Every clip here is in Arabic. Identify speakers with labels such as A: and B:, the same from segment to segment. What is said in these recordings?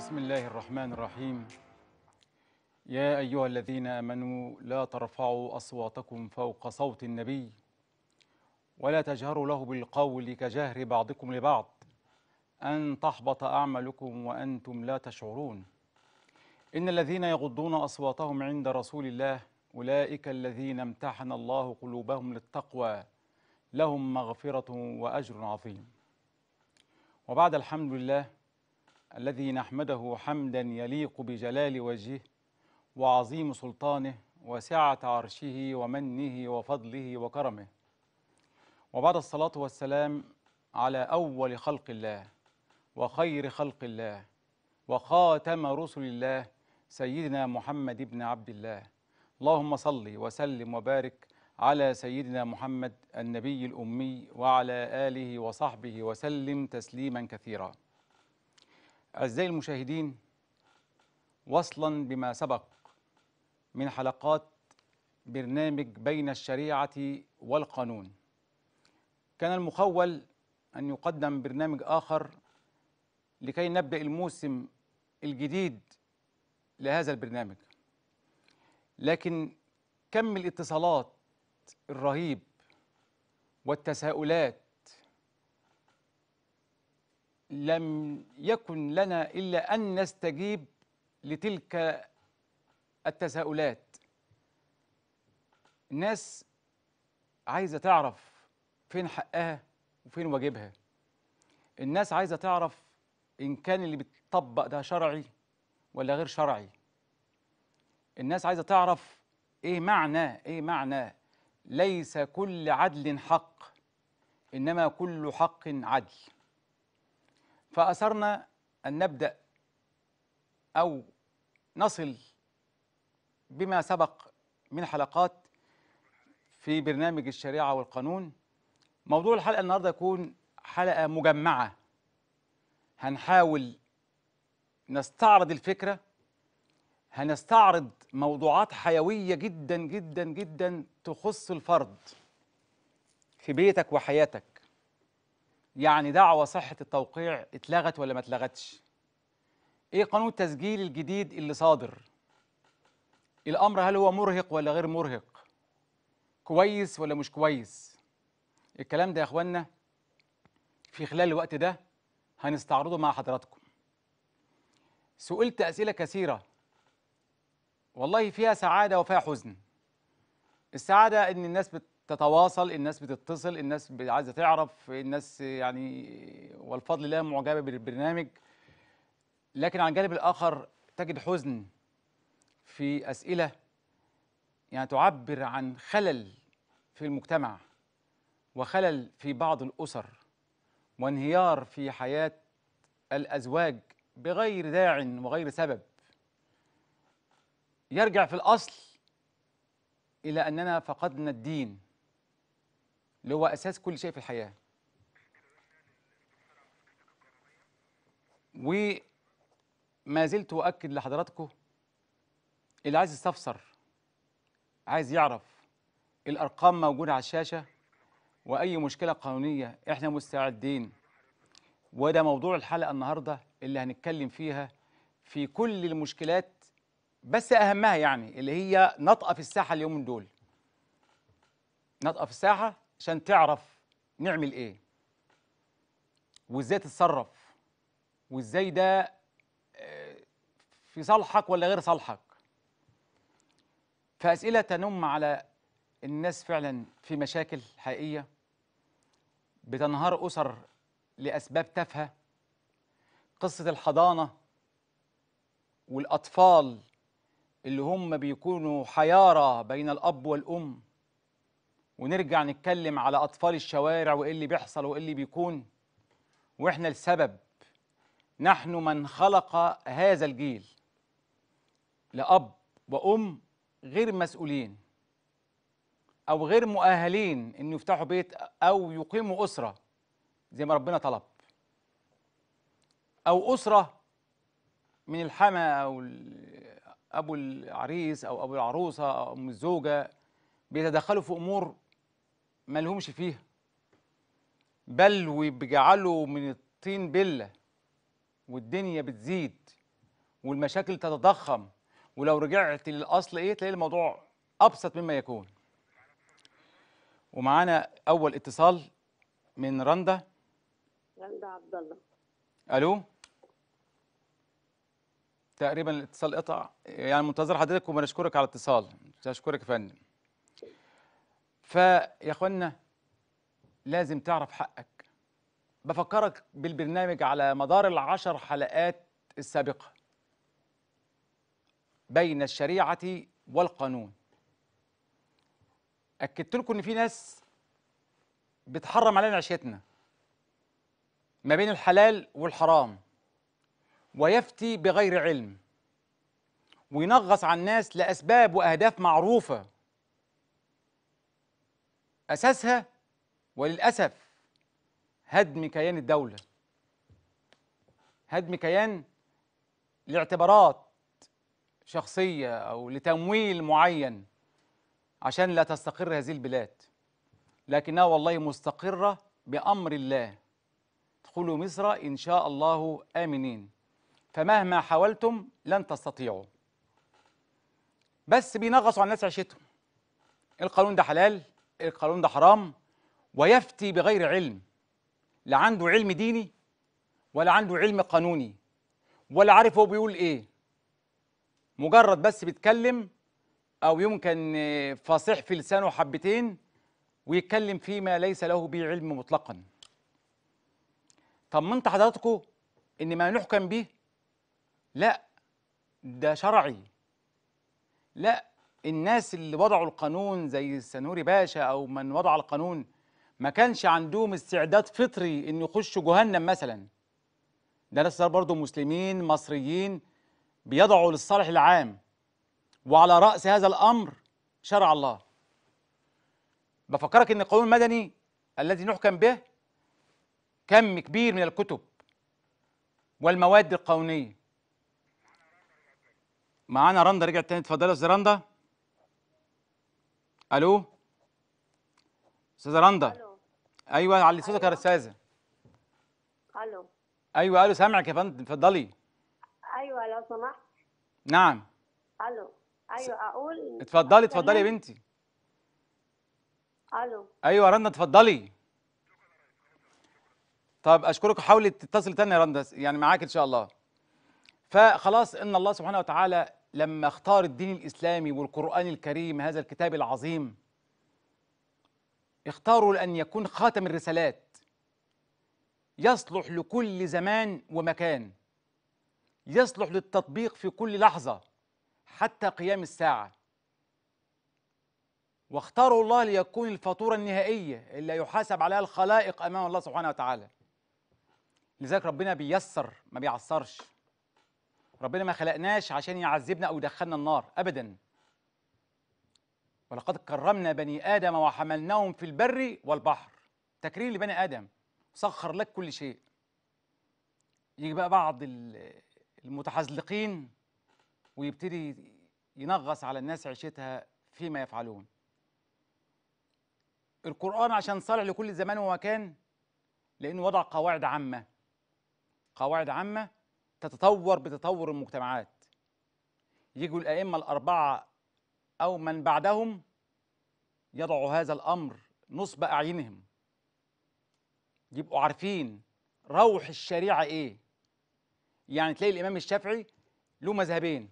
A: بسم الله الرحمن الرحيم يا أيها الذين آمنوا لا ترفعوا أصواتكم فوق صوت النبي ولا تجهروا له بالقول كجهر بعضكم لبعض أن تحبط أعمالكم وأنتم لا تشعرون إن الذين يغضون أصواتهم عند رسول الله أولئك الذين امتحن الله قلوبهم للتقوى لهم مغفرة وأجر عظيم وبعد الحمد لله الذي نحمده حمدا يليق بجلال وجهه وعظيم سلطانه وسعة عرشه ومنه وفضله وكرمه وبعد الصلاة والسلام على أول خلق الله وخير خلق الله وخاتم رسل الله سيدنا محمد بن عبد الله اللهم صل وسلم وبارك على سيدنا محمد النبي الأمي وعلى آله وصحبه وسلم تسليما كثيرا أعزائي المشاهدين وصلا بما سبق من حلقات برنامج بين الشريعة والقانون كان المخول أن يقدم برنامج آخر لكي نبدأ الموسم الجديد لهذا البرنامج لكن كم الاتصالات الرهيب والتساؤلات لم يكن لنا إلا أن نستجيب لتلك التساؤلات الناس عايزة تعرف فين حقها وفين واجبها الناس عايزة تعرف إن كان اللي بتطبق ده شرعي ولا غير شرعي الناس عايزة تعرف إيه معنى إيه معنى ليس كل عدل حق إنما كل حق عدل فأثرنا أن نبدأ أو نصل بما سبق من حلقات في برنامج الشريعة والقانون موضوع الحلقة النهاردة يكون حلقة مجمعة هنحاول نستعرض الفكرة هنستعرض موضوعات حيوية جدا جدا جدا تخص الفرد في بيتك وحياتك يعني دعوى صحة التوقيع اتلغت ولا ما اتلغتش ايه قانون التسجيل الجديد اللي صادر الامر هل هو مرهق ولا غير مرهق كويس ولا مش كويس الكلام ده يا اخوانا في خلال الوقت ده هنستعرضه مع حضراتكم سئلت اسئله كثيره والله فيها سعاده وفيها حزن السعاده ان الناس بت تتواصل الناس بتتصل الناس عايزه تعرف الناس يعني والفضل الله معجبه بالبرنامج لكن على الجانب الاخر تجد حزن في اسئله يعني تعبر عن خلل في المجتمع وخلل في بعض الاسر وانهيار في حياه الازواج بغير داع وغير سبب يرجع في الاصل الى اننا فقدنا الدين اللي هو اساس كل شيء في الحياه وما زلت اؤكد لحضراتكم اللي عايز يستفسر عايز يعرف الارقام موجوده على الشاشه واي مشكله قانونيه احنا مستعدين وده موضوع الحلقه النهارده اللي هنتكلم فيها في كل المشكلات بس اهمها يعني اللي هي نطقه في الساحه من دول نطقه في الساحه عشان تعرف نعمل ايه وازاي تتصرف وازاي ده آه، في صالحك ولا غير صالحك فاسئله تنم على الناس فعلا في مشاكل حقيقيه بتنهار اسر لاسباب تافهه قصه الحضانه والاطفال اللي هم بيكونوا حياره بين الاب والام ونرجع نتكلم على أطفال الشوارع وإيه اللي بيحصل وإيه اللي بيكون وإحنا السبب نحن من خلق هذا الجيل لأب وأم غير مسؤولين أو غير مؤهلين إن يفتحوا بيت أو يقيموا أسرة زي ما ربنا طلب أو أسرة من الحما أو أبو العريس أو أبو العروسة أو أم الزوجة بيتدخلوا في أمور مالهمش فيها بل وبيجعلوا من الطين بله والدنيا بتزيد والمشاكل تتضخم ولو رجعت للاصل ايه تلاقي الموضوع ابسط مما يكون ومعانا اول اتصال من رندا
B: رندا عبد الله
A: الو تقريبا الاتصال قطع يعني منتظر حضرتك وبنشكرك على الاتصال بشكرك يا فندم فيا اخوانا لازم تعرف حقك بفكرك بالبرنامج على مدار العشر حلقات السابقه بين الشريعه والقانون اكدت لكم ان في ناس بتحرم علينا عشيتنا ما بين الحلال والحرام ويفتي بغير علم وينغص على الناس لاسباب واهداف معروفه أساسها وللأسف هدم كيان الدولة هدم كيان لاعتبارات شخصية أو لتمويل معين عشان لا تستقر هذه البلاد لكنها والله مستقرة بأمر الله ادخلوا مصر إن شاء الله آمنين فمهما حاولتم لن تستطيعوا بس بينغصوا على الناس عيشتهم القانون ده حلال القانون ده حرام ويفتي بغير علم لا عنده علم ديني ولا عنده علم قانوني ولا عارف هو بيقول ايه مجرد بس بيتكلم او يمكن فصيح في لسانه حبتين ويتكلم فيما ليس له به علم مطلقا طب ما انت حضراتكم ان ما نحكم به لا ده شرعي لا الناس اللي وضعوا القانون زي السنوري باشا او من وضع القانون ما كانش عندهم استعداد فطري ان يخشوا جهنم مثلا ده ناس برضه مسلمين مصريين بيضعوا للصالح العام وعلى رأس هذا الأمر شرع الله بفكرك ان القانون المدني الذي نحكم به كم كبير من الكتب والمواد القانونية معانا رندا رجعت تاني اتفضلي يا استاذ رندا الو استاذه رندا الو ايوه علي صوتك يا أيوة. استاذه الو ايوه الو سامعك يا فندم اتفضلي
B: ايوه لو سمحت نعم الو ايوه اقول اتفضلي اتفضلي يا بنتي الو
A: ايوه رندا اتفضلي طب اشكرك وحاولي تتصل تاني يا رندا يعني معاك ان شاء الله فخلاص ان الله سبحانه وتعالى لما اختار الدين الإسلامي والقرآن الكريم هذا الكتاب العظيم اختاروا لأن يكون خاتم الرسالات يصلح لكل زمان ومكان يصلح للتطبيق في كل لحظة حتى قيام الساعة واختاروا الله ليكون الفاتورة النهائية اللي يحاسب عليها الخلائق أمام الله سبحانه وتعالى لذلك ربنا بيسر ما بيعصرش ربنا ما خلقناش عشان يعذبنا أو يدخلنا النار أبدا ولقد كرمنا بني آدم وحملناهم في البر والبحر تكريم لبني آدم سخر لك كل شيء يجي بقى بعض المتحزلقين ويبتدي ينغص على الناس عيشتها فيما يفعلون القرآن عشان صالح لكل زمان ومكان لأنه وضع قواعد عامة قواعد عامة تتطور بتطور المجتمعات يجوا الأئمة الأربعة أو من بعدهم يضعوا هذا الأمر نصب أعينهم يبقوا عارفين روح الشريعة إيه يعني تلاقي الإمام الشافعي له مذهبين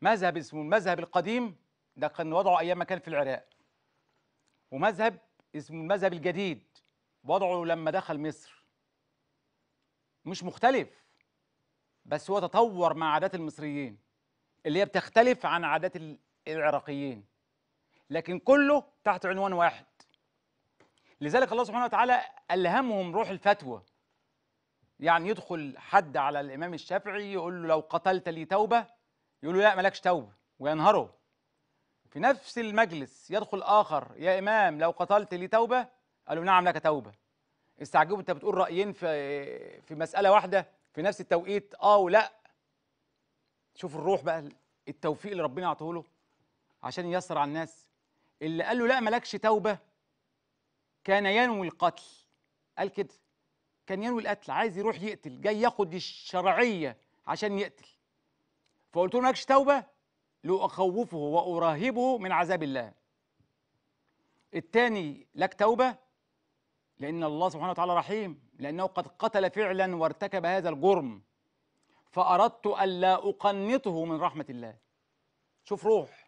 A: مذهب اسمه المذهب القديم ده كان وضعه أيام ما كان في العراق ومذهب اسمه المذهب الجديد وضعه لما دخل مصر مش مختلف بس هو تطور مع عادات المصريين اللي هي بتختلف عن عادات العراقيين لكن كله تحت عنوان واحد لذلك الله سبحانه وتعالى ألهمهم روح الفتوى يعني يدخل حد على الإمام الشافعي يقول له لو قتلت لي توبة يقول له لا مالكش توبة وينهره في نفس المجلس يدخل آخر يا إمام لو قتلت لي توبة قال له نعم لك توبة استعجبوا أنت بتقول رأيين في في مسألة واحدة في نفس التوقيت اه ولا شوف الروح بقى التوفيق اللي ربنا اعطاه له عشان ييسر على الناس اللي قال له لا مالكش توبه كان ينوي القتل قال كده كان ينوي القتل عايز يروح يقتل جاي ياخد الشرعيه عشان يقتل فقلت له مالكش توبه لأخوفه واراهبه من عذاب الله الثاني لك توبة لأن الله سبحانه وتعالى رحيم لأنه قد قتل فعلا وارتكب هذا الجرم فأردت ألا أقنطه من رحمة الله شوف روح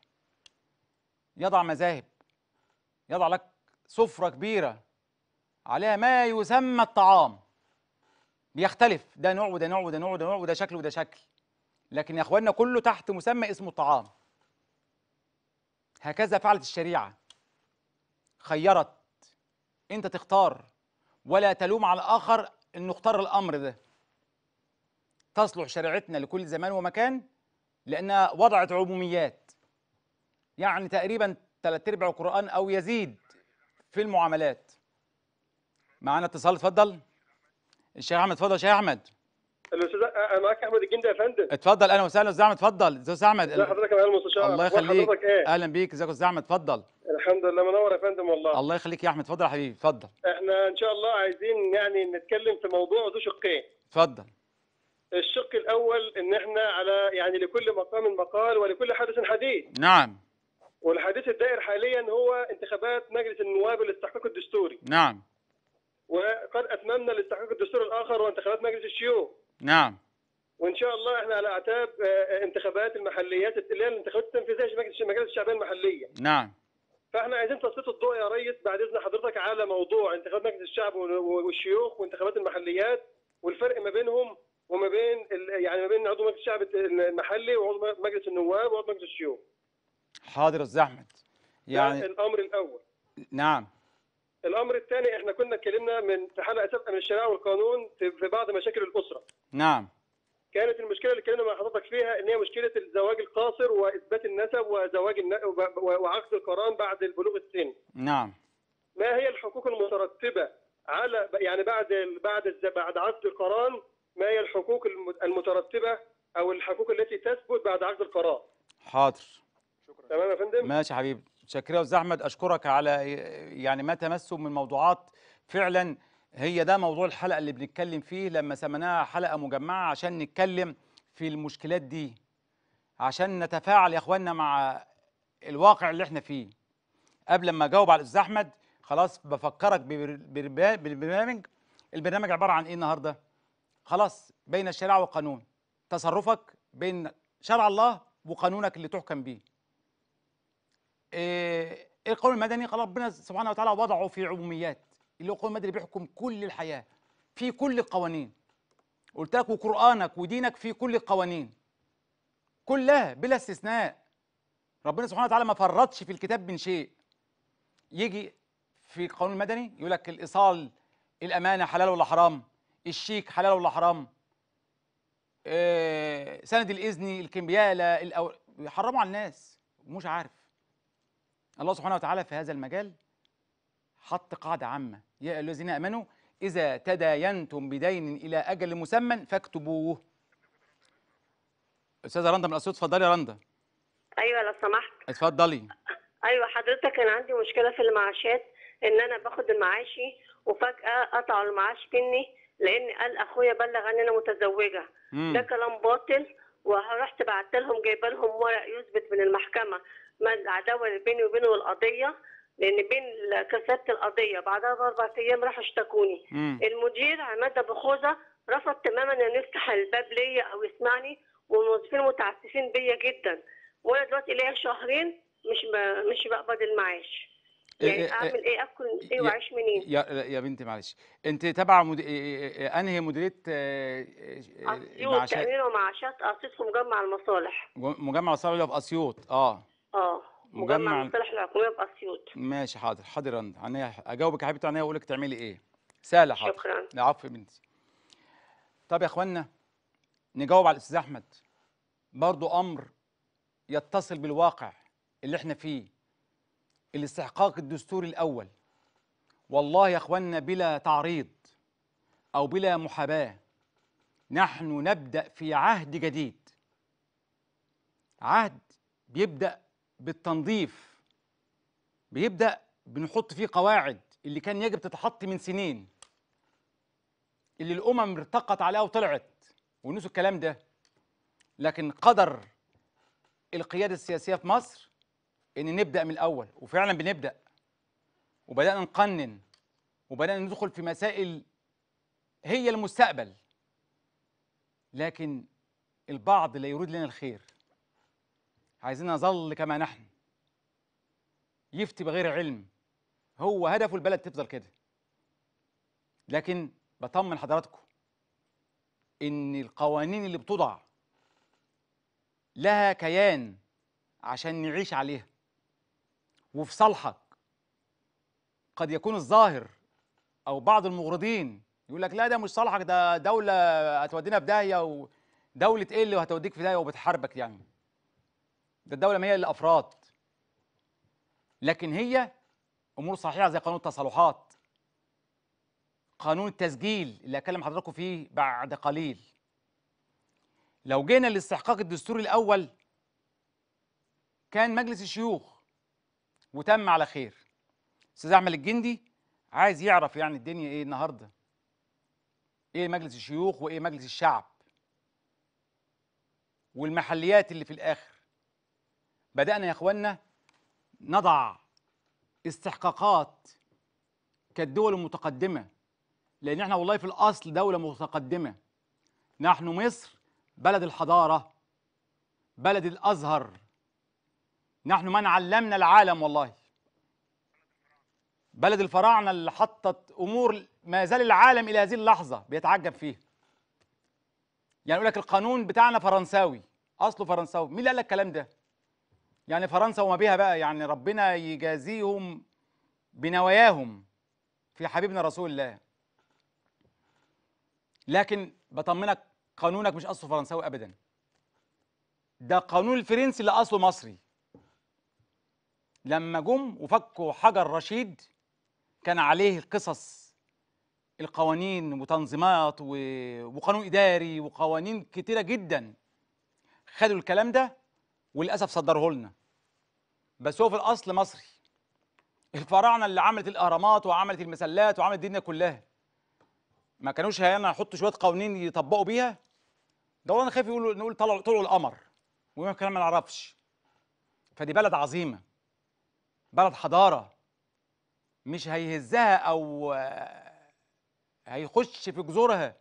A: يضع مذاهب يضع لك سفرة كبيرة عليها ما يسمى الطعام بيختلف ده نوع وده نوع وده نوع وده نوع وده شكل وده شكل لكن يا اخواننا كله تحت مسمى اسمه الطعام هكذا فعلت الشريعة خيرت انت تختار ولا تلوم على الآخر أنه اختار الأمر ده تصلح شريعتنا لكل زمان ومكان لأنها وضعت عموميات يعني تقريبا ثلاث أرباع القرآن أو يزيد في المعاملات معانا اتصال اتفضل الشيخ أحمد اتفضل يا شيخ أحمد
C: الاستاذ معاك احمد الجندي يا فندم
A: اتفضل اهلا وسهلا استاذ احمد اتفضل استاذ احمد ازي حضرتك
C: يا مستشار المستشار الله يخليك ايه؟ اهلا
A: بيك ازيك يا استاذ احمد اتفضل
C: الحمد لله منور يا فندم والله الله
A: يخليك يا احمد اتفضل يا حبيبي اتفضل
C: احنا ان شاء الله عايزين يعني نتكلم في موضوع ذو شقين اتفضل الشق الاول ان احنا على يعني لكل مقام مقال ولكل حدث حديث نعم والحديث الدائر حاليا هو انتخابات مجلس النواب للتحقيق الدستوري نعم وقد اتممنا الاستحقاق الدستوري الاخر وانتخابات مجلس الشيوخ نعم وان شاء الله احنا على اعتاب آه، آه، انتخابات المحليات اللي هي الانتخابات التنفيذيه المجالس الشعبيه المحليه نعم فاحنا عايزين تسليط الضوء يا ريس بعد اذن حضرتك على موضوع انتخابات مجلس الشعب والشيوخ وانتخابات المحليات والفرق ما بينهم وما بين يعني ما بين عضو مجلس الشعب المحلي وعضو مجلس النواب وعضو مجلس الشيوخ
A: حاضر استاذ احمد يعني
C: الامر الاول نعم الامر الثاني احنا كنا اتكلمنا من في حلقه سابقه من الشريعه والقانون في بعض مشاكل الاسره نعم كانت المشكله اللي اتكلمنا مع حضرتك فيها ان هي مشكله الزواج القاصر واثبات النسب وزواج الن... وعقد القران بعد بلوغ السن نعم ما هي الحقوق المترتبه على يعني بعد ال... بعد بعد عقد القران ما هي الحقوق المترتبه او الحقوق التي تثبت بعد عقد القران
A: حاضر شكرا تمام يا فندم ماشي يا حبيبي شكريا استاذ احمد اشكرك على يعني ما تمسه من موضوعات فعلا هي ده موضوع الحلقه اللي بنتكلم فيه لما سميناها حلقه مجمعه عشان نتكلم في المشكلات دي عشان نتفاعل يا اخواننا مع الواقع اللي احنا فيه قبل ما اجاوب على الاستاذ احمد خلاص بفكرك بالبرنامج البرنامج عباره عن ايه النهارده خلاص بين الشريعه والقانون تصرفك بين شرع الله وقانونك اللي تحكم بيه آه، القانون المدني قال ربنا سبحانه وتعالى وضعه في عموميات اللي هو القانون المدني بيحكم كل الحياه في كل القوانين قلت لك وقرانك ودينك في كل القوانين كلها بلا استثناء ربنا سبحانه وتعالى ما فرطش في الكتاب من شيء يجي في القانون المدني يقول لك الايصال الامانه حلال ولا حرام الشيك حلال ولا حرام آه سند الاذن الكمبياله الأو... حرموا على الناس مش عارف الله سبحانه وتعالى في هذا المجال حط قاعدة عامة يا الذين آمنوا إذا تداينتم بدين إلى أجل مسمى فاكتبوه أستاذة رندا من الأسود اتفضلي يا رندا
B: أيوة لو سمحت
A: اتفضلي
B: أيوة حضرتك كان عندي مشكلة في المعاشات إن أنا باخد المعاشي وفجأة قطعوا المعاش مني لأن قال أخويا بلغ إن أنا متزوجة مم. ده كلام باطل ورحت بعت لهم جايبه لهم ورق يثبت من المحكمه ما العداوه اللي بيني وبينه والقضيه لان بين كسبت القضيه بعدها باربع ايام راحوا اشتكوني المدير عماد ابو خوذه رفض تماما ان يفتح الباب ليا او يسمعني والموظفين متعسفين بيا جدا وانا دلوقتي ليا شهرين مش ب... مش بقبض المعاش
A: إيه، يعني إيه،, إيه اعمل
B: ايه اكل ايه واعيش منين يا
A: يا بنتي معلش انت تبع مد... إيه، انهي مديريه آه، آه، اسيوط معاشات تامين
B: ومعاشات اسيوط في مجمع المصالح
A: مجمع المصالح اللي في اسيوط اه
B: اه مجمع, مجمع العقويه العقوميه باسيوط
A: ماشي حاضر حاضر عينيا اجاوبك يا حبيبتي عينيا واقول لك تعملي ايه سهله حاضر شكرا العفو يا بنتي طب يا اخوانا نجاوب على الاستاذ احمد برضو امر يتصل بالواقع اللي احنا فيه الاستحقاق الدستوري الاول والله يا اخوانا بلا تعريض او بلا محاباه نحن نبدا في عهد جديد عهد بيبدا بالتنظيف بيبدا بنحط فيه قواعد اللي كان يجب تتحط من سنين اللي الامم ارتقت عليها وطلعت ونسوا الكلام ده لكن قدر القياده السياسيه في مصر ان نبدا من الاول وفعلا بنبدا وبدانا نقنن وبدانا ندخل في مسائل هي المستقبل لكن البعض لا يريد لنا الخير عايزين نظل كما نحن يفتي بغير علم هو هدفه البلد تفضل كده لكن بطمن حضراتكم ان القوانين اللي بتوضع لها كيان عشان نعيش عليها وفي صالحك قد يكون الظاهر او بعض المغرضين يقول لك لا ده مش صالحك ده دوله هتودينا في داهيه ودوله ايه اللي هتوديك في داهيه وبتحاربك يعني ده الدوله مية للافراد لكن هي امور صحيحه زي قانون التصالحات قانون التسجيل اللي هكلم حضراتكم فيه بعد قليل لو جينا للاستحقاق الدستوري الاول كان مجلس الشيوخ وتم على خير استاذ احمد الجندي عايز يعرف يعني الدنيا ايه النهارده ايه مجلس الشيوخ وايه مجلس الشعب والمحليات اللي في الاخر بدأنا يا أخوانا نضع استحقاقات كالدول المتقدمة لأن احنا والله في الأصل دولة متقدمة نحن مصر بلد الحضارة بلد الأزهر نحن من علمنا العالم والله بلد الفراعنة اللي حطت أمور ما زال العالم إلى هذه اللحظة بيتعجب فيها يعني يقول لك القانون بتاعنا فرنساوي أصله فرنساوي مين اللي قال لك الكلام ده؟ يعني فرنسا وما بيها بقى يعني ربنا يجازيهم بنواياهم في حبيبنا رسول الله لكن بطمنك قانونك مش اصله فرنساوي ابدا ده قانون الفرنسي اللي اصله مصري لما جم وفكوا حجر رشيد كان عليه القصص القوانين وتنظيمات وقانون اداري وقوانين كتيره جدا خدوا الكلام ده وللاسف صدره لنا بس هو في الاصل مصري الفراعنه اللي عملت الاهرامات وعملت المسلات وعملت الدنيا كلها ما كانوش هيانا يحطوا شويه قوانين يطبقوا بيها ده انا خايف يقولوا نقول طلعوا طلعوا القمر وكلام ما نعرفش فدي بلد عظيمه بلد حضاره مش هيهزها او هيخش في جذورها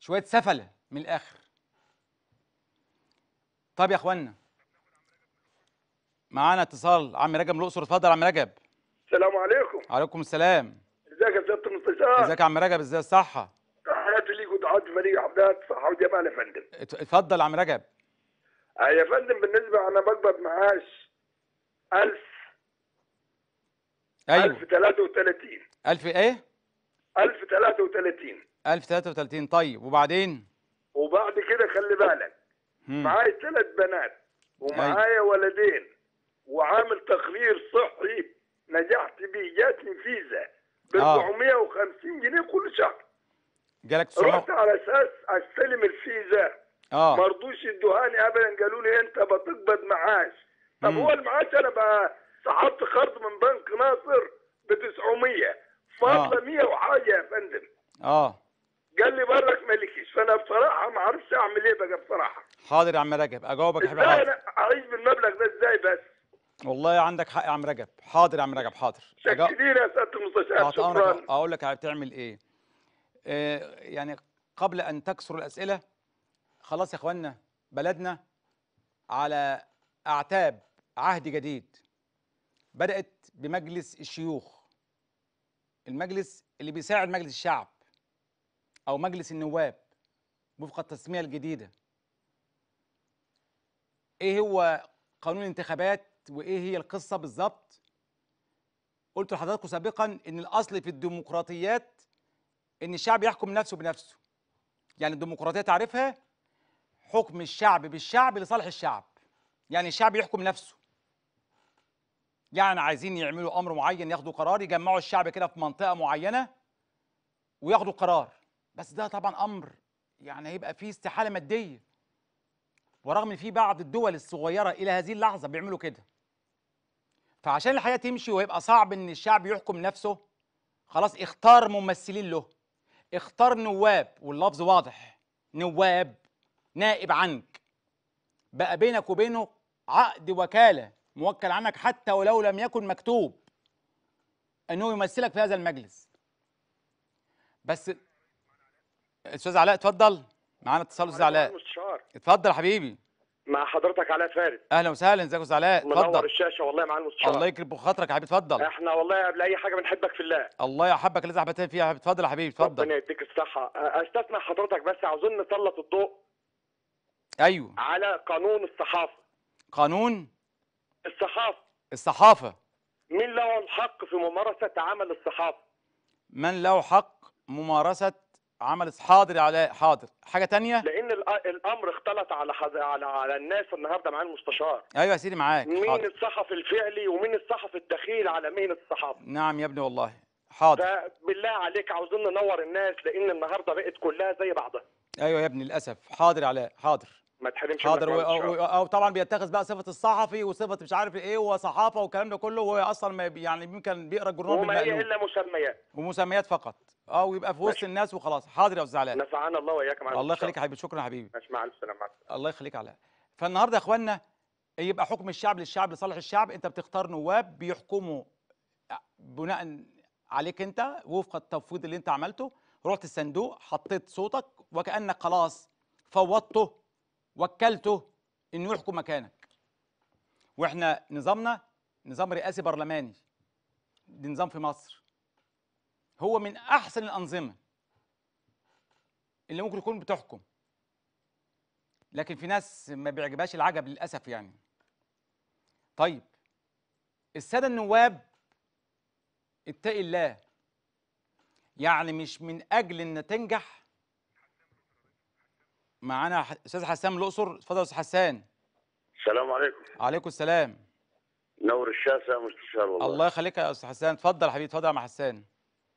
A: شويه سفله من الاخر طب يا اخوانا معانا اتصال عم رجب الاقصر اتفضل عم رجب السلام عليكم وعليكم السلام
D: ازيك يا سياده مصطفى ازيك يا عم
A: رجب ازاي الصحه
D: تحياتي ليك وتحياتي فريق عبدات صحه وجمال يا فندم
A: اتفضل عم رجب
D: آه، يا فندم بالنسبه انا بقبض معاش 1000 ايوه 1033 1000 ايه 1033
A: 1033 طيب وبعدين
D: وبعد كده خلي بالك معايا ثلاث بنات أيوه. ومعايا ولدين وعامل تقرير صحي نجحت به جاتني فيزا آه. ب 450 جنيه كل شهر
E: جالك صحو... رحت
D: على اساس استلم الفيزا اه ما رضوش يدوهاني ابدا قالوا لي انت بتقبض معاش طب هو المعاش انا بقى سحبت قرض من بنك ناصر ب 900 فاضله 100 آه. وحاجه يا فندم اه قال لي برك مالكيش فانا بصراحه ما عرفتش اعمل ايه بقى بصراحه
A: حاضر يا عم راجب اجاوبك يا حبيبي انا
D: اعيش بالمبلغ ده ازاي بس
A: والله عندك حق يا عم رجب حاضر يا عم رجب حاضر شكرا يا
D: سياده
F: المستشار شكرا
A: اقول لك بتعمل ايه آه، يعني قبل ان تكثر الاسئله خلاص يا اخوانا بلدنا على اعتاب عهد جديد بدات بمجلس الشيوخ المجلس اللي بيساعد مجلس الشعب او مجلس النواب وفق التسميه الجديده ايه هو قانون الانتخابات وايه هي القصه بالظبط قلت لحضراتكم سابقا ان الاصل في الديمقراطيات ان الشعب يحكم نفسه بنفسه يعني الديمقراطيه تعرفها حكم الشعب بالشعب لصالح الشعب يعني الشعب يحكم نفسه يعني عايزين يعملوا امر معين ياخدوا قرار يجمعوا الشعب كده في منطقه معينه وياخدوا قرار بس ده طبعا امر يعني هيبقى فيه استحاله ماديه ورغم ان في بعض الدول الصغيره الى هذه اللحظه بيعملوا كده فعشان الحياه تمشي ويبقى صعب ان الشعب يحكم نفسه خلاص اختار ممثلين له اختار نواب واللفظ واضح نواب نائب عنك بقى بينك وبينه عقد وكاله موكل عنك حتى ولو لم يكن مكتوب انه يمثلك في هذا المجلس بس استاذ علاء اتفضل معانا اتصال استاذ علاء اتفضل حبيبي
D: مع حضرتك علاء فارس
A: اهلا وسهلا ازيك يا استاذ علاء اتفضل منور
D: الشاشه والله مع المستشار الله يكرم
A: بخاطرك يا حبيبي اتفضل احنا
D: والله قبل اي حاجه بنحبك في الله
A: الله يحبك اللي زحمتين فيها يا حبيبي اتفضل يا حبيبي اتفضل ربنا
D: يديك الصحه استسمع حضرتك بس عاوزين نسلط الضوء ايوه على قانون الصحافه قانون الصحافه
A: الصحافه
D: مين له الحق في ممارسه عمل
A: الصحافه من له حق ممارسه عملت حاضر علاء حاضر حاجه تانية لان
D: الامر اختلط على حز... على على الناس النهارده معايا المستشار
A: ايوه يا سيدي معاك مين
D: الصحفي الفعلي ومين الصحفي الدخيل على مهنه الصحافه
A: نعم يا ابني والله حاضر
D: بالله عليك عاوزين ننور الناس لان النهارده بقت كلها زي بعضها
A: ايوه يا ابني للاسف حاضر علاء حاضر ما تحرمش حاضر طبعا بيتخذ بقى صفه الصحفي وصفه مش عارف ايه وصحافه والكلام ده كله وهو اصلا ما يعني يمكن بيقرا الجورنال وما هي الا مسميات ومسميات فقط او يبقى في وسط الناس وخلاص حاضر يا استاذ علاء نفعنا الله واياك معلش الله يخليك يا حبيبي شكرا يا حبيبي ماشي مع السلامه الله يخليك علاء فالنهارده يا اخوانا يبقى حكم الشعب للشعب لصالح الشعب انت بتختار نواب بيحكموا بناء عليك انت وفق التفويض اللي انت عملته رحت الصندوق حطيت صوتك وكانك خلاص فوضته وكلته انه يحكم مكانك واحنا نظامنا نظام رئاسي برلماني دي نظام في مصر هو من احسن الانظمه اللي ممكن يكون بتحكم لكن في ناس ما بيعجبهاش العجب للاسف يعني طيب الساده النواب اتقي الله يعني مش من اجل ان تنجح معانا استاذ حسام الاقصر اتفضل يا استاذ حسان السلام عليكم وعليكم السلام
D: نور الشاسع يا مستشار والله الله
A: يخليك يا استاذ حسان اتفضل حبيبي اتفضل يا عم حسان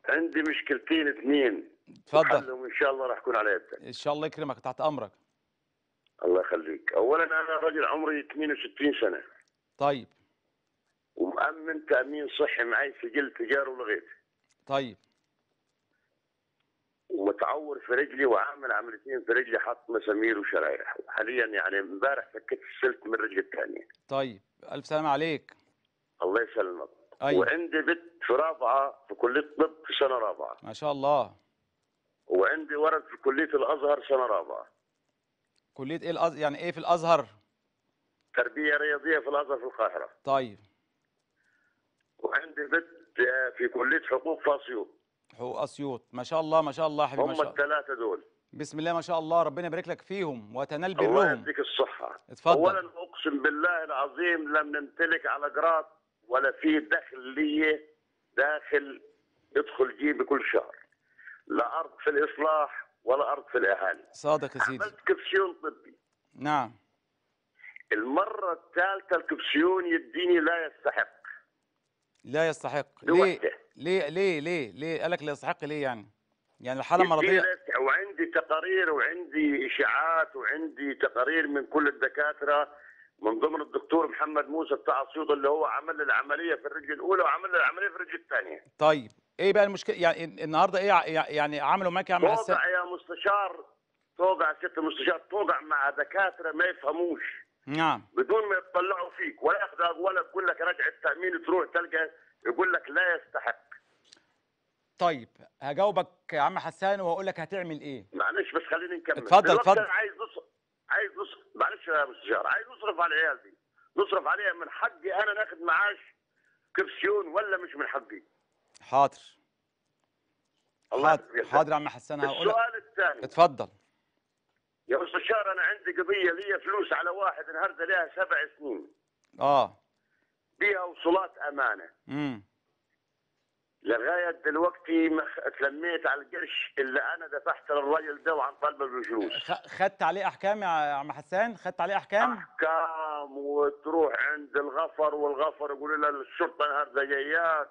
D: عندي مشكلتين اثنين اتفضل ان شاء الله راح اكون على يدك
A: ان شاء الله يكرمك تحت امرك
D: الله يخليك اولا انا رجل عمري 68 سنه طيب ومأمن تأمين صحي معي سجل تجاري ولغيت طيب اعور في رجلي واعمل عمليتين في رجلي حط مسامير وشرايح حاليا يعني امبارح فكيت السلك من رجلي الثانيه
A: طيب الف سلامه عليك
D: الله يسلمك أيوة. وعندي بنت في رابعه في كليه الطب في سنه رابعه
A: ما شاء الله
D: وعندي ورد في كليه الازهر سنه رابعه
A: كليه ايه الأز... يعني ايه في الازهر
D: تربيه رياضيه في الازهر في القاهره طيب وعندي بنت في كليه حقوق فاسيو
A: حقوق اسيوط ما شاء الله ما شاء الله حبيبي ما شاء الله
D: هم الثلاثه دول
A: بسم الله ما شاء الله ربنا يبارك لك فيهم وتنال برهم الله يديك الصحه اتفضل اولا
D: اقسم بالله العظيم لم نمتلك على جراد ولا في دخل لي داخل يدخل جيبي كل شهر لا ارض في الاصلاح ولا ارض في الاهالي
A: صادق يا سيدي عملت
D: كبسيون طبي نعم المره الثالثه الكبسيون يديني لا يستحق
A: لا يستحق ليه ليه ليه ليه ليه قال لك لا يستحق ليه يعني يعني الحاله مرضيه
D: وعندي تقارير وعندي اشاعات وعندي تقارير من كل الدكاتره من ضمن الدكتور محمد موسى بتاع اسيوط اللي هو عمل العمليه في الرجل الاولى وعمل العمليه في الرجل الثانيه
A: طيب ايه بقى المشكله يعني النهارده ايه يعني عملوا معاك عمل توقع
D: يا مستشار توقع ست مستشار توقع مع دكاتره ما يفهموش نعم بدون ما يطلعوا فيك ولا ياخذ ولا يقول لك رجع التامين تروح تلقى يقول لك لا يستحق
A: طيب هجاوبك يا عم حسان واقول لك هتعمل ايه
D: معلش بس خليني نكمل اتفضل اتفضل عايز نصرف عايز نصرف معلش يا مستشار عايز نصرف على العيال دي نصرف عليها من حقي انا ناخد معاش كرسيون ولا مش من حقي
A: حاضر حاضر حاضر يا عم حسان هقول السؤال الثاني اتفضل
D: يا مستشار انا عندي قضيه لي فلوس على واحد انهرد لها سبع سنين اه بيها وصولات امانه امم لغايه دلوقتي ما اتلميت على القرش اللي انا دفعت للرجل ده وعن طلب
A: الفلوس خدت عليه احكام يا عم حسان خدت عليه احكام
D: احكام وتروح عند الغفر والغفر يقول له الشرطه النهارده جايات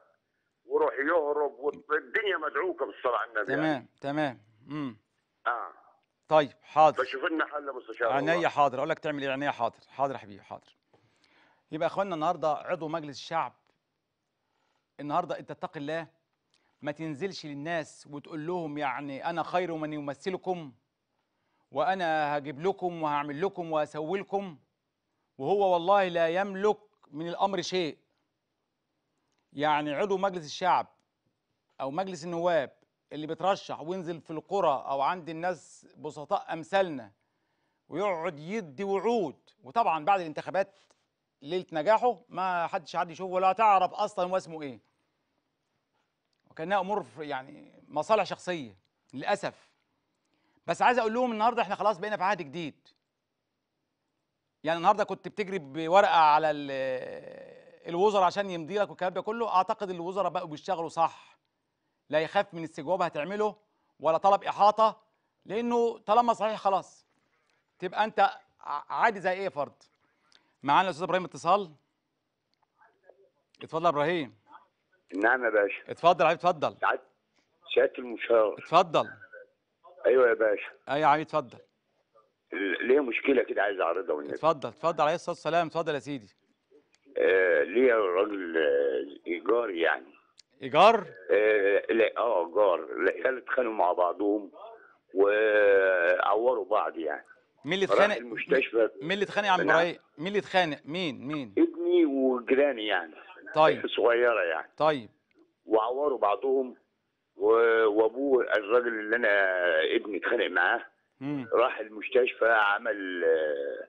D: وروح يهرب والدنيا مدعوكه بالصلاه على النبي تمام يعني.
A: تمام امم اه طيب حاضر فشوف لنا حل مستشار عينيا حاضر اقول لك تعمل ايه عينيا حاضر حاضر يا حبيبي حاضر يبقى اخواننا النهارده عضو مجلس الشعب النهارده انت اتقي الله ما تنزلش للناس وتقول لهم يعني انا خير من يمثلكم وانا هجيب لكم وهعمل لكم وهسوي لكم وهو والله لا يملك من الامر شيء يعني عضو مجلس الشعب او مجلس النواب اللي بترشح وينزل في القرى او عند الناس بسطاء امثالنا ويقعد يدي وعود وطبعا بعد الانتخابات ليله نجاحه ما حدش حد يشوفه ولا تعرف اصلا هو اسمه ايه وكانها امور يعني مصالح شخصيه للاسف بس عايز اقول لهم النهارده احنا خلاص بقينا في عهد جديد يعني النهارده كنت بتجري بورقه على الوزراء عشان يمضي لك والكلام ده كله اعتقد الوزراء بقوا بيشتغلوا صح لا يخاف من استجواب هتعمله ولا طلب احاطه لانه طالما صحيح خلاص تبقى انت عادي زي ايه فرد معانا الاستاذ ابراهيم اتصال اتفضل يا ابراهيم نعم يا باشا اتفضل يا اتفضل سياده المشاور اتفضل ايوه يا باشا ايوه يا اتفضل ليه مشكله كده عايز اعرضها والنبي اتفضل اتفضل عليه الصلاه والسلام اتفضل يا سيدي
D: آه ليه راجل آه، ايجار يعني ايجار؟ آه لا اه ايجار العيال اتخانقوا مع بعضهم وعوروا بعض يعني
A: مين اللي اتخانق؟ المستشفى مين اللي اتخانق يا عم نعم. ابراهيم؟ مين اللي اتخانق؟ مين مين؟ ابني وجيراني يعني طيب صغيره يعني طيب وعوروا
D: بعضهم وابوه الراجل اللي انا ابني اتخانق معاه راح المستشفى عمل آه،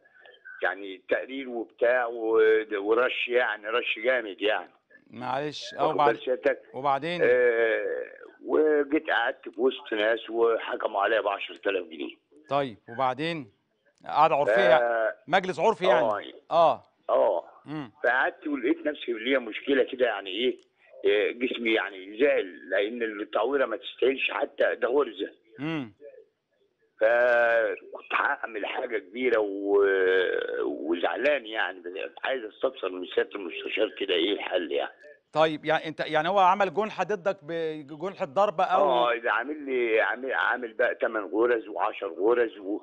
D: يعني تقرير وبتاع
F: ورش يعني رش جامد يعني
A: معلش او بعد وبعدين
F: آه وجيت قعدت في وسط ناس وحكموا عليا ب 10000 جنيه
A: طيب وبعدين قعده عرفيه آه مجلس عرفي يعني اه اه,
D: آه. فقعدت ولقيت نفسي ليا مشكله كده يعني ايه آه، جسمي يعني زعل لان التعويره ما تستاهلش حتى ده غرزه امم فكنت هعمل حاجه كبيره و... وزعلان يعني عايز استفسر من سياده المستشار كده ايه الحل يعني
A: طيب يعني انت يعني هو عمل جنحه ضدك بجنحه ضربه او اه
D: ده عامل لي عامل عامل بقى 8 غرز و10 غرز و...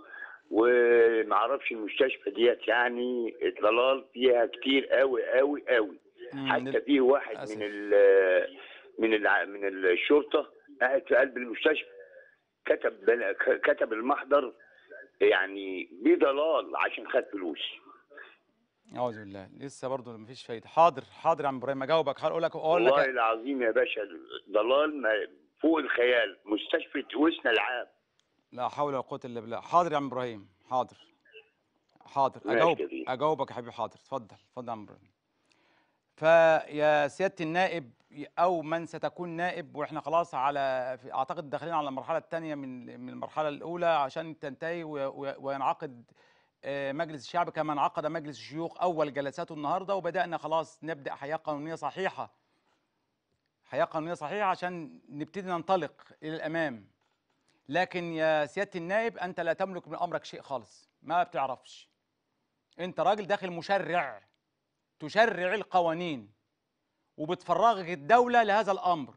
D: ومعرفش المستشفى ديت يعني الضلال فيها كتير قوي قوي قوي حتى في واحد أسف. من ال من ال من الشرطه قاعد في قلب المستشفى كتب كتب المحضر يعني بضلال عشان خد فلوس
A: اعوذ بالله لسه برضه ما فيش فايده حاضر حاضر يا عم ابراهيم اجاوبك هقول لك اقول لك والله
D: العظيم يا باشا ضلال فوق الخيال مستشفى وسنا العام
A: لا حول ولا قوه الا بالله حاضر يا عم ابراهيم حاضر حاضر اجاوب اجاوبك يا حبيبي حاضر اتفضل اتفضل يا عم ابراهيم فيا سياده النائب او من ستكون نائب واحنا خلاص على اعتقد داخلين على المرحله الثانيه من من المرحله الاولى عشان تنتهي وينعقد آه، مجلس الشعب كما انعقد مجلس الشيوخ اول جلساته النهارده وبدانا خلاص نبدا حياه قانونيه صحيحه حياه قانونيه صحيحه عشان نبتدي ننطلق الى الامام لكن يا سياده النائب انت لا تملك من امرك شيء خالص ما بتعرفش انت راجل داخل مشرع تشرع القوانين وبتفرغك الدولة لهذا الأمر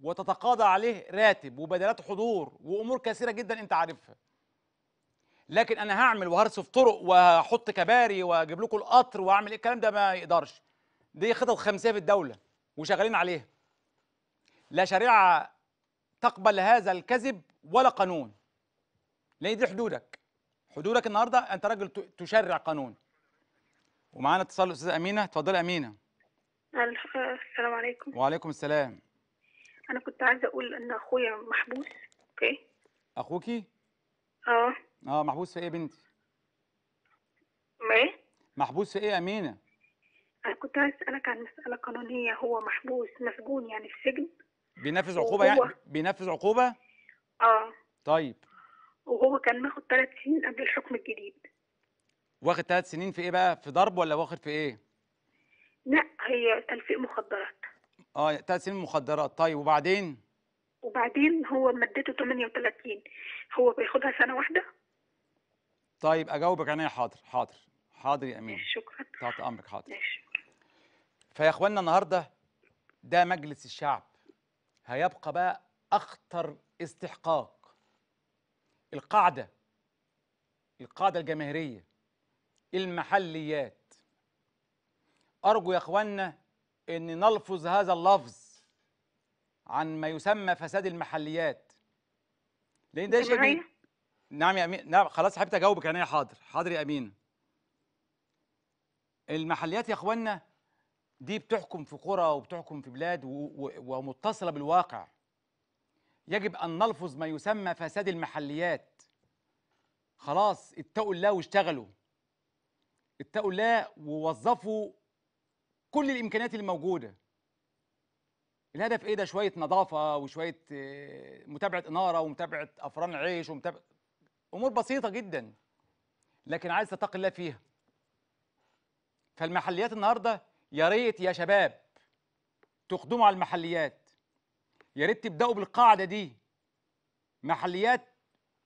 A: وتتقاضى عليه راتب وبدلات حضور وأمور كثيرة جدا أنت عارفها لكن أنا هعمل وهرسف طرق وهحط كباري وأجيب لكم القطر وأعمل إيه الكلام ده ما يقدرش دي خطط خمسية في الدولة وشغالين عليها لا شريعة تقبل هذا الكذب ولا قانون لأن دي حدودك حدودك النهاردة أنت راجل تشرع قانون ومعانا اتصال الأستاذة أمينة اتفضلي أمينة
G: السلام عليكم
A: وعليكم السلام
G: انا كنت عايزه اقول ان اخويا محبوس اوكي اخوكي اه
A: اه محبوس في ايه يا بنتي ايه محبوس في ايه يا امينه
G: انا كنت عايز اسالك عن مساله قانونيه هو محبوس مسجون يعني في سجن
A: بينفذ عقوبه يعني بينفذ عقوبه اه طيب
G: وهو كان ماخد ثلاث سنين قبل الحكم الجديد
A: واخد ثلاث سنين في ايه بقى في ضرب ولا واخد في ايه
G: لا هي تلفيق مخدرات
A: اه تقسيم مخدرات طيب وبعدين
G: وبعدين هو مدته 38 هو بياخدها سنه واحده
A: طيب اجاوبك عينيا حاضر حاضر حاضر يا امين شكرا تحت امرك حاضر ماشي فيا اخوانا النهارده ده مجلس الشعب هيبقى بقى اخطر استحقاق القاعده القاعده الجماهيريه المحليات أرجو يا أخوانا أن نلفظ هذا اللفظ عن ما يسمى فساد المحليات لأن ده شيء نعم يا أمين نعم خلاص حبيت أجاوبك أنا حاضر حاضر يا أمين المحليات يا أخوانا دي بتحكم في قرى وبتحكم في بلاد ومتصلة بالواقع يجب أن نلفظ ما يسمى فساد المحليات خلاص اتقوا الله واشتغلوا اتقوا الله ووظفوا كل الامكانيات اللي موجوده الهدف ايه ده شويه نظافه وشويه آه، متابعه اناره ومتابعه افران عيش ومتابعه امور بسيطه جدا لكن عايز تتقي الله فيها فالمحليات النهارده يا ريت يا شباب تخدموا على المحليات يا ريت تبداوا بالقاعده دي محليات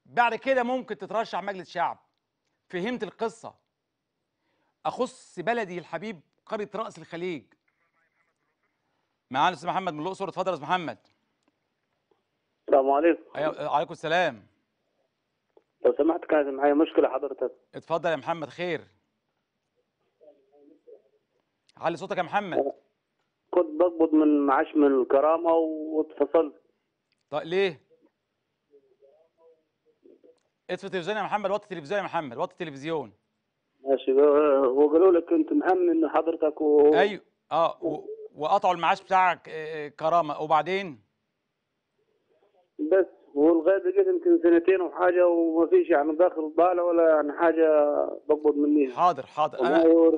A: بعد كده ممكن تترشح مجلس شعب فهمت القصه اخص بلدي الحبيب قريه راس الخليج معانا الاستاذ محمد من الاقصر اتفضل يا استاذ محمد السلام عليكم أيوة عليكم السلام لو سمحت كانت معايا مشكله حضرتك اتفضل يا محمد خير
E: علي صوتك يا محمد كنت بقبض من معاش من الكرامه واتفصلت
A: طيب ليه اطفي التلفزيون يا محمد وطي التلفزيون يا محمد وطي التلفزيون
F: ماشي آه، وقالوا لك كنت مهم
D: حضرتك و... ايوه
A: اه و... وقطعوا المعاش بتاعك آه، كرامه وبعدين بس ولغايه لقيت يمكن سنتين وحاجه وما فيش يعني
E: داخل طالع ولا يعني حاجه بقبض مني
A: حاضر حاضر انا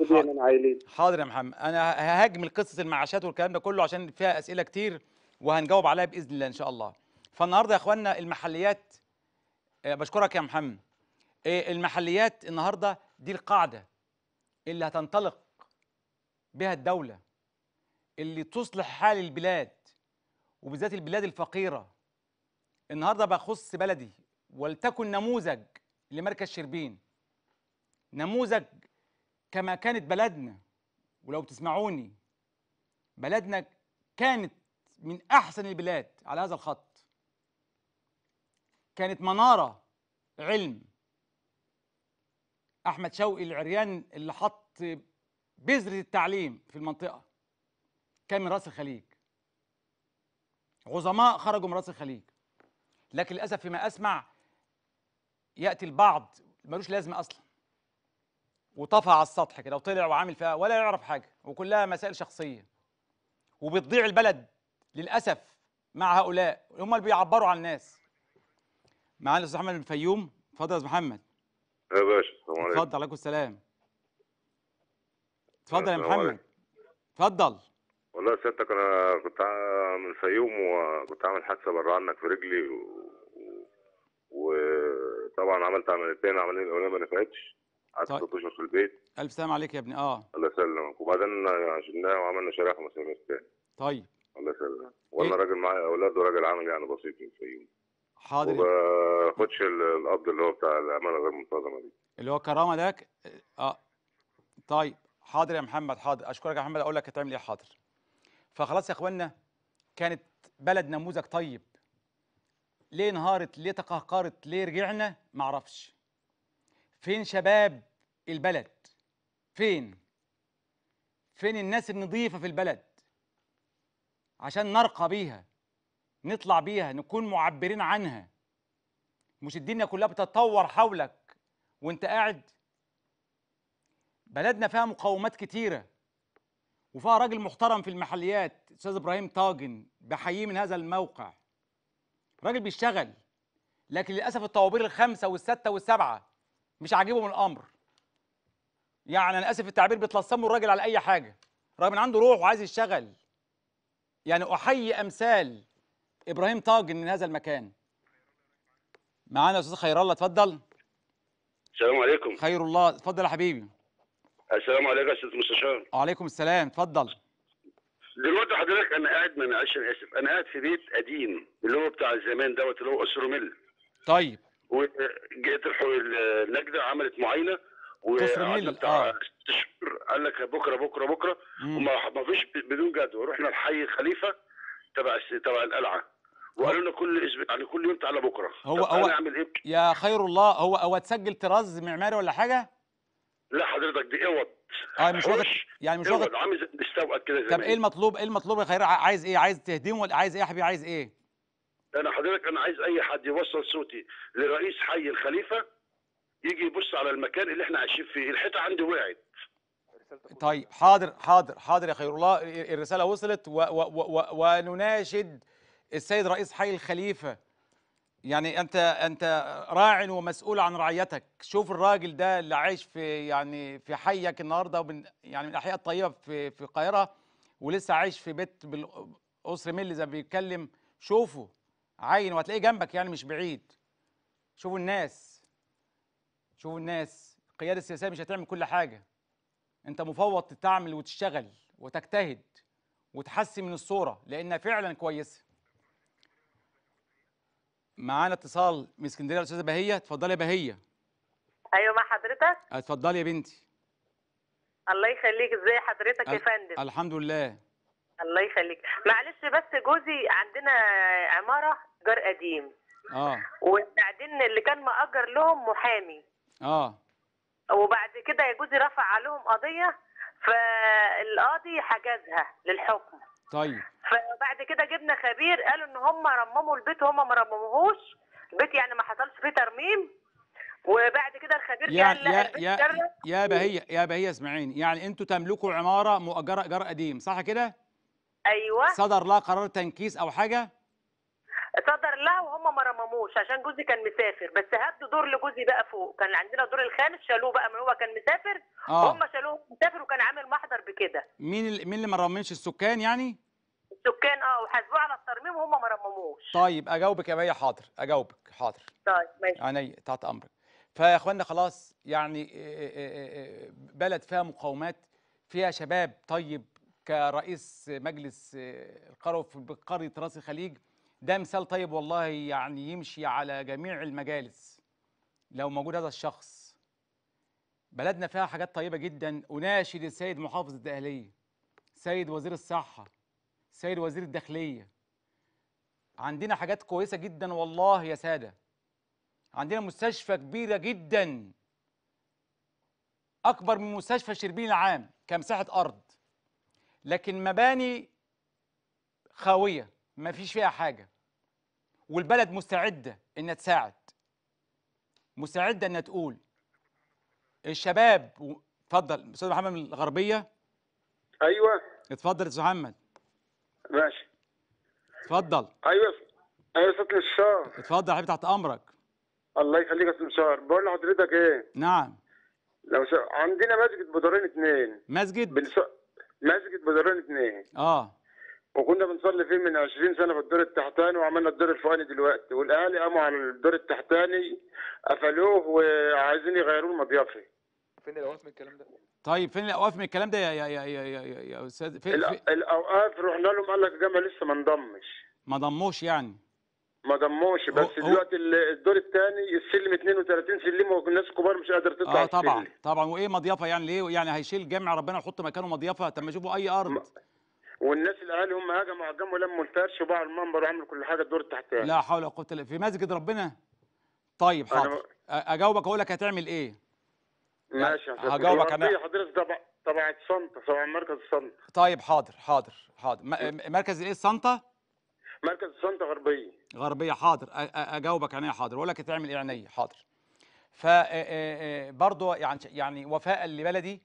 E: حاضر, عايلين. حاضر
A: يا محمد انا ههاجم قصه المعاشات والكلام ده كله عشان فيها اسئله كتير وهنجاوب عليها باذن الله ان شاء الله فالنهارده يا اخوانا المحليات آه، بشكرك يا محمد المحليات النهارده دي القاعدة اللي هتنطلق بها الدولة اللي تصلح حال البلاد وبالذات البلاد الفقيرة النهاردة بخص بلدي ولتكن نموذج لمركز شربين نموذج كما كانت بلدنا ولو تسمعوني بلدنا كانت من أحسن البلاد على هذا الخط كانت منارة علم احمد شوقي العريان اللي حط بذره التعليم في المنطقه كان من راس الخليج عظماء خرجوا من راس الخليج لكن للاسف فيما اسمع ياتي البعض ملوش لازمه اصلا وطفى على السطح كده وطلع وعامل فيها ولا يعرف حاجه وكلها مسائل شخصيه وبتضيع البلد للاسف مع هؤلاء هم اللي بيعبروا عن الناس معانا الاستاذ محمد الفيوم اتفضل يا استاذ محمد
H: يا باشا السلام عليكم اتفضل
A: عليكم السلام اتفضل يا محمد اتفضل
H: والله سيادتك انا كنت من الفيوم وكنت عامل حادثه بره عنك في رجلي وطبعا و... عملت عمليتين عمليه الاولانيه ما نفعتش قعدت طيب. ست اشهر في البيت
A: الف سلام عليك يا ابني اه
H: الله يسلمك وبعدين عشناها وعملنا شرايح ومسامير تاني طيب الله يسلمك إيه؟ وانا إيه؟ راجل معايا اولاد وراجل عامل يعني بسيط من الفيوم حاضر وماخدش القبض اللي هو بتاع الامانه غير المنتظمه
A: دي اللي هو كرامه ده اه طيب حاضر يا محمد حاضر اشكرك يا محمد اقول لك هتعمل ايه حاضر فخلاص يا اخوانا كانت بلد نموذج طيب ليه انهارت ليه تقهقرت ليه رجعنا معرفش فين شباب البلد فين فين الناس النظيفه في البلد عشان نرقى بيها نطلع بيها نكون معبرين عنها مش الدنيا كلها بتتطور حولك وانت قاعد بلدنا فيها مقاومات كتيره وفيها راجل محترم في المحليات استاذ ابراهيم طاجن بحييه من هذا الموقع راجل بيشتغل لكن للاسف الطوابير الخمسه والسته والسبعه مش عاجبهم الامر يعني انا اسف التعبير بيتلصموا الراجل على اي حاجه رغم ان عنده روح وعايز يشتغل يعني احيي امثال ابراهيم طاج من هذا المكان معانا استاذ خير الله اتفضل
D: السلام عليكم
A: خير الله اتفضل يا حبيبي
D: السلام عليكم يا استاذ مستشار
A: وعليكم السلام اتفضل
D: دلوقتي حضرتك انا قاعد ما عشان اسف انا قاعد في بيت قديم اللي هو بتاع زمان دوت اللي هو اسره مل طيب وجيت النجده عملت معاينه قصر مل آه. قال لك بكره بكره بكره وما فيش بدون جدوى رحنا الحي خليفه تبع تبع القلعه وقالوا لنا كل اسبوع يعني كل يوم تعالى بكره هو هو اعمل ايه
A: يا خير الله هو هو تسجل طراز معماري ولا حاجه؟
D: لا حضرتك دي اوض
A: اه مش واخد يعني مش واخد عامل
D: استوقد كده طب ايه المطلوب
A: ايه المطلوب يا خير عايز ايه عايز تهدمه ولا عايز ايه يا حبيبي عايز ايه؟
D: انا حضرتك انا عايز اي حد يوصل صوتي لرئيس حي الخليفه يجي يبص على المكان اللي احنا عايشين فيه الحيطه عندي وقعت
A: طيب حاضر حاضر حاضر يا خير الله الرساله وصلت و و و ونناشد السيد رئيس حي الخليفه يعني انت انت راع ومسؤول عن رعيتك شوف الراجل ده اللي عايش في يعني في حيك النهارده ومن يعني من الاحياء الطيبه في في القاهره ولسه عايش في بيت بالاسر ملي زي ما بيتكلم شوفه عين وهتلاقيه جنبك يعني مش بعيد شوفوا الناس شوفوا الناس القياده السياسيه مش هتعمل كل حاجه انت مفوض تعمل وتشتغل وتجتهد وتحسن من الصوره لانها فعلا كويسه معانا اتصال من اسكندريه الاستاذه بهيه اتفضلي يا بهيه
B: ايوه مع حضرتك
A: اتفضلي يا بنتي
B: الله يخليك ازاي حضرتك يا فندم الحمد لله الله يخليك معلش بس جوزي عندنا عماره جار قديم اه وبعدين اللي كان مأجر لهم محامي اه وبعد كده يا جوزي رفع عليهم قضيه فالقاضي حجزها للحكم طيب فبعد كده جبنا خبير قالوا ان هم رمموا البيت وهم ما رمموهوش البيت يعني ما حصلش فيه ترميم وبعد كده الخبير يا قال يا يا
A: يا بهيه يا بهيه اسمعيني يعني انتوا تملكوا عماره مؤجره ايجار قديم صح كده؟
B: ايوه صدر
A: لها قرار تنكيس او حاجه؟
B: صدر لها وهم ما رمموش عشان جوزي كان مسافر بس هدوا دور لجوزي بقى فوق كان عندنا الدور الخامس شالوه بقى من هو كان مسافر آه. هم شالوه مسافر وكان عامل محضر بكده
A: مين ال... مين اللي ما رممش السكان يعني
B: السكان اه وحاسبوه على الترميم وهم ما
A: رمموش طيب اجاوبك يا مي حاضر اجاوبك حاضر طيب ماشي عينيا تحت امرك فيا اخوانا خلاص يعني آه، آه، آه، بلد فيها مقاومات فيها شباب طيب كرئيس مجلس القروي في قريه راس الخليج ده مثال طيب والله يعني يمشي على جميع المجالس لو موجود هذا الشخص بلدنا فيها حاجات طيبة جدا أناشد السيد محافظ الدقهلية سيد وزير الصحة سيد وزير الداخلية عندنا حاجات كويسة جدا والله يا سادة عندنا مستشفى كبيرة جدا أكبر من مستشفى شربين العام كمساحة أرض لكن مباني خاوية ما فيش فيها حاجة والبلد مستعدة إنها تساعد مستعدة إنها تقول الشباب اتفضل أستاذ محمد من الغربية أيوه اتفضل أستاذ محمد ماشي اتفضل أيوه
D: أيوه أستاذ الشهر
A: اتفضل حبيبي تحت أمرك
D: الله يخليك يا أستاذ الشهر بقول لحضرتك إيه نعم لو س... عندنا مسجد بدرين اتنين مسجد بنس... مسجد بدرين اتنين اه وكنا بنصلي فيه من 20 سنه في الدور التحتاني وعملنا الدور الفوقاني دلوقتي والاهالي قاموا على الدور التحتاني قفلوه وعايزين يغيروا المضيافه
A: فين الاوقاف من الكلام ده؟ طيب فين الاوقاف من الكلام ده يا يا يا يا يا, يا يا استاذ فين
D: الاوقاف رحنا لهم قال لك الجامع لسه ما انضمش
A: ما ضموش يعني
D: ما ضموش بس أو دلوقتي الدور الثاني السلم 32 سلم والناس الكبار مش قادر تطلع اه طبعا السلم.
A: طبعا وايه مضيافه يعني ليه يعني هيشيل جامع ربنا يحط مكانه مضيافه طب ما يشوفوا اي ارض ما...
D: والناس اللي اهالي هم هجموا هجموا لموا الفرش وباعوا المنبر وعملوا كل حاجه الدور التحتاني يعني. لا
A: حول ولا قوه الا في مسجد ربنا طيب حاضر أنا... اجاوبك اقول لك هتعمل ايه
D: ماشي هجاوبك انا حضرتك تبع تبع الصنطه تبع مركز
A: الصنطه طيب حاضر حاضر حاضر مركز ايه الصنطه
D: مركز الصنطه
A: غربيه غربيه حاضر اجاوبك عينيا حاضر اقول لك هتعمل ايه عينيا حاضر ف برضه يعني يعني وفاء لبلدي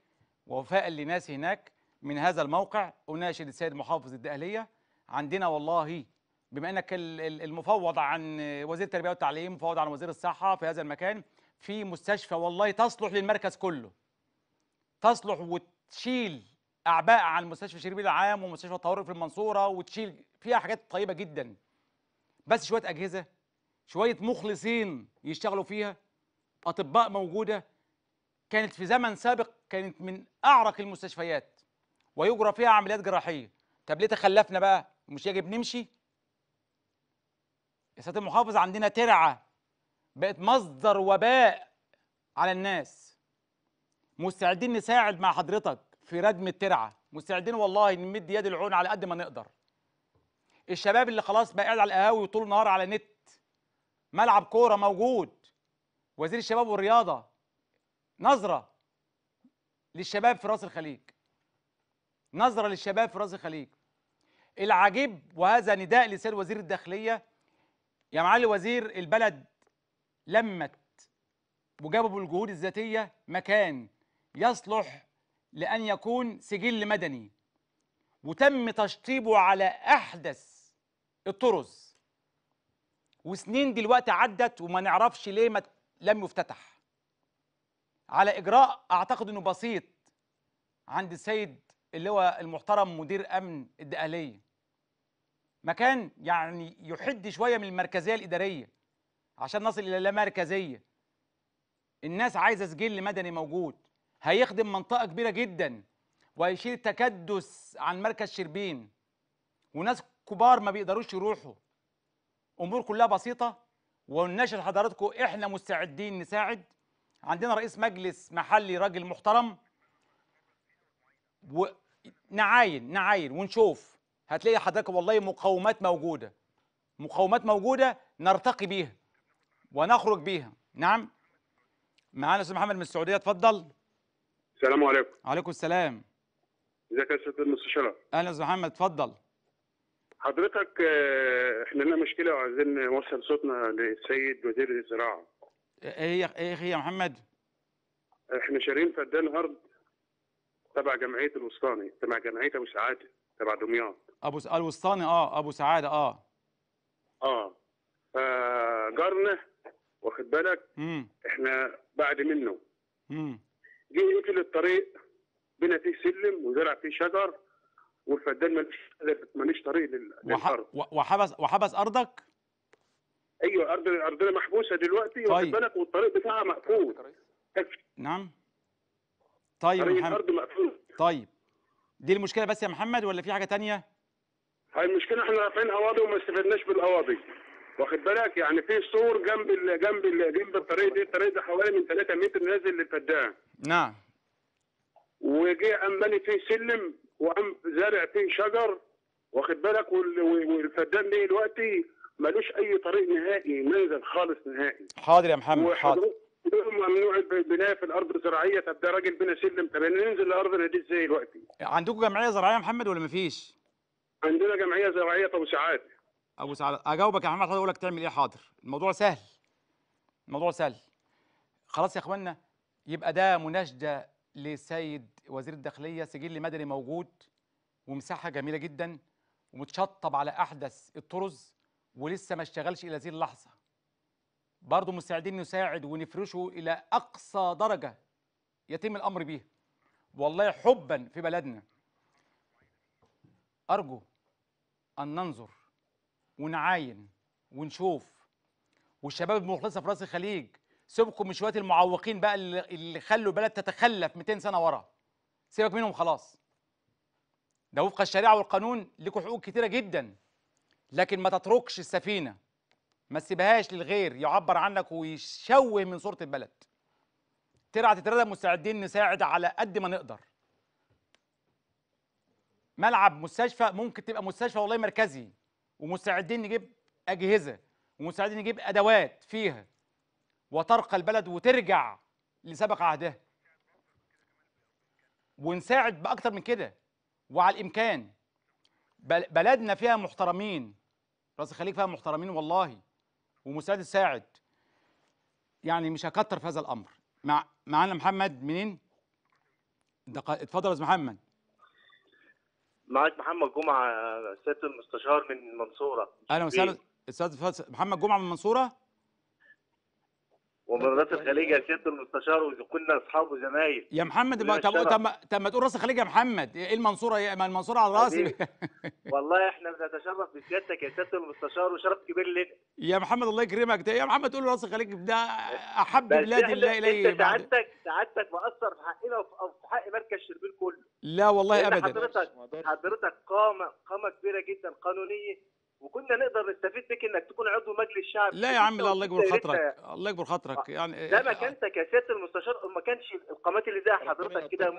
A: وفاء لناس هناك من هذا الموقع أناشد السيد محافظ الدقهلية عندنا والله بما أنك المفوض عن وزير التربية والتعليم مفوض عن وزير الصحة في هذا المكان في مستشفى والله تصلح للمركز كله تصلح وتشيل أعباء عن مستشفى شريف العام ومستشفى الطوارئ في المنصورة وتشيل فيها حاجات طيبة جدا بس شوية أجهزة شوية مخلصين يشتغلوا فيها أطباء موجودة كانت في زمن سابق كانت من أعرق المستشفيات ويجرى فيها عمليات جراحيه طب ليه تخلفنا بقى مش يجب نمشي يا سياده المحافظ عندنا ترعه بقت مصدر وباء على الناس مستعدين نساعد مع حضرتك في ردم الترعه مستعدين والله نمد يد العون على قد ما نقدر الشباب اللي خلاص بقى قاعد على القهاوي طول النهار على نت ملعب كوره موجود وزير الشباب والرياضه نظره للشباب في راس الخليج نظرة للشباب في راس الخليج العجيب وهذا نداء لسيد وزير الداخلية يا معالي وزير البلد لمت وجابوا بالجهود الذاتية مكان يصلح لأن يكون سجل مدني وتم تشطيبه على أحدث الطرز وسنين دلوقتي عدت وما نعرفش ليه ما لم يفتتح على إجراء أعتقد أنه بسيط عند السيد اللي هو المحترم مدير امن الدقهليه مكان يعني يحد شويه من المركزيه الاداريه عشان نصل الى لا مركزيه الناس عايزه سجل مدني موجود هيخدم منطقه كبيره جدا وهيشيل التكدس عن مركز شربين وناس كبار ما بيقدروش يروحوا امور كلها بسيطه ونناشد حضراتكم احنا مستعدين نساعد عندنا رئيس مجلس محلي راجل محترم ونعاين نعاين ونشوف هتلاقي حضرتك والله مقاومات موجوده مقاومات موجوده نرتقي بيها ونخرج بيها نعم معانا استاذ محمد من السعوديه اتفضل السلام عليكم وعليكم السلام ازيك يا استاذ المستشار اهلا استاذ محمد اتفضل
D: حضرتك آه، احنا لنا مشكله وعايزين نوصل صوتنا للسيد وزير الزراعه
A: ايه ايه يا محمد
D: احنا شاريين فدان ارض تبع جمعيه الوسطاني تبع جمعيه ابو سعاده تبع دمياط
A: ابو س... الوسطاني اه ابو سعاده اه
D: اه فجارنا واخد بالك مم. احنا بعد منه امم جه يمكن الطريق بنا فيه سلم وزرع فيه شجر والفدان ماليش ماليش طريق لل... وح... للارض
A: وحبس وحبس ارضك؟
D: ايوه ارض ارضنا محبوسه دلوقتي طيب. واخد بالك والطريق بتاعها مقفول
A: نعم طيب يا محمد الارض مقفول طيب دي المشكله بس يا محمد ولا في حاجه تانية
D: هاي المشكله احنا رافعين قواضي وما استفدناش بالاواضي واخد بالك يعني في سور جنب الـ جنب الـ جنب الطريق دي الطريق ده حوالي من 3 متر نازل للفدان نعم وجه قام بني فيه سلم وقام زارع فيه شجر واخد بالك والفدان دي دلوقتي ملوش اي طريق نهائي نازل خالص نهائي
A: حاضر يا محمد حاضر
D: ممنوع البناء في الارض الزراعيه طب ده راجل بنا سلم طب ننزل الارض دي ازاي دلوقتي؟
A: عندكم جمعيه زراعيه يا محمد ولا مفيش؟ عندنا جمعيه
D: زراعيه ابو سعاد
A: ابو سعاد اجاوبك يا محمد اقول لك تعمل ايه حاضر الموضوع سهل الموضوع سهل خلاص يا اخوانا يبقى ده مناشده للسيد وزير الداخليه سجل مدني موجود ومساحه جميله جدا ومتشطب على احدث الطرز ولسه ما اشتغلش الى هذه اللحظه برضه مستعدين نساعد ونفرشه الى اقصى درجه يتم الامر به والله حبا في بلدنا ارجو ان ننظر ونعاين ونشوف والشباب المخلصه في راس الخليج سيبكم من شويه المعوقين بقى اللي خلوا البلد تتخلف 200 سنه ورا سيبك منهم خلاص ده وفق الشريعه والقانون لكم حقوق كتيره جدا لكن ما تتركش السفينه ما تسيبهاش للغير يعبر عنك ويشوه من صوره البلد ترعى تتردى مستعدين نساعد على قد ما نقدر ملعب مستشفى ممكن تبقى مستشفى والله مركزي ومستعدين نجيب اجهزه ومستعدين نجيب ادوات فيها وترقى البلد وترجع لسبق عهدها ونساعد باكتر من كده وعلى الامكان بلدنا فيها محترمين راس الخليج فيها محترمين والله ومستعد الساعد يعني مش هكتر في هذا الامر مع معانا محمد منين اتفضل يا محمد
H: معاك محمد جمعه سياده المستشار من المنصوره
A: اهلا وسهلا استاذ محمد جمعه من المنصوره
H: ومرات الخليج يا سياده
E: المستشار وكنا اصحاب وزمايل يا
A: محمد طب طب طب ما تقول راس الخليج يا محمد ايه المنصوره ايه المنصوره على راسي والله احنا بنتشرف بسيادتك يا سياده المستشار وشرف كبير لنا يا محمد الله يكرمك ده طيب يا محمد تقول راس الخليج ده احب بلاد الله الي انت سعادتك سعادتك مأثر في حقنا وفي حق مركز شربين كله لا والله ابدا حضرتك
F: حضرتك قامه قامه كبيره جدا قانونيه وكنا نقدر نستفيد بك انك تكون عضو مجلس شعب
C: لا يا عم لا الله يكبر خاطرك الله
A: يكبر خاطرك آه. يعني ده ما كانت
F: سياده
C: المستشار ما كانش القامات اللي زي حضرتك كده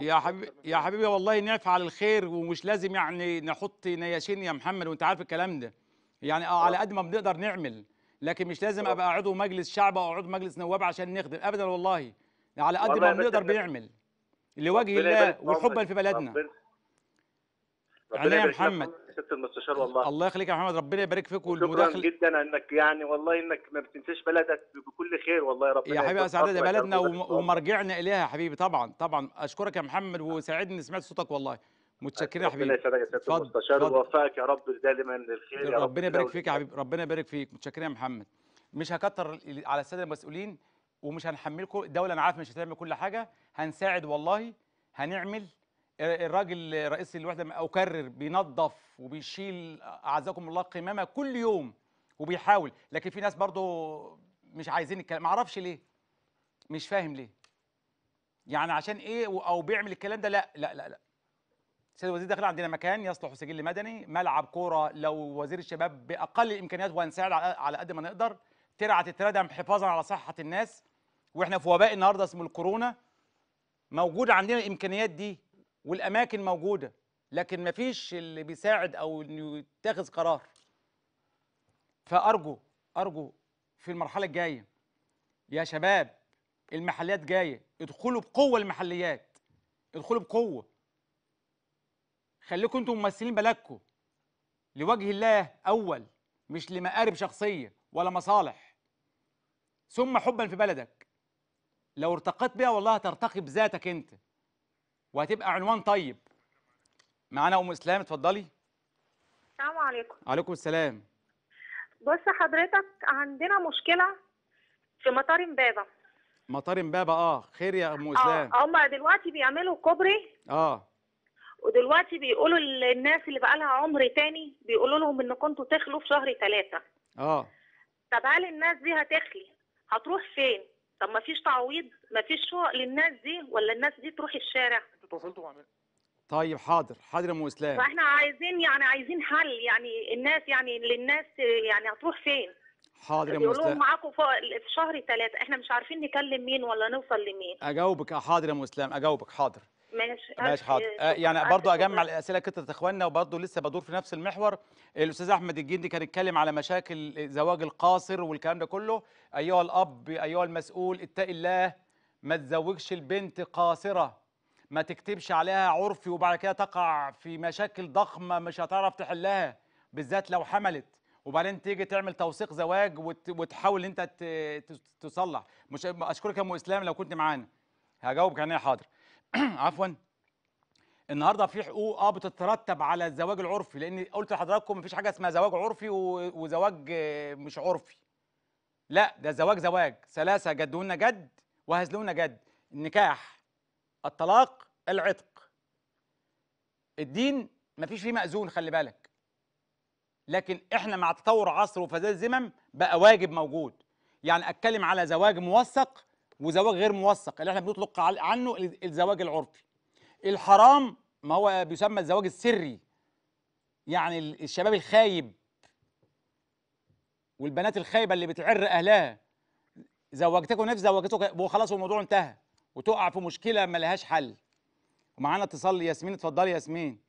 C: يا
A: حبيبي يا حبيبي والله نافع على الخير ومش لازم يعني نحط نياشين يا محمد وانت عارف الكلام ده يعني اه على آه. قد ما بنقدر نعمل لكن مش لازم آه. ابقى عضو مجلس شعب او عضو مجلس نواب عشان نخدم ابدا والله على قد ما بنقدر بنعمل لوجه الله وحبا في بلدنا علينا يعني يا محمد كابتن المستشار والله الله يخليك يا محمد ربنا يبارك فيك والمداخله
C: جدا انك يعني والله انك ما بتنساش بلدك بكل خير والله ربنا يا حبيبي يا سعاده بلدنا
A: ومرجعنا اليها يا حبيبي طبعا طبعا اشكرك يا محمد وسعدني سمعت صوتك والله متشكرين يا حبيبي ربنا يسعدك يا سياده المستشار
H: ووفقك يا رب دائما للخير يا رب ربنا يبارك فيك
A: يا حبيبي ربنا يبارك فيك متشكرين يا محمد مش هكتر على الساده المسؤولين ومش هنحملكم الدوله انا عارف مش هتعمل كل حاجه هنساعد والله هنعمل الراجل رئيس الوحده اكرر بينظف وبيشيل اعزكم الله قمامه كل يوم وبيحاول لكن في ناس برضو مش عايزين الكلام ما اعرفش ليه مش فاهم ليه يعني عشان ايه او بيعمل الكلام ده لا لا لا لا سيد الوزير داخل عندنا مكان يصلح سجل مدني ملعب كوره لو وزير الشباب باقل الامكانيات وهنساعد على قد ما نقدر ترعه تتردم حفاظا على صحه الناس واحنا في وباء النهارده اسمه الكورونا موجود عندنا الامكانيات دي والاماكن موجوده لكن مفيش اللي بيساعد او انه يتخذ قرار فارجو ارجو في المرحله الجايه يا شباب المحليات جايه ادخلوا بقوه المحليات ادخلوا بقوه خليكم انتم ممثلين بلدكم لوجه الله اول مش لمقارب شخصيه ولا مصالح ثم حبا في بلدك لو ارتقيت بيها والله هترتقي بذاتك انت وهتبقى عنوان طيب معانا ام اسلام اتفضلي
G: السلام عليكم
A: وعليكم السلام
G: بص حضرتك عندنا مشكله في مطار امبابه
A: مطار امبابه اه خير يا ام آه، اسلام اه
G: هم دلوقتي بيعملوا كوبري
A: اه
B: ودلوقتي بيقولوا للناس اللي بقى لها عمر تاني بيقولوا لهم ان كنتوا تخلوا في شهر ثلاثة اه طب هل الناس دي هتخلي هتروح فين طب ما فيش تعويض ما فيش شقق للناس دي ولا الناس دي تروح الشارع اتصلتوا مع
A: طيب حاضر حاضر يا ام اسلام فاحنا
B: عايزين يعني عايزين حل يعني الناس يعني للناس يعني هتروح فين
A: حاضر يا ام اسلام معاكم
B: في شهر ثلاثة احنا مش عارفين نكلم مين ولا نوصل لمين
A: اجاوبك آه، حاضر يا ام اسلام اجاوبك حاضر
B: ماشي ماشي حاضر أه يعني برضو
A: اجمع الاسئله كتره اخواننا وبرضو لسه بدور في نفس المحور الاستاذ احمد الجندي كان اتكلم على مشاكل الزواج القاصر والكلام ده كله ايها الاب ايها المسؤول اتقي الله ما تزوجش البنت قاصره ما تكتبش عليها عرفي وبعد كده تقع في مشاكل ضخمه مش هتعرف تحلها بالذات لو حملت وبعدين تيجي تعمل توثيق زواج وتحاول انت تصلح مش اشكرك يا ام اسلام لو كنت معانا هجاوبك عينيا إيه حاضر عفوا النهارده في حقوق اه بتترتب على الزواج العرفي لان قلت لحضراتكم مفيش حاجه اسمها زواج عرفي وزواج مش عرفي لا ده زواج زواج ثلاثه جدونا جد وهزلونا جد النكاح الطلاق العتق الدين ما فيش فيه مأذون خلي بالك لكن احنا مع تطور عصر وفساد الزمن بقى واجب موجود يعني اتكلم على زواج موثق وزواج غير موثق اللي احنا بنطلق عنه الزواج العرفي الحرام ما هو بيسمى الزواج السري يعني الشباب الخايب والبنات الخايبه اللي بتعر اهلها زوجتك ونفس زوجتك وخلاص الموضوع انتهى وتقع في مشكله ما لهاش حل ومعانا اتصال ياسمين اتفضلي ياسمين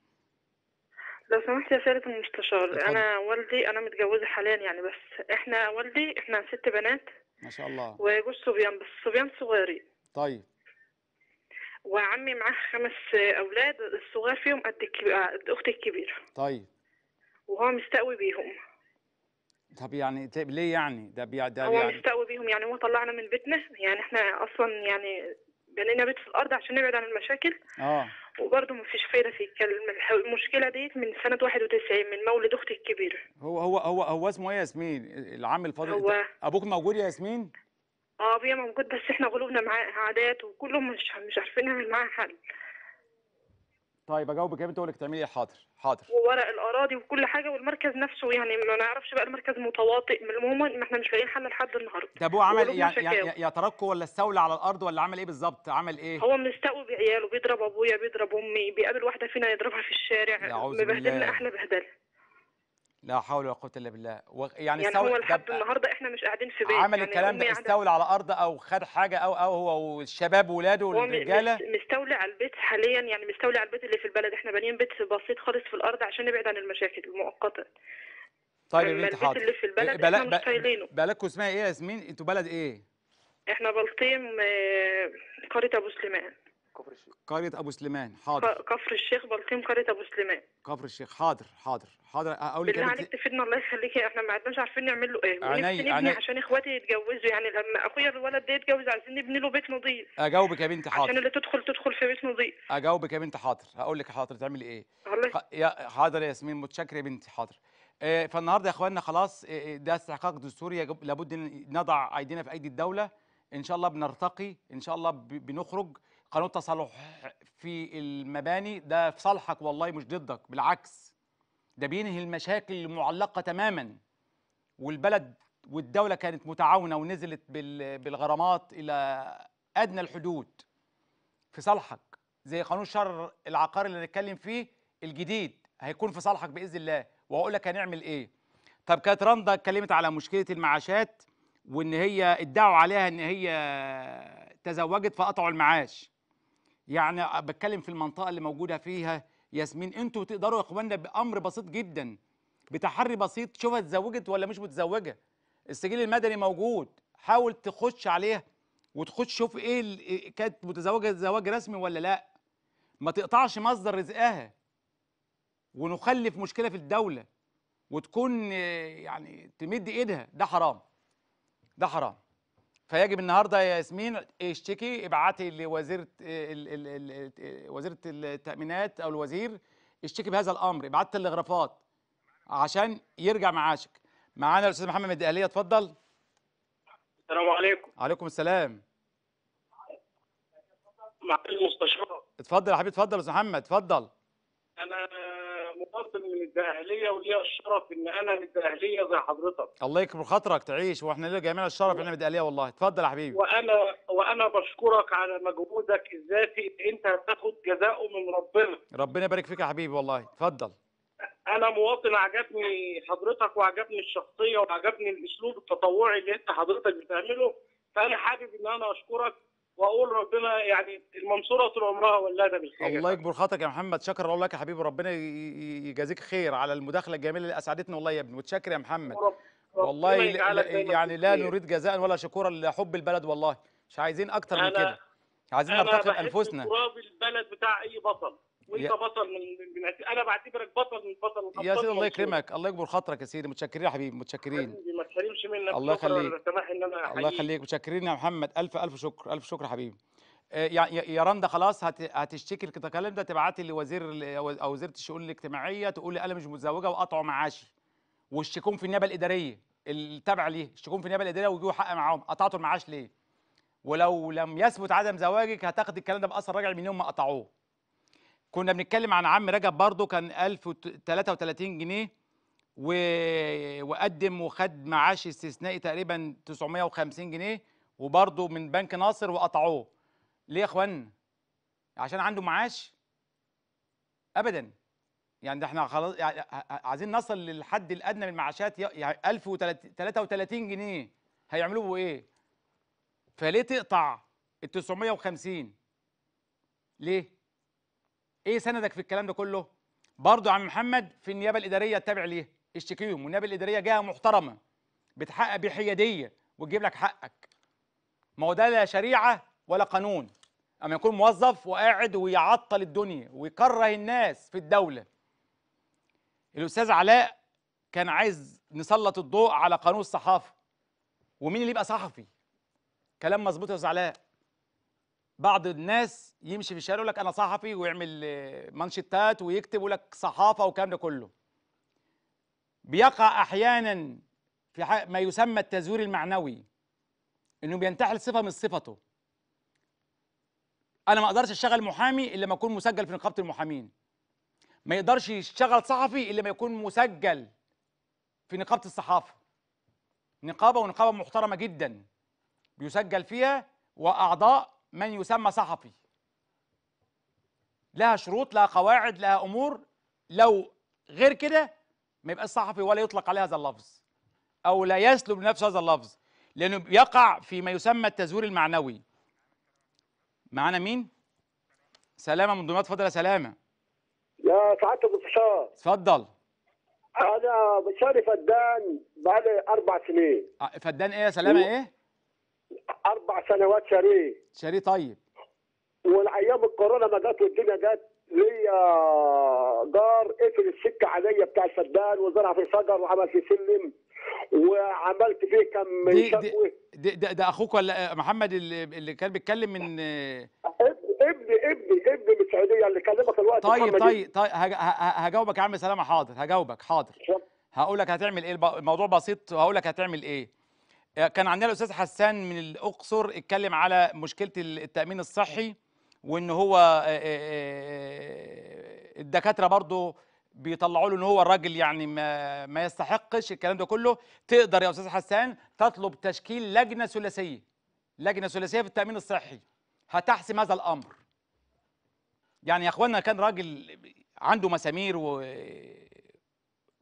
I: لو سمحت يا سيادة
A: المستشار اتفضل. انا
I: والدي انا متجوزه حاليا يعني بس احنا والدي احنا ست بنات ما شاء الله وجوز صبيان بس صبيان صغيرين طيب وعمي معاه خمس اولاد الصغير فيهم قد اختي الكبيره طيب وهو مستقوي بيهم
A: طب يعني طب ليه يعني ده بي... ده هو يعني... مستقوي
I: بيهم يعني هو طلعنا من بيتنا يعني احنا اصلا يعني بنينا بيت في الارض عشان نبعد عن المشاكل اه وبرضه مفيش في الكلام المشكله ديت من سنه 91 من مولد اختي الكبيره
A: هو هو هو هو اسمه ايه ياسمين العم الفاضل هو ابوك موجود يا ياسمين
I: اه ابويا موجود بس احنا غلوبنا معاه عادات وكله مش مش عارفين نعمل معاه حل
A: طيب اجاوبك بنت اقول لك تعملي ايه حاضر حاضر
I: وورق الاراضي وكل حاجه والمركز نفسه يعني ما نعرفش بقى المركز متواطئ المهم ان احنا مش لاقيين حل لحد النهارده طب هو عمل يعني
A: يا تركه ولا استولى على الارض ولا عمل ايه بالظبط عمل ايه هو
I: مستقوي بعياله بيضرب ابويا بيضرب امي بيقابل واحده فينا يضربها في الشارع مبهدلنا احلى بهدله
A: لا حول ولا قوه الا بالله و... يعني, يعني هو لحد
I: النهارده احنا مش قاعدين في بيت عمل يعني الكلام ده استولى
A: على ارض او خد حاجه او او هو والشباب ولاده والرجاله
I: مستولى على البيت حاليا يعني مستولى على البيت اللي في البلد احنا بانيين بيت بسيط خالص في الارض عشان نبعد عن المشاكل المؤقته طيب يا حاضر اللي في البلد بلا... احنا مش شايلينه
A: بلدكم اسمها ايه يا ياسمين انتوا بلد ايه
I: احنا بلطيم آه، قريه ابو سليمان
A: كفر الشيخ قريه ابو سليمان حاضر
I: كفر الشيخ بلطيم قريه ابو سليمان
A: كفر الشيخ حاضر حاضر حاضر اقول لك بالله عليك
I: تفيدنا الله يخليكي احنا ما عدناش عارفين نعمل له ايه عيني عيني عشان اخواتي يتجوزوا يعني لما اخويا الولد ده يتجوز عايزين نبني له بيت نظيف
A: اجاوبك يا بنتي حاضر عشان اللي
I: تدخل تدخل في بيت نظيف
A: اجاوبك يا بنتي حاضر هقول لك حاضر تعملي ايه والله يا حاضر يا ياسمين متشكر يا بنتي حاضر آه، فالنهارده يا اخواننا خلاص آه، آه، ده استحقاق دستوري لابد نضع ايدينا في ايدي الدوله ان شاء الله بنرتقي ان شاء الله بنخرج قانون التصالح في المباني ده في صالحك والله مش ضدك بالعكس ده بينهي المشاكل المعلقه تماما والبلد والدوله كانت متعاونه ونزلت بالغرامات الى ادنى الحدود في صالحك زي قانون الشر العقاري اللي هنتكلم فيه الجديد هيكون في صالحك باذن الله وهقول لك هنعمل ايه طب كانت رندا اتكلمت على مشكله المعاشات وان هي ادعوا عليها ان هي تزوجت فقطعوا المعاش يعني بتكلم في المنطقه اللي موجوده فيها ياسمين انتوا تقدروا يا اخواننا بامر بسيط جدا بتحري بسيط شوفها اتزوجت ولا مش متزوجه السجل المدني موجود حاول تخش عليها وتخش شوف ايه كانت متزوجه زواج رسمي ولا لا ما تقطعش مصدر رزقها ونخلف مشكله في الدوله وتكون يعني تمد ايدها ده حرام ده حرام فيجب النهارده يا ياسمين اشتكي ابعتي لوزيره وزيره التامينات او الوزير اشتكي بهذا الامر ابعت الاغرافات عشان يرجع معاشك معانا الاستاذ محمد الدقاليه اتفضل
C: السلام عليكم
A: وعليكم السلام
D: مع المستشار
A: اتفضل يا حبيبي اتفضل يا استاذ محمد اتفضل
D: انا مواطن من الدقهليه وليا الشرف ان انا من الدقهليه زي
C: حضرتك
A: الله يكبر خاطرك تعيش واحنا لنا جميعا الشرف ان احنا من الدقهليه والله اتفضل يا حبيبي وانا
C: وانا بشكرك على مجهودك الذاتي انت هتاخد جزاءه من ربنا
A: ربنا يبارك فيك يا حبيبي والله اتفضل
C: انا مواطن عجبني حضرتك وعجبني الشخصيه وعجبني الاسلوب التطوعي اللي انت حضرتك بتعمله فانا حابب ان انا اشكرك واقول ربنا يعني المنصوره طول عمرها ولاده بالخير الله
A: يكبر خاطرك يا محمد شكر الله لك يا حبيبي ربنا يجازيك خير على المداخله الجميله اللي اسعدتنا والله يا ابني وتشكر يا محمد والله يعني لا نريد جزاء ولا شكورا لحب البلد والله مش عايزين اكتر من كده عايزين نرتقي انفسنا تراب
C: البلد بتاع اي بطل وانت بطل من, من انا بعتبرك بطل من بطل يا سيدي الله يكرمك
A: الله يكبر خاطرك يا سيدي متشكرين يا حبيبي متشكرين
C: ما تحرمش منك الله يخليك الله يخليك
A: متشكرين يا محمد الف الف شكر الف شكر حبيبي آه، يا رندا خلاص هتشتكي الكلام ده تبعتي لوزير او وزيره الشؤون الاجتماعيه تقول لي انا مش متزوجه وقطعوا معاشي والشكون في النيابه الاداريه التابعه ليه الشكون في النيابه الاداريه ويجوا حق معاهم قطعتوا المعاش ليه ولو لم يثبت عدم زواجك هتاخد الكلام ده باثر رجعي من يوم ما قطعوه كنا بنتكلم عن عم رجب برضه كان 1033 جنيه و... وقدم وخد معاش استثنائي تقريبا 950 جنيه وبرضه من بنك ناصر وقطعوه ليه يا اخوانا عشان عنده معاش ابدا يعني ده احنا خلاص عايزين نصل للحد الادنى من المعاشات يعني 1033 جنيه هيعملوا بيه ايه؟ فليه تقطع ال 950 ليه؟ ايه سندك في الكلام ده كله برضه عم محمد في النيابه الاداريه التابع ليه اشتكيهم والنيابه الاداريه جهه محترمه بتحقق بحياديه وتجيب لك حقك ما هو ده لا شريعه ولا قانون اما يكون موظف وقاعد ويعطل الدنيا ويكره الناس في الدوله الاستاذ علاء كان عايز نسلط الضوء على قانون الصحافه ومين اللي يبقى صحفي كلام مظبوط يا استاذ علاء بعض الناس يمشي في الشارع يقول لك انا صحفي ويعمل آه، مانشيتات ويكتب يقول لك صحافه والكلام ده كله بيقع احيانا في ما يسمى التزوير المعنوي انه بينتحل صفه من صفته انا ما اقدرش اشتغل محامي الا ما اكون مسجل في نقابه المحامين ما يقدرش يشتغل صحفي الا ما يكون مسجل في نقابه الصحافه نقابه ونقابه محترمه جدا بيسجل فيها واعضاء من يسمى صحفي لها شروط لها قواعد لها امور لو غير كده ما يبقاش صحفي ولا يطلق عليه هذا اللفظ او لا يسلب لنفسه هذا اللفظ لانه يقع في ما يسمى التزوير المعنوي معانا مين سلامه من دمياط فضل يا سلامه
D: يا سعاده المستشار اتفضل انا بشاري فدان بعد اربع سنين
A: آه، فدان ايه يا سلامه ايه
D: اربع سنوات شاريه
A: شاريه طيب
D: والايام الكورونا ما جت والدنيا جت ليا جار قفل السكه عليا بتاع السدان وزرع في شجر وعمل في سلم وعملت فيه كم دي
A: دي, ده, ده, اخوك ولا محمد اللي كان بيتكلم من ابني
D: ابني ابني من السعوديه اللي كلمك الوقت طيب طيب
A: طيب هجاوبك يا عم سلامه حاضر هجاوبك حاضر هقول لك هتعمل ايه الموضوع بسيط وهقول لك هتعمل ايه كان عندنا الاستاذ حسان من الاقصر اتكلم على مشكله التامين الصحي وان هو آه، آه، آه، الدكاتره برضه بيطلعوا له ان هو الراجل يعني ما ما يستحقش الكلام ده كله تقدر يا استاذ حسان تطلب تشكيل لجنه ثلاثيه لجنه ثلاثيه في التامين الصحي هتحسم هذا الامر يعني يا اخوانا كان راجل عنده مسامير و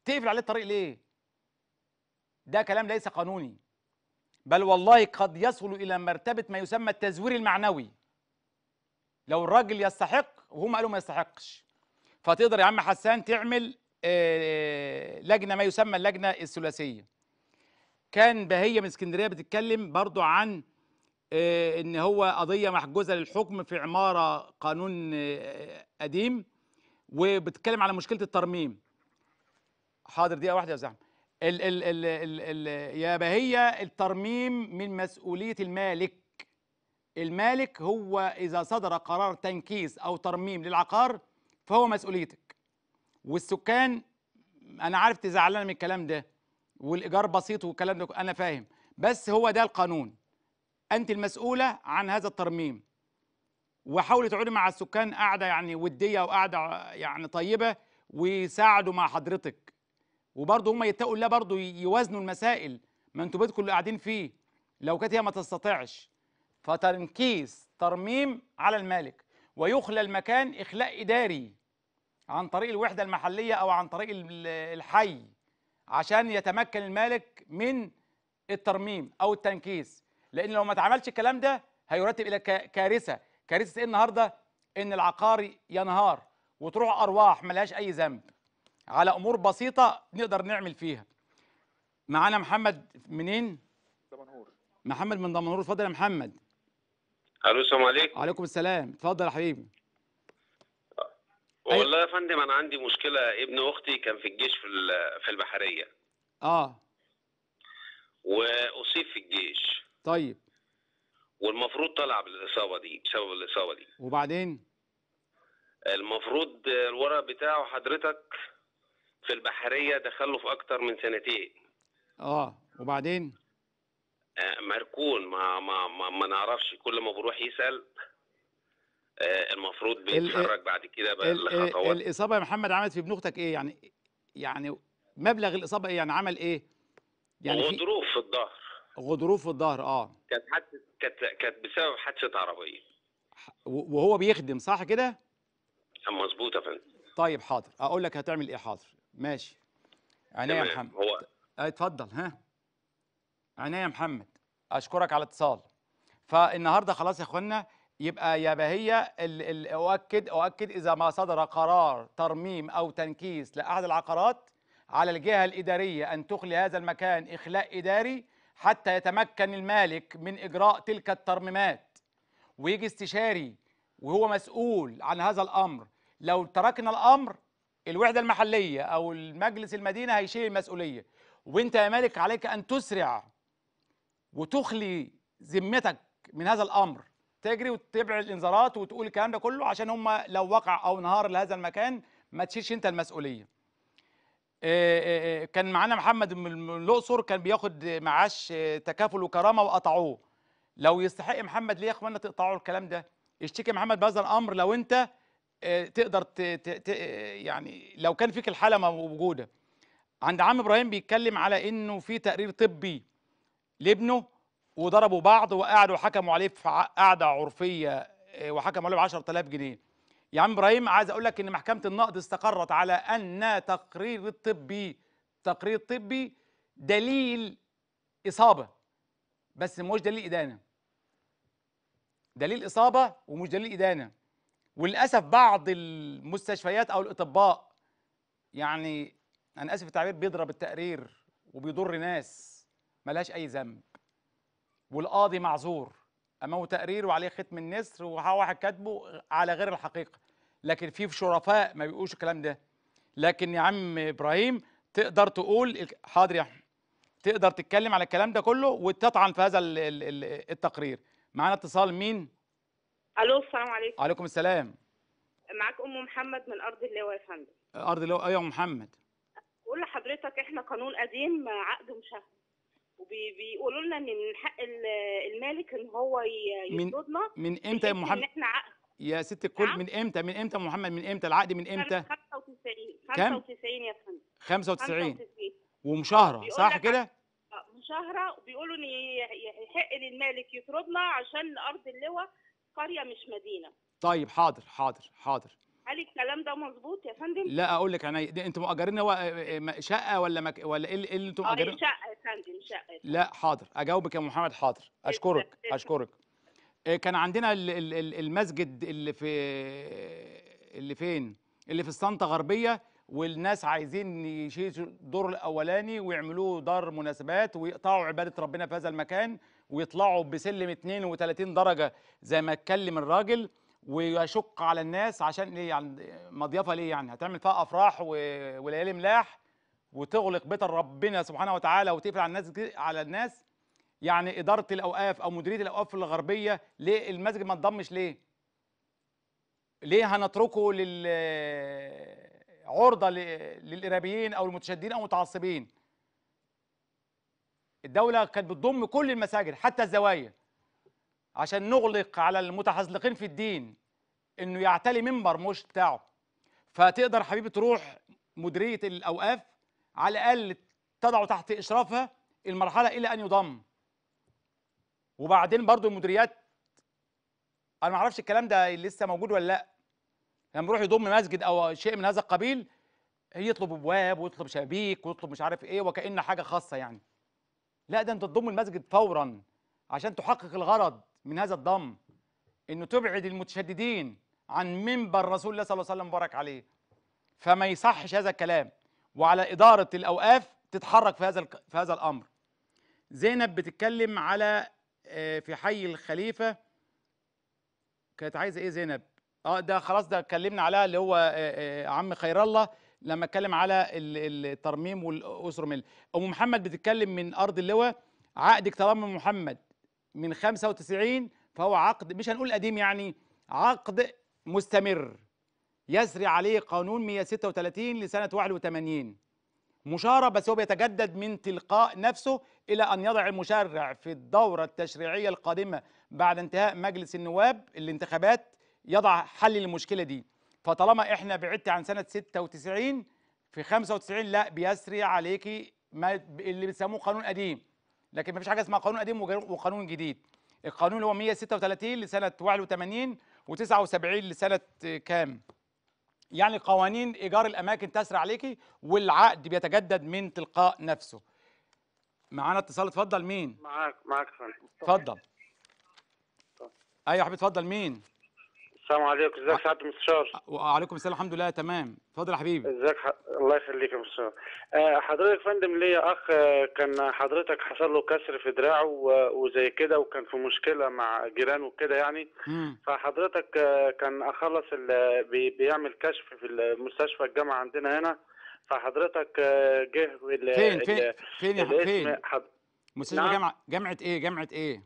A: تقفل عليه الطريق ليه ده كلام ليس قانوني بل والله قد يصل إلى مرتبة ما يسمى التزوير المعنوي لو الراجل يستحق وهم قالوا ما يستحقش فتقدر يا عم حسان تعمل آه، آه، لجنة ما يسمى اللجنة الثلاثية كان بهية من اسكندرية بتتكلم برضو عن آه، ان هو قضية محجوزة للحكم في عمارة قانون قديم وبتتكلم على مشكلة الترميم حاضر دقيقة واحدة يا زعم ال ال ال ال ال يا بهية الترميم من مسؤولية المالك المالك هو إذا صدر قرار تنكيس أو ترميم للعقار فهو مسؤوليتك والسكان أنا عارف تزعلنا من الكلام ده والإيجار بسيط والكلام ده أنا فاهم بس هو ده القانون أنت المسؤولة عن هذا الترميم وحاولي تقعدي مع السكان قاعدة يعني ودية وقاعدة يعني طيبة ويساعدوا مع حضرتك وبرضه هم يتقوا الله برضه يوازنوا المسائل ما انتوا بيتكم اللي قاعدين فيه لو كانت هي ما تستطيعش فتنكيس ترميم على المالك ويخلى المكان إخلاء إداري عن طريق الوحدة المحلية أو عن طريق الحي عشان يتمكن المالك من الترميم أو التنكيس لأن لو ما اتعملش الكلام ده هيرتب إلى كارثة كارثة إيه النهاردة؟ إن العقار ينهار وتروح أرواح ملهاش أي ذنب على امور بسيطه نقدر نعمل فيها معانا محمد منين دمنهور محمد من دمنهور اتفضل يا محمد
E: الو
D: السلام عليكم
A: وعليكم السلام اتفضل يا حبيبي أيوة.
E: والله يا فندم
D: انا عندي مشكله ابن اختي كان في الجيش في في البحريه اه واصيب في الجيش طيب والمفروض طلع بالاصابه دي بسبب الاصابه دي
A: وبعدين
D: المفروض الورق
H: بتاعه حضرتك في البحريه دخل له في اكتر من سنتين
A: اه وبعدين
H: آه، مركون ما ما ما, ما نعرفش كل ما بروح يسال آه، المفروض بيتحرك بعد كده بقى الخطوات
A: الاصابه يا محمد عملت في بنوختك ايه يعني يعني مبلغ الاصابه ايه يعني عمل ايه يعني غضروف في الظهر غضروف في الظهر اه
D: كانت حادثه كانت كانت بسبب حادثه عربيه
A: وهو بيخدم صح كده
D: مظبوط يا فندم
A: طيب حاضر اقول لك هتعمل ايه حاضر ماشي عينيا يا محمد هو اتفضل ها عينيا يا محمد اشكرك على الاتصال فالنهارده خلاص يا اخوانا يبقى يا بهية أؤكد أؤكد إذا ما صدر قرار ترميم أو تنكيس لأحد العقارات على الجهة الإدارية أن تخلي هذا المكان إخلاء إداري حتى يتمكن المالك من إجراء تلك الترميمات ويجي استشاري وهو مسؤول عن هذا الأمر لو تركنا الأمر الوحده المحليه او المجلس المدينه هيشيل المسؤوليه وانت يا مالك عليك ان تسرع وتخلي ذمتك من هذا الامر تجري وتبعد الانذارات وتقول الكلام ده كله عشان هم لو وقع او انهار لهذا المكان ما تشيلش انت المسؤوليه آه، آه، آه، كان معانا محمد من الاقصر كان بياخد معاش تكافل وكرامه وقطعوه لو يستحق محمد ليه يا اخوانا تقطعوا الكلام ده اشتكي محمد بهذا الامر لو انت تقدر ت... ت... ت... يعني لو كان فيك الحاله موجوده عند عم ابراهيم بيتكلم على انه في تقرير طبي لابنه وضربوا بعض وقعدوا حكموا عليه في قعده عرفيه آه، وحكموا عليه ب 10000 جنيه يا عم ابراهيم عايز اقول لك ان محكمه النقد استقرت على ان تقرير الطبي تقرير طبي دليل اصابه بس مش دليل ادانه دليل اصابه ومش دليل ادانه وللاسف بعض المستشفيات او الاطباء يعني انا اسف التعبير بيضرب التقرير وبيضر ناس ملهاش اي ذنب والقاضي معذور امامه تقرير وعليه ختم النسر وواحد كاتبه على غير الحقيقه لكن في شرفاء ما بيقولوش الكلام ده لكن يا عم ابراهيم تقدر تقول حاضر يا تقدر تتكلم على الكلام ده كله وتطعن في هذا التقرير معانا اتصال مين
G: الو السلام عليكم وعليكم السلام معاك ام محمد من ارض اللواء يا فندم
A: ارض اللواء ايوه ام محمد
G: بقول لحضرتك احنا قانون قديم عقد مشاهد
J: وبيقولوا لنا ان من حق المالك ان هو يطردنا من, امتى يا محمد احنا عقد
A: يا ست الكل نعم. من امتى من امتى محمد من امتى العقد من امتى
J: 95 95 يا فندم 95
A: ومشهره صح كده
G: آه، مشاهره وبيقولوا ان يحق للمالك يطردنا عشان ارض اللواء قريه مش مدينه
A: طيب حاضر حاضر حاضر
G: هل الكلام ده مظبوط يا فندم؟
A: لا اقول لك انا انتوا مأجرين هو شقه ولا مك... ولا ايه, إيه اللي انتوا آه، مأجرين؟ شقه يا فندم شقه لا حاضر اجاوبك يا محمد حاضر اشكرك اشكرك إيه، كان عندنا المسجد اللي في اللي فين؟ اللي في السنطه غربيه والناس عايزين يشيلوا الدور الاولاني ويعملوه دار مناسبات ويقطعوا عباده ربنا في هذا المكان ويطلعوا بسلم 32 درجه زي ما اتكلم الراجل ويشق على الناس عشان ليه يعني مضيافه ليه يعني هتعمل فيها افراح وليالي ملاح وتغلق بيت ربنا سبحانه وتعالى وتقفل على الناس على الناس يعني اداره الاوقاف او مديريه الاوقاف الغربيه ليه المسجد ما انضمش ليه؟ ليه هنتركه لل عرضه للارهابيين او المتشددين او المتعصبين الدوله كانت بتضم كل المساجد حتى الزوايا عشان نغلق على المتحزلقين في الدين انه يعتلي منبر مش بتاعه فتقدر حبيبي تروح مديريه الاوقاف على الاقل تضعه تحت اشرافها المرحله الى ان يضم وبعدين برضو المديريات انا ما اعرفش الكلام ده لسه موجود ولا لا لما يروح يضم مسجد او شيء من هذا القبيل يطلب ابواب ويطلب شبابيك ويطلب مش عارف ايه وكأن حاجه خاصه يعني لا ده انت تضم المسجد فورا عشان تحقق الغرض من هذا الضم انه تبعد المتشددين عن منبر رسول الله صلى الله عليه وسلم بارك عليه فما يصحش هذا الكلام وعلى اداره الاوقاف تتحرك في هذا في هذا الامر زينب بتتكلم على آه، في حي الخليفه كانت عايزه ايه زينب اه ده خلاص ده اتكلمنا عليها اللي هو آه، آه، عم خير الله لما اتكلم على الترميم والاسر مل ام محمد بتتكلم من ارض اللواء عقدك ام محمد من 95 فهو عقد مش هنقول قديم يعني عقد مستمر يسري عليه قانون 136 لسنه 81 مشاره بس هو بيتجدد من تلقاء نفسه الى ان يضع المشرع في الدوره التشريعيه القادمه بعد انتهاء مجلس النواب الانتخابات يضع حل للمشكله دي فطالما احنا بعدت عن سنه 96 في 95 لا بيسري عليكي ما اللي بيسموه قانون قديم لكن ما فيش حاجه اسمها قانون قديم وقانون جديد القانون اللي هو 136 لسنه 81 و79 لسنه كام يعني قوانين ايجار الاماكن تسري عليكي والعقد بيتجدد من تلقاء نفسه معانا اتصال اتفضل مين
E: معاك معاك فندم اتفضل
A: ايوه يا حبيبي اتفضل مين
E: السلام عليكم ازيك سعاده المستشار
A: وعليكم السلام الحمد لله تمام اتفضل
E: يا حبيبي ازيك ح... الله يخليك يا مستشار حضرتك آه، حضرتك فندم ليا اخ آه، كان حضرتك حصل له كسر في دراعه و... وزي كده وكان في مشكله مع جيرانه وكده يعني مم. فحضرتك آه، كان اخلص ال... بي... بيعمل كشف في المستشفى الجامعه عندنا هنا فحضرتك جه ال... فين فين فين, فين, فين؟
A: مستشار نعم. جامعه جامعه ايه جامعه ايه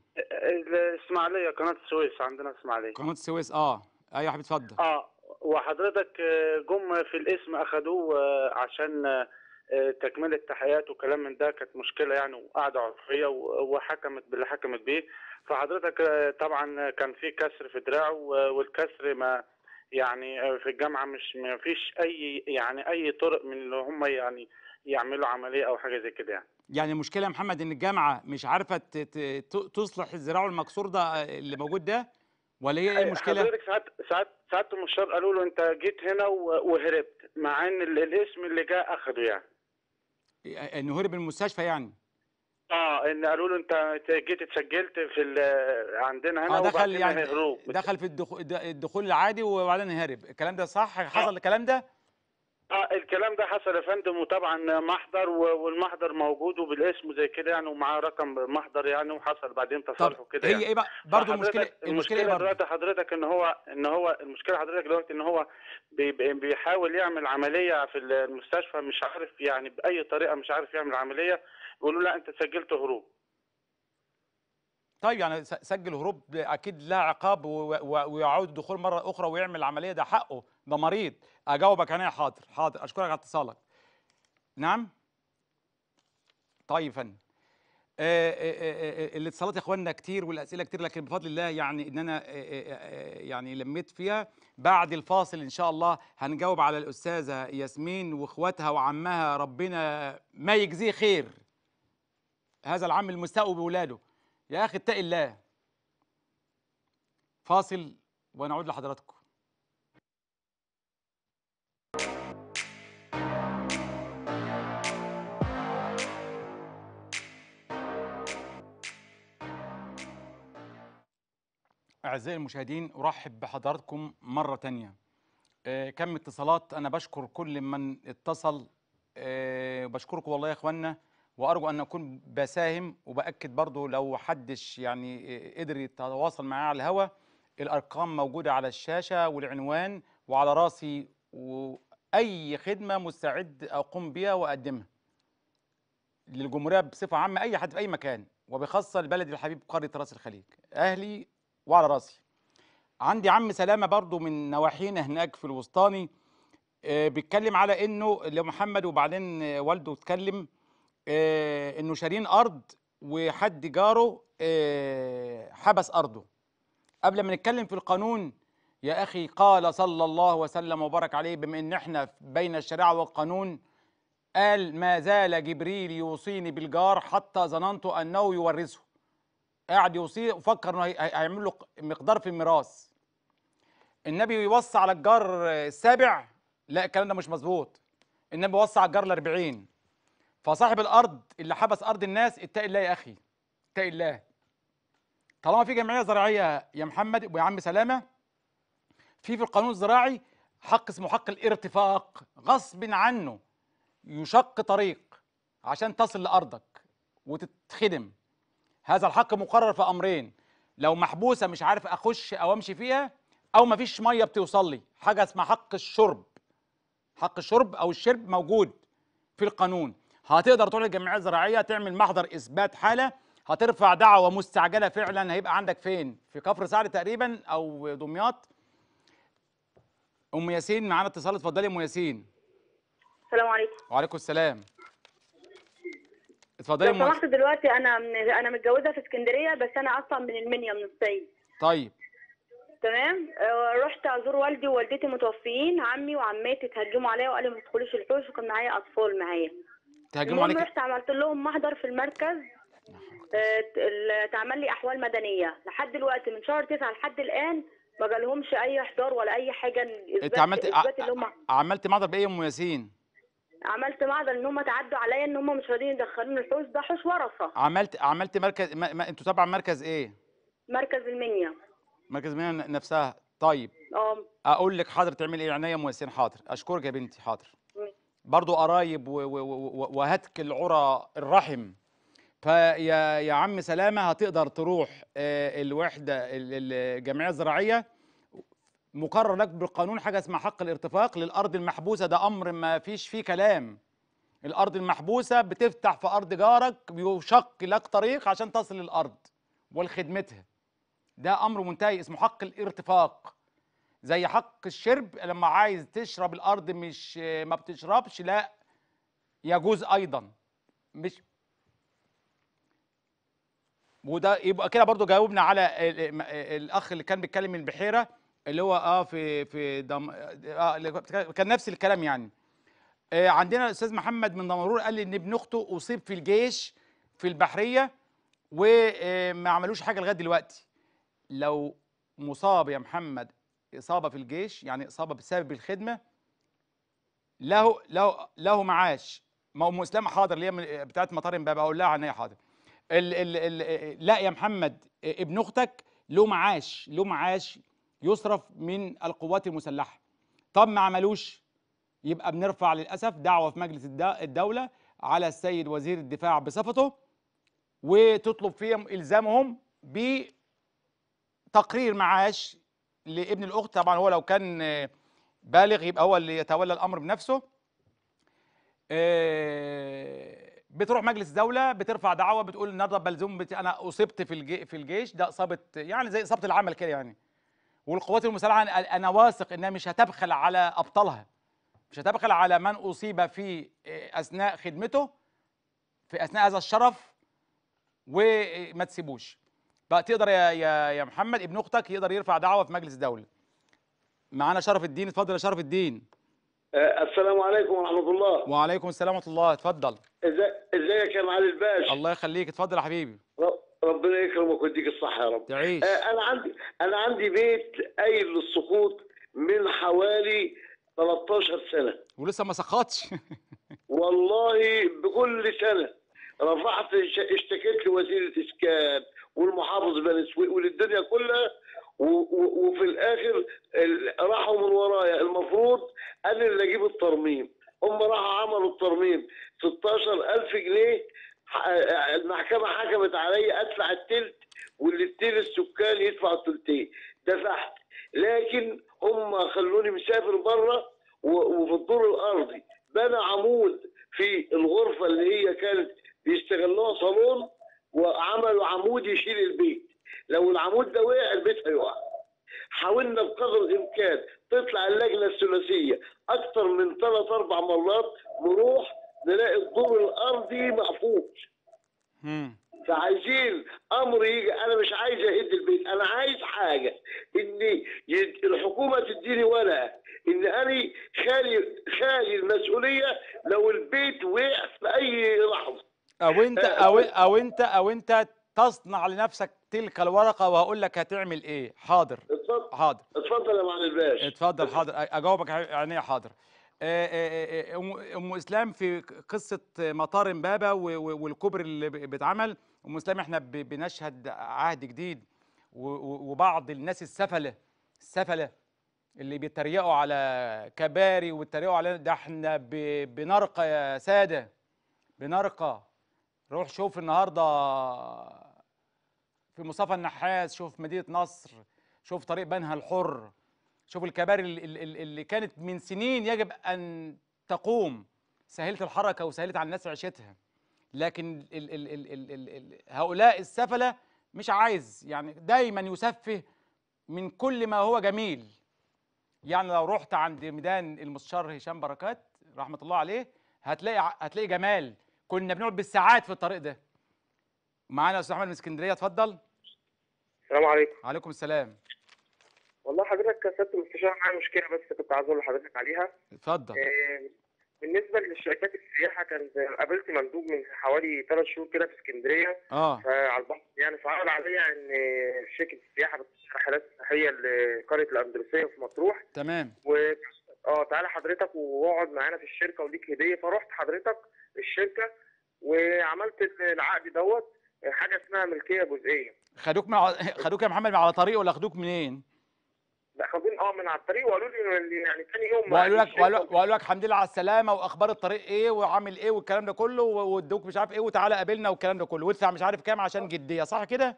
E: الاسماعيليه قناه السويس عندنا اسماعيليه قناه
A: السويس اه ايوه حبيبي اتفضل
E: اه وحضرتك آه، جم في الاسم اخدوه آه، عشان آه، تكمله التحيات وكلام من ده كانت مشكله يعني وقاعده عرفيه وحكمت باللي حكمت بيه فحضرتك طبعا كان في كسر في دراعه والكسر ما يعني في الجامعه مش ما فيش اي يعني اي طرق من اللي هم يعني يعملوا عمليه او حاجه زي كده يعني
A: يعني المشكله يا محمد ان الجامعه مش عارفه تصلح الزراع المكسور ده آه، اللي موجود ده ولا هي ايه المشكله؟ حضرتك
E: ساعات ساعات ساعات المشار قالوا له انت جيت هنا وهربت مع ان الاسم اللي جاء اخده يعني
A: إيه، آه، انه هرب من المستشفى يعني
E: اه ان قالوا له انت جيت اتسجلت في عندنا هنا آه دخل يعني هروب دخل
A: في الدخول العادي وبعدين هرب الكلام ده صح حصل آه. الكلام ده؟
E: اه الكلام ده حصل يا فندم وطبعا محضر والمحضر موجود وبالاسم زي كده يعني ومعاه رقم محضر يعني وحصل بعدين تصالح وكده هي يعني. ايه بقى برضه المشكله المشكله ايه برضه حضرتك ان هو ان هو المشكله حضرتك دلوقتي ان هو بيحاول يعمل عمليه في المستشفى مش عارف يعني باي طريقه مش عارف يعمل عمليه بيقولوا لا انت سجلت هروب
A: طيب يعني سجل هروب اكيد لا عقاب ويعود الدخول مره اخرى ويعمل العمليه ده حقه ده مريض اجاوبك انا حاضر حاضر اشكرك على اتصالك نعم طيب فن آه، آه، آه، الاتصالات يا اخواننا كتير والاسئله كتير لكن بفضل الله يعني ان انا يعني لميت فيها بعد الفاصل ان شاء الله هنجاوب على الاستاذه ياسمين واخواتها وعمها ربنا ما يجزيه خير هذا العم المستاء بولاده يا اخي اتقي الله فاصل ونعود لحضراتكم أعزائي المشاهدين أرحب بحضراتكم مرة تانية أه كم اتصالات أنا بشكر كل من اتصل أه بشكركم والله يا إخوانا وارجو ان اكون بساهم وباكد برضو لو حدش يعني قدر يتواصل معايا على الهوا الارقام موجوده على الشاشه والعنوان وعلى راسي واي خدمه مستعد اقوم بها واقدمها للجمهوريه بصفه عامه اي حد في اي مكان وبخاصه البلد الحبيب قريه راس الخليج اهلي وعلى راسي عندي عم سلامه برضو من نواحينا هناك في الوسطاني آه، بيتكلم على انه لمحمد وبعدين آه، والده اتكلم آه، انه شارين ارض وحد جاره آه، حبس ارضه قبل ما نتكلم في القانون يا اخي قال صلى الله وسلم وبارك عليه بما ان احنا بين الشريعه والقانون قال ما زال جبريل يوصيني بالجار حتى ظننت انه يورثه قاعد يوصيه وفكر انه هيعمل له مقدار في الميراث النبي يوصي على الجار السابع لا الكلام ده مش مظبوط النبي وصى على الجار الأربعين فصاحب الارض اللي حبس ارض الناس اتق الله يا اخي اتق الله طالما في جمعيه زراعيه يا محمد ويا عم سلامه في في القانون الزراعي حق اسمه حق الارتفاق غصب عنه يشق طريق عشان تصل لارضك وتتخدم هذا الحق مقرر في امرين لو محبوسه مش عارف اخش او امشي فيها او مفيش ميه بتوصل لي حاجه اسمها حق الشرب حق الشرب او الشرب موجود في القانون هتقدر تروح للجمعيه الزراعيه تعمل محضر اثبات حاله هترفع دعوه مستعجله فعلا هيبقى عندك فين في كفر سعد تقريبا او دمياط ام ياسين معانا اتصال اتفضلي ام ياسين السلام عليكم وعليكم السلام اتفضلي لو سمحت
J: دلوقتي انا من انا متجوزه في اسكندريه بس انا اصلا من المنيا من الصعيد طيب تمام آه، رحت ازور والدي ووالدتي متوفيين عمي وعماتي اتهجموا عليا وقالوا ما تدخليش الحوش وكان معايا اطفال معايا تهاجموا عليك إيه؟ رحت عملت لهم محضر في المركز آه، اتعمل لي احوال مدنيه لحد دلوقتي من شهر 9 لحد الان ما جالهمش اي احضار ولا اي حاجه انت عملت اللي هم
A: عملت محضر بايه ام ياسين؟
J: عملت معضل ان هم تعدوا عليا ان هم مش راضيين يدخلوني الحوش ده حوش ورثه
A: عملت عملت مركز ما... ما... انتوا طبعا مركز ايه؟
J: مركز المنيا
A: مركز المنيا نفسها طيب اه اقول لك حاضر تعمل ايه عينيا ام ياسين حاضر اشكرك يا بنتي حاضر برضو قرايب وهتك العرى الرحم فيا يا عم سلامه هتقدر تروح آه، الوحده الجمعيه الزراعيه مقرر لك بالقانون حاجه اسمها حق الارتفاق للارض المحبوسه ده امر ما فيش فيه كلام الارض المحبوسه بتفتح في ارض جارك بيشق لك طريق عشان تصل للارض ولخدمتها ده امر منتهي اسمه حق الارتفاق زي حق الشرب لما عايز تشرب الارض مش ما بتشربش لا يجوز ايضا مش وده يبقى كده برضو جاوبنا على الاخ اللي كان بيتكلم من البحيره اللي هو اه في في دم آه كان نفس الكلام يعني آه عندنا الاستاذ محمد من دمرور قال لي ان ابن اخته اصيب في الجيش في البحريه وما آه، عملوش حاجه لغايه دلوقتي لو مصاب يا محمد إصابة في الجيش يعني إصابة بسبب الخدمة له له له معاش ما ام اسلام حاضر اللي هي بتاعت مطار امبابه اقول لها عنها حاضر ال ال ال لا يا محمد ابن اختك له معاش له معاش يصرف من القوات المسلحه طب ما عملوش يبقى بنرفع للاسف دعوه في مجلس الدوله على السيد وزير الدفاع بصفته وتطلب فيهم الزامهم بتقرير معاش لابن الاخت طبعا هو لو كان بالغ يبقى هو اللي يتولى الامر بنفسه آه، بتروح مجلس دوله بترفع دعوه بتقول النهارده بلزوم انا اصبت في في الجيش ده اصابه يعني زي اصابه العمل كده يعني والقوات المسلحه انا واثق انها مش هتبخل على ابطالها مش هتبخل على من اصيب في آه، اثناء خدمته في اثناء هذا الشرف وما تسيبوش بقى تقدر يا يا يا محمد ابن اختك يقدر يرفع دعوه في مجلس الدوله معانا شرف الدين اتفضل يا شرف الدين
F: آه، السلام
A: عليكم ورحمه الله وعليكم السلام ورحمه الله اتفضل
F: ازيك يا معالي الباشا
A: الله يخليك اتفضل يا حبيبي
F: ربنا يكرمك ويديك الصحه يا رب تعيش آه، انا عندي انا عندي بيت قايل للسقوط من حوالي 13 سنه
A: ولسه ما سقطش
F: والله بكل سنه رفعت اشتكيت لوزيره اسكان والمحافظ بني سويق وللدنيا كلها وفي الاخر راحوا من ورايا المفروض انا اللي اجيب الترميم هم راحوا عملوا الترميم 16000 جنيه المحكمه حكمت عليا ادفع التلت واللي السكان يدفع التلتين دفعت لكن هم خلوني مسافر بره وفي الدور الارضي بنى عمود في الغرفه اللي هي كانت بيستغلوها صالون وعملوا عمود يشيل البيت لو العمود ده وقع البيت هيقع حاولنا بقدر الامكان تطلع اللجنه الثلاثيه اكثر من ثلاث اربع مرات نروح نلاقي الدور الارضي محفوظ فعايزين امر يجي انا مش عايز اهد البيت انا عايز حاجه ان الحكومه تديني ورقه ان انا خالي خالي المسؤوليه لو البيت وقع في اي لحظه
A: او انت آه، او آه. او انت او انت تصنع لنفسك تلك الورقه وهقول لك هتعمل ايه حاضر اتفضل حاضر اتفضل يا معلم الباشا اتفضل حاضر اجاوبك عينيا إيه حاضر آه، ام اسلام في قصه مطار امبابه والكوبري اللي بيتعمل ام اسلام احنا بنشهد عهد جديد وبعض الناس السفله السفله اللي بيتريقوا على كباري وبيتريقوا علينا ده احنا بنرقى يا ساده بنرقى روح شوف النهارده في مصطفى النحاس شوف مدينه نصر شوف طريق بنها الحر شوف الكباري اللي كانت من سنين يجب ان تقوم سهلت الحركه وسهلت على الناس عيشتها لكن الـ الـ الـ الـ الـ الـ هؤلاء السفله مش عايز يعني دايما يسفه من كل ما هو جميل يعني لو رحت عند ميدان المستشار هشام بركات رحمه الله عليه هتلاقي هتلاقي جمال كنا بنقعد بالساعات في الطريق ده معانا استاذ احمد من اسكندريه اتفضل السلام عليكم وعليكم السلام
D: والله حضرتك يا سياده المستشار معايا مشكله بس كنت عايز اقول لحضرتك عليها اتفضل إيه بالنسبه لشركات السياحه كان قابلت مندوب من حوالي ثلاث شهور كده في اسكندريه اه على البحر يعني فعرض عليا ان شركه السياحه بتشتري رحلات سياحيه لقريه الاندلسيه في مطروح
E: تمام و
D: اه تعالى حضرتك واقعد معانا في الشركه وليك هديه فرحت حضرتك الشركه وعملت العقد دوت حاجه اسمها ملكيه جزئيه
A: خدوك مع خدوك يا محمد على طريق ولا خدوك منين؟
D: لا خدوني اه من على الطريق وقالوا لي يعني ثاني يوم وقالوا لك
A: وقالوا لك الحمد لله على السلامه واخبار الطريق ايه وعامل ايه والكلام ده كله وادوك مش عارف ايه وتعالى قابلنا والكلام ده كله وادفع مش عارف كام عشان جديه صح كده؟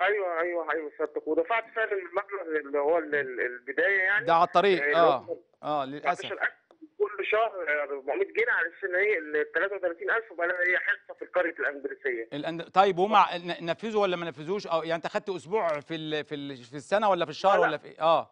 D: ايوه ايوه ايوه صدق ودفعت فعلا المبلغ اللي هو البدايه يعني ده على الطريق اه آه،,
A: اه للاسف
D: كل شهر 400 جنيه علشان هي ال 33000 وبقى لها هي حصه في القريه الاندلسيه
A: الأند... طيب هم نفذوا ولا ما نفذوش او يعني انت خدت اسبوع في ال... في ال... في السنه ولا في الشهر ولا في إيه؟ اه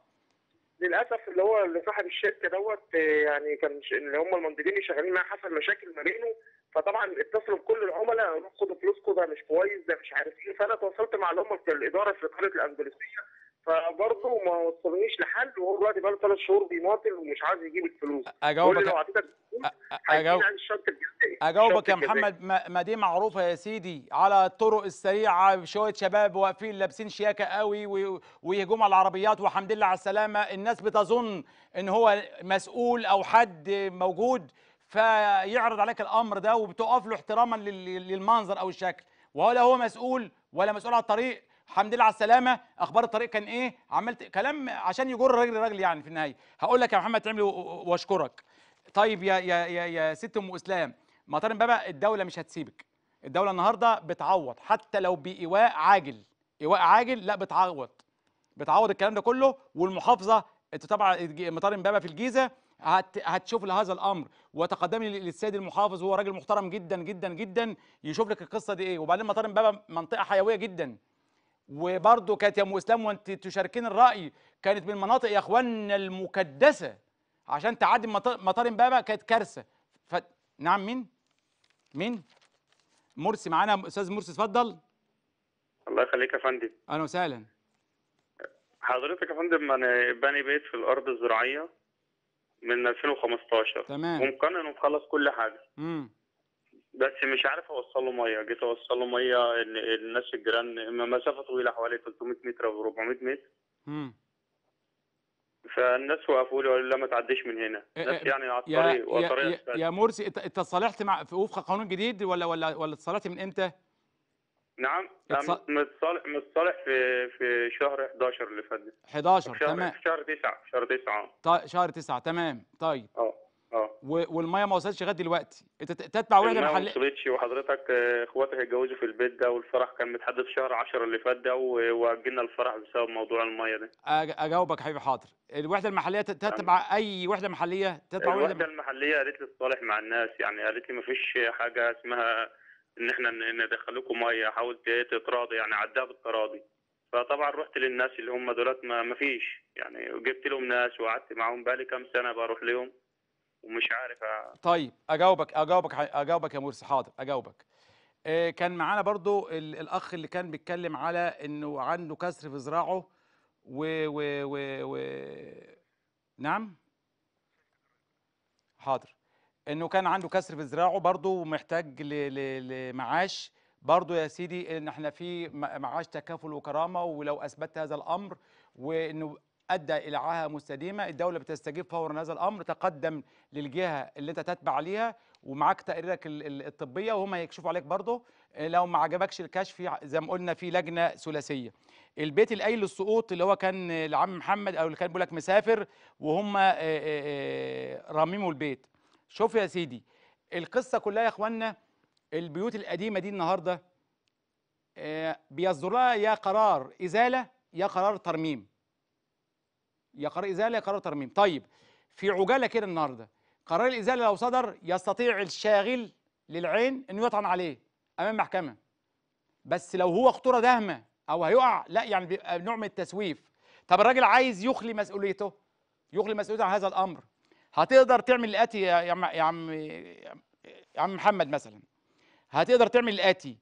C: للاسف اللي هو اللي صاحب الشركه دوت يعني كان
D: اللي هم المندوبين اللي شغالين معاه حصل مشاكل ما بينه فطبعا اتصلوا بكل العملاء خدوا فلوسكم ده مش كويس ده مش عارف ايه فانا تواصلت مع اللي هم الاداره في قريه الاندلسيه فبرضه ما وصلنيش لحل وهو دلوقتي بقى له ثلاث شهور بيماطل ومش عايز يجيب الفلوس
A: اجاوبك اجاوبك اجاوبك يا محمد ما دي معروفه يا سيدي على الطرق السريعه شويه شباب واقفين لابسين شياكه قوي ويهجموا على العربيات وحمد لله على السلامه الناس بتظن ان هو مسؤول او حد موجود فيعرض عليك الامر ده وبتقف له احتراما للمنظر او الشكل ولا هو مسؤول ولا مسؤول على الطريق الحمد لله على السلامه اخبار الطريق كان ايه عملت كلام عشان يجر الراجل الراجل يعني في النهايه هقول لك يا محمد تعملي واشكرك طيب يا يا يا, يا ست ام اسلام مطار امبابه الدوله مش هتسيبك الدوله النهارده بتعوض حتى لو بايواء عاجل ايواء عاجل لا بتعوض بتعوض الكلام ده كله والمحافظه انت طبعا مطار امبابه في الجيزه هتشوف لهذا الامر وتقدمي للسيد المحافظ هو راجل محترم جدا جدا جدا يشوف لك القصه دي ايه وبعدين مطار امبابه منطقه حيويه جدا وبرضه كانت يا ام اسلام وانت تشاركين الراي كانت من المناطق يا اخوانا المكدسه عشان تعدي مطار امبابه كانت كارثه ف... نعم مين؟ مين؟ مرسي معانا استاذ مرسي اتفضل
H: الله يخليك يا فندم اهلا وسهلا حضرتك يا فندم انا باني بيت في الارض الزراعيه من 2015 تمام ومقنن ومخلص كل حاجه امم بس مش عارف اوصل له ميه جيت اوصل له ميه الناس الجيران مسافه طويله حوالي 300 متر او 400 متر امم فالناس وقفوا لي وقالوا لا ما تعديش من هنا الناس إيه، إيه، يعني على الطريق
A: يا, يا, يا, مرسي انت اتصالحت مع في وفق قانون جديد ولا ولا ولا اتصالحت من امتى؟
H: نعم متصالح متصالح في في شهر 11 اللي فات
A: 11 تمام
H: شهر 9 شهر 9
A: طيب شهر 9 تمام طيب اه اه والميه ما وصلتش لغايه دلوقتي انت تتبع وحده محليه ما
H: وصلتش وحضرتك آه، اخواتك اتجوزوا في البيت ده والفرح كان متحدد شهر 10 اللي فات ده واجلنا الفرح بسبب موضوع الميه ده
A: اجاوبك حبيبي حاضر الوحده المحليه تتبع اي وحده محليه تتبع الوحده وحدة المحليه
H: قالت لي الصالح مع الناس يعني قالت لي ما فيش حاجه اسمها ان احنا ندخلكم ميه حاول تتراضى يعني عدها بالتراضي فطبعا رحت للناس اللي هم دولت ما فيش يعني جبت لهم ناس وقعدت معاهم بقالي كام سنه بروح لهم ومش
C: عارف أ...
A: طيب اجاوبك اجاوبك اجاوبك يا مرسي حاضر اجاوبك آه كان معانا برضو الاخ اللي كان بيتكلم على انه عنده كسر في ذراعه و و و, و... نعم حاضر انه كان عنده كسر في ذراعه برضه ومحتاج لمعاش برضه يا سيدي ان احنا في معاش تكافل وكرامه ولو اثبت هذا الامر وانه ادى الى عاهه مستديمه الدوله بتستجيب فورا هذا الامر تقدم للجهه اللي انت تتبع ليها ومعاك تقريرك الطبيه وهم هيكشفوا عليك برضه لو ما عجبكش الكشف زي ما قلنا في لجنه ثلاثيه البيت القايل للسقوط اللي هو كان العم محمد او اللي كان بيقول لك مسافر وهم آه، آه، آه، راميموا البيت شوف يا سيدي القصه كلها يا اخوانا البيوت القديمه دي النهارده بيصدر لها يا قرار ازاله يا قرار ترميم يا قرار ازاله يا قرار ترميم طيب في عجاله كده النهارده قرار الازاله لو صدر يستطيع الشاغل للعين انه يطعن عليه امام محكمه بس لو هو خطوره داهمه او هيقع لا يعني بيبقى نوع من التسويف طب الراجل عايز يخلي مسؤوليته يخلي مسؤوليته عن هذا الامر هتقدر تعمل الاتي يا عم يا عم يا عم محمد مثلا هتقدر تعمل الاتي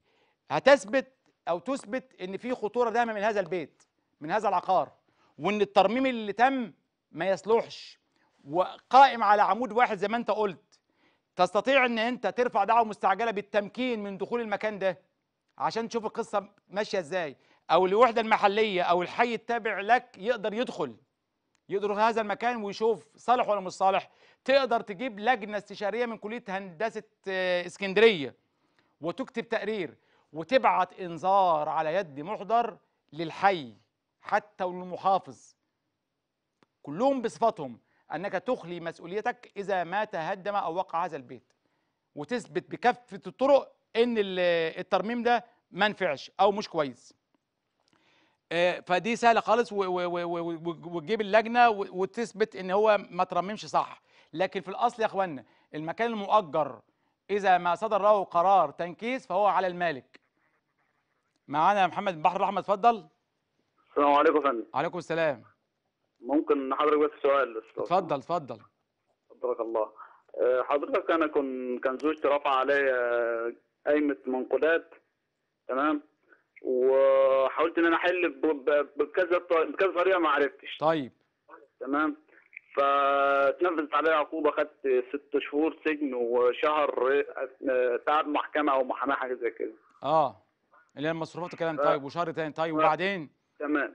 A: هتثبت او تثبت ان في خطوره داهمه من هذا البيت من هذا العقار وان الترميم اللي تم ما يصلحش وقائم على عمود واحد زي ما انت قلت تستطيع ان انت ترفع دعوه مستعجله بالتمكين من دخول المكان ده عشان تشوف القصه ماشيه ازاي او الوحده المحليه او الحي التابع لك يقدر يدخل يقدر هذا المكان ويشوف صالح ولا مش صالح تقدر تجيب لجنه استشاريه من كليه هندسه آه، اسكندريه وتكتب تقرير وتبعت انذار على يد محضر للحي حتى والمحافظ كلهم بصفتهم أنك تخلي مسؤوليتك إذا ما تهدم أو وقع هذا البيت وتثبت بكافة الطرق أن الترميم ده ما نفعش أو مش كويس آه، فدي سهلة خالص وتجيب اللجنة وتثبت أن هو ما ترممش صح لكن في الأصل يا أخوانا المكان المؤجر إذا ما صدر له قرار تنكيس فهو على المالك معانا محمد بحر الأحمر اتفضل السلام عليكم يا فندم وعليكم السلام ممكن حضرتك بس سؤال اتفضل اتفضل قدرك الله
D: آه، حضرتك انا كن كان زوجتي رافعه عليا آه، قايمه منقولات تمام وحاولت ان انا احل بكذا بكذا طريقه ما
A: عرفتش طيب
D: تمام فتنفذت عليا عقوبه خدت ست شهور سجن وشهر تعب محكمه او محاماه حاجه زي كده
A: اه اللي هي المصروفات وكلام طيب وشهر تاني طيب وبعدين
D: تمام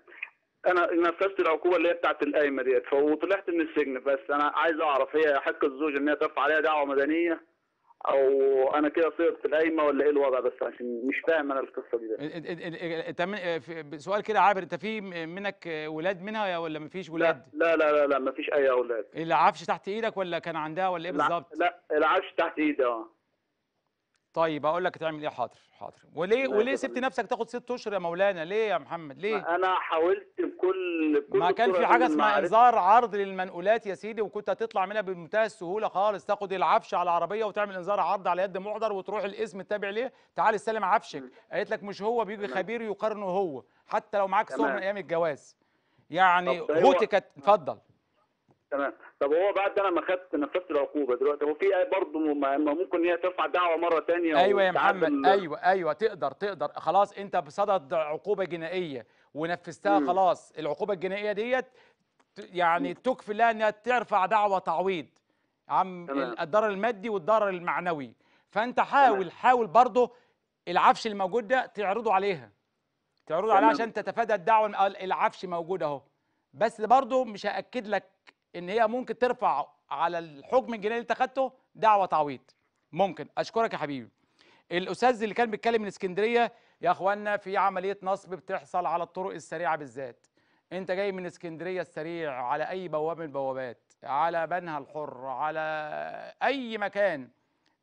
D: انا نفذت العقوبه اللي هي بتاعت القايمه ديت وطلعت من السجن بس انا عايز اعرف هي حق الزوج ان هي ترفع عليها دعوه مدنيه او انا كده صرت في القايمه ولا ايه الوضع بس عشان مش فاهم
A: انا القصه دي آه، سؤال كده عابر انت في منك ولاد منها ولا مفيش ولاد؟ لا لا لا لا مفيش اي اولاد العفش تحت ايدك ولا كان عندها ولا ايه بالظبط؟ لا العفش تحت ايدي اه طيب اقول لك تعمل ايه حاضر حاضر وليه وليه سبت نفسك تاخد ست اشهر يا مولانا ليه يا محمد ليه انا حاولت بكل, ما كان في حاجه اسمها انذار عرض للمنقولات يا سيدي وكنت هتطلع منها بمنتهى السهوله خالص تاخد العفش على العربيه وتعمل انذار عرض على يد معضر وتروح الاسم التابع ليه تعال استلم عفشك قالت لك مش هو بيجي خبير يقارنه هو حتى لو معاك صور من ايام الجواز يعني غوتك أيوة. اتفضل
D: تمام طب هو بعد انا ما خدت نفذت العقوبه دلوقتي هو في برضه ممكن هي ترفع دعوه مره ثانيه ايوه يا محمد ايوه
A: ايوه تقدر تقدر خلاص انت بصدد عقوبه جنائيه ونفذتها م. خلاص العقوبه الجنائيه ديت يعني تكفي لها انها ترفع دعوه تعويض عن الضرر المادي والضرر المعنوي فانت حاول تمام. حاول برضه العفش الموجود ده تعرضه عليها تعرضه عليها عشان تتفادى الدعوه العفش موجود اهو بس برضه مش هاكد لك ان هي ممكن ترفع على الحكم الجنائي اللي انت خدته دعوه تعويض ممكن اشكرك يا حبيبي الاستاذ اللي كان بيتكلم من اسكندريه يا اخوانا في عمليه نصب بتحصل على الطرق السريعه بالذات انت جاي من اسكندريه السريع على اي بوابه من البوابات على بنها الحر على اي مكان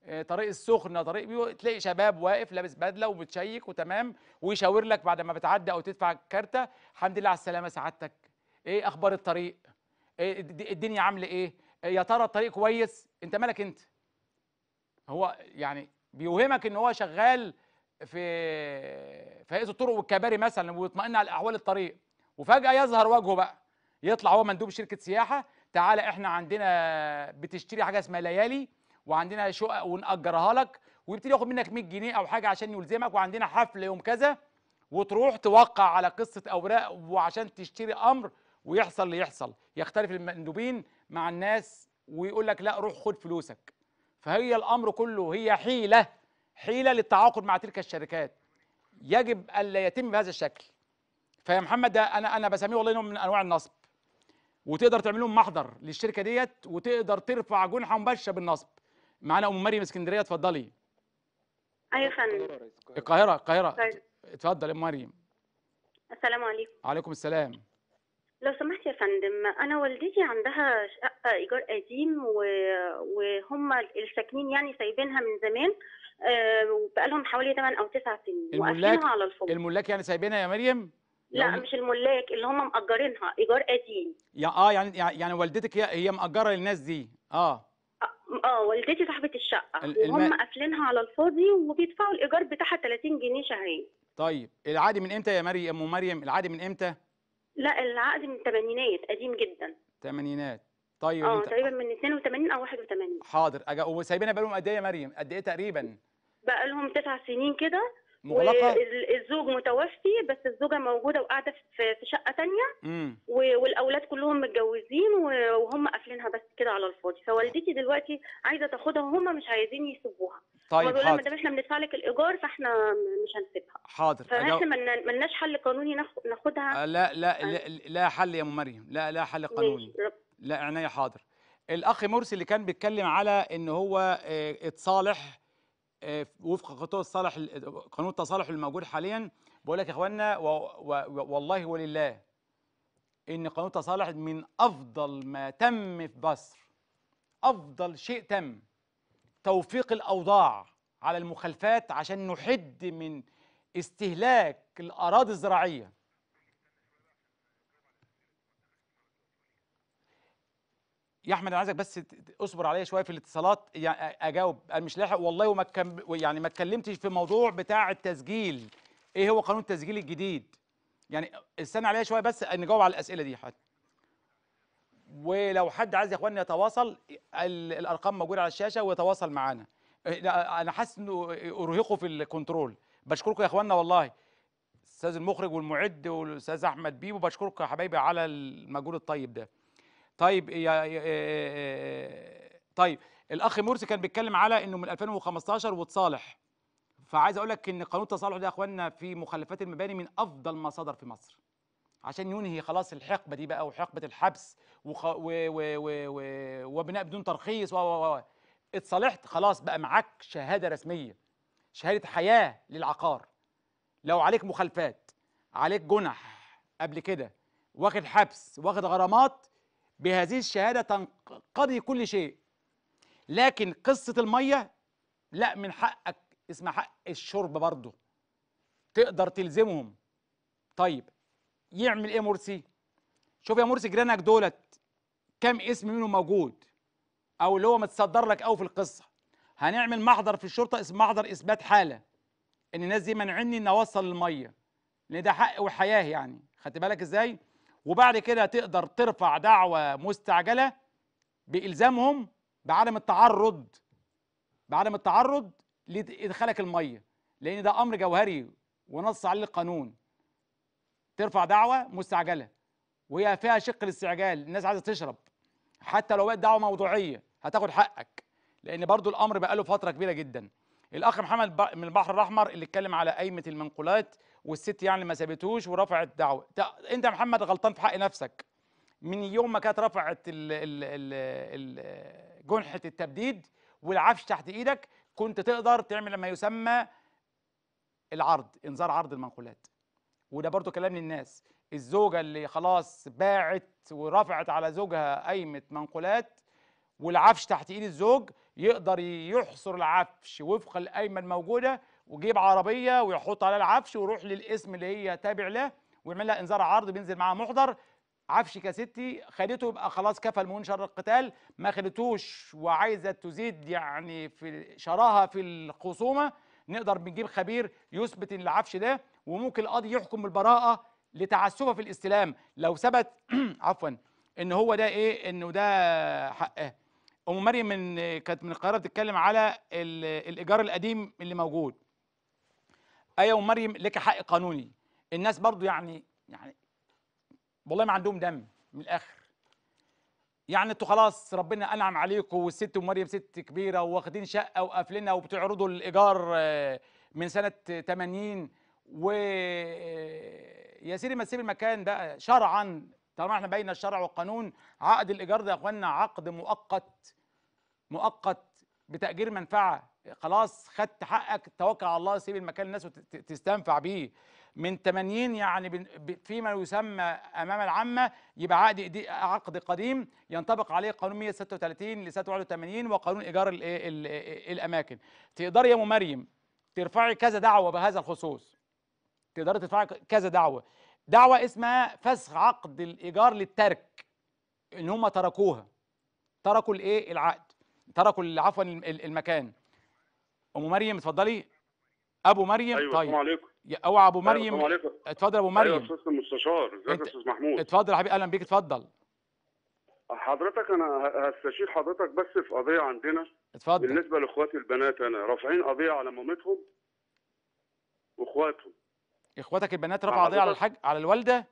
A: آه، طريق السخنه طريق بيو... تلاقي شباب واقف لابس بدله وبتشيك وتمام ويشاور لك بعد ما بتعدي او تدفع الكارته الحمد لله على السلامه سعادتك ايه اخبار الطريق إيه، الدنيا عامله ايه يا ترى الطريق كويس انت مالك انت هو يعني بيوهمك ان هو شغال في في هيئه الطرق والكباري مثلا ويطمئن على احوال الطريق وفجاه يظهر وجهه بقى يطلع هو مندوب شركه سياحه تعالى احنا عندنا بتشتري حاجه اسمها ليالي وعندنا شقق ونأجرها لك ويبتدي ياخد منك 100 جنيه او حاجه عشان يلزمك وعندنا حفل يوم كذا وتروح توقع على قصه اوراق وعشان تشتري امر ويحصل اللي يحصل يختلف المندوبين مع الناس ويقول لك لا روح خد فلوسك فهي الامر كله هي حيله حيله للتعاقد مع تلك الشركات يجب الا يتم بهذا الشكل فيا محمد ده انا انا بسميه والله نوع من انواع النصب وتقدر تعمل لهم محضر للشركه ديت وتقدر ترفع جنحه مباشره بالنصب معانا ام مريم اسكندريه اتفضلي
J: ايوه فندم
A: القاهره القاهره طيب. اتفضل ام مريم
J: السلام عليكم
A: وعليكم السلام
J: لو سمحت يا فندم انا والدتي عندها شقه ايجار قديم و... وهم الساكنين يعني سايبينها من زمان آه، وبقالهم حوالي 8 او 9 سنين وقافلينها على
A: الفوق الملاك يعني سايبينها يا مريم لا يعني... مش
J: الملاك اللي هم مأجرينها ايجار قديم
A: يا اه يعني يعني والدتك هي هي مأجره للناس دي اه
J: اه, آه، والدتي صاحبه
A: الشقه الم... وهم
J: قافلينها على الفاضي وبيدفعوا الايجار بتاعها 30 جنيه شهريا
A: طيب العادي من امتى يا مريم ام مريم العادي من امتى
J: لا العقد من الثمانينات قديم جدا
A: ثمانينات طيب اه انت... تقريبا
J: من 82 او 81
A: حاضر أجا... وسايبينها بقالهم قد ايه يا مريم؟ قد ايه تقريبا؟
J: بقى لهم تسع سنين كده مغلقه الزوج متوفي بس الزوجه موجوده وقاعده في شقه تانية والاولاد كلهم متجوزين وهم قافلينها بس كده على الفاضي فوالدتي دلوقتي عايزه تاخدها وهم مش عايزين يسيبوها
A: طيب حاضر ما دام
J: احنا بندفع لك الايجار فاحنا مش هنسيبها
A: حاضر فاحنا
J: ملناش حل قانوني ناخدها آه،
A: لا لا آه. لا, لا حل يا ام مريم لا لا حل قانوني لا عينيا حاضر الاخ مرسي اللي كان بيتكلم على ان هو آه، اتصالح آه، وفق قانون التصالح قانون التصالح الموجود حاليا بقول لك يا اخوانا والله ولله ان قانون التصالح من افضل ما تم في مصر افضل شيء تم توفيق الاوضاع على المخالفات عشان نحد من استهلاك الاراضي الزراعيه يا احمد انا عايزك بس اصبر عليا شويه في الاتصالات يعني اجاوب انا مش لاحق والله وما يعني ما اتكلمتش في موضوع بتاع التسجيل ايه هو قانون التسجيل الجديد يعني استنى عليا شويه بس نجاوب على الاسئله دي حد ولو حد عايز يا اخواني يتواصل الارقام موجوده على الشاشه ويتواصل معانا إيه، انا حاسس انه ارهقه في الكنترول بشكركم يا اخواننا والله استاذ المخرج والمعد والاستاذ احمد بيبو بشكركم يا حبايبي على المجهود الطيب ده طيب يا طيب الاخ مرسي كان بيتكلم على انه من 2015 واتصالح فعايز اقول لك ان قانون التصالح ده يا اخواننا في مخلفات المباني من افضل ما صدر في مصر عشان ينهي خلاص الحقبه دي بقى وحقبه الحبس وخ... و... و... و... و... وبناء بدون ترخيص و... و... و... اتصالحت خلاص بقى معاك شهاده رسميه شهاده حياه للعقار لو عليك مخالفات عليك جنح قبل كده واخد حبس واخد غرامات بهذه الشهادة تنقضي كل شيء لكن قصة المية لا من حقك اسمها حق الشرب برضه تقدر تلزمهم طيب يعمل ايه مرسي شوف يا مرسي جيرانك دولت كم اسم منهم موجود او اللي هو متصدر لك قوي في القصه هنعمل محضر في الشرطه اسم محضر اثبات حاله ان الناس دي منعني ان اوصل الميه لان ده حق وحياه يعني خدت بالك ازاي وبعد كده تقدر ترفع دعوة مستعجلة بإلزامهم بعدم التعرض بعدم التعرض لإدخالك المية لأن ده أمر جوهري ونص عليه القانون ترفع دعوة مستعجلة وهي فيها شق الاستعجال الناس عايزة تشرب حتى لو بقت دعوة موضوعية هتاخد حقك لأن برضو الأمر بقاله فترة كبيرة جدا الأخ محمد من البحر الأحمر اللي اتكلم على قايمة المنقولات والست يعني ما سابتهوش ورفعت دعوه انت يا محمد غلطان في حق نفسك من يوم ما كانت رفعت ال ال ال جنحه التبديد والعفش تحت ايدك كنت تقدر تعمل ما يسمى العرض انذار عرض المنقولات وده برضو كلام للناس الزوجه اللي خلاص باعت ورفعت على زوجها قايمه منقولات والعفش تحت ايد الزوج يقدر يحصر العفش وفق القايمه الموجوده وجيب عربيه ويحط عليها العفش ويروح للاسم اللي هي تابع له ويعمل لها انذار عرض بينزل معاها محضر عفش كاستي خدته يبقى خلاص كفى المنشر القتال ما خدتوش وعايزه تزيد يعني في شراها في الخصومه نقدر بنجيب خبير يثبت ان العفش ده وممكن القاضي يحكم بالبراءه لتعسفه في الاستلام لو ثبت عفوا ان هو ده ايه انه ده حقه ام مريم من كانت من القاهره بتتكلم على الايجار القديم اللي موجود ايه ومريم لك حق قانوني الناس برضو يعني يعني والله ما عندهم دم من الاخر يعني انتوا خلاص ربنا انعم عليكم والست ام مريم ست كبيره واخدين شقه وقافلينها وبتعرضوا الايجار آه، من سنه 80 و آه، يا سيدي ما تسيب المكان ده شرعا طالما احنا بين الشرع والقانون عقد الايجار ده يا اخوانا عقد مؤقت مؤقت بتاجير منفعه خلاص خدت حقك توكل على الله سيب المكان الناس وتستنفع بيه من 80 يعني فيما يسمى امام العامه يبقى عقد عقد قديم ينطبق عليه قانون 136 ل 81 وقانون ايجار الاماكن تقدري يا ام مريم ترفعي كذا دعوه بهذا الخصوص تقدري ترفعي كذا دعوه دعوه اسمها فسخ عقد الايجار للترك ان هم تركوها تركوا الايه العقد تركوا عفوا المكان ام مريم اتفضلي ابو مريم أيوة طيب عليكم. اوعى ابو أيوة، مريم أيوة اتفضل ابو أيوة، مريم ايوه استاذ
E: المستشار
D: ازيك يا استاذ محمود
A: اتفضل يا حبيبي اهلا بيك اتفضل
D: حضرتك انا هستشير حضرتك بس في قضيه عندنا
A: اتفضل بالنسبه
D: لاخواتي البنات انا رافعين قضيه على مامتهم واخواتهم
A: اخواتك البنات رفعوا قضيه على الحاج على الوالده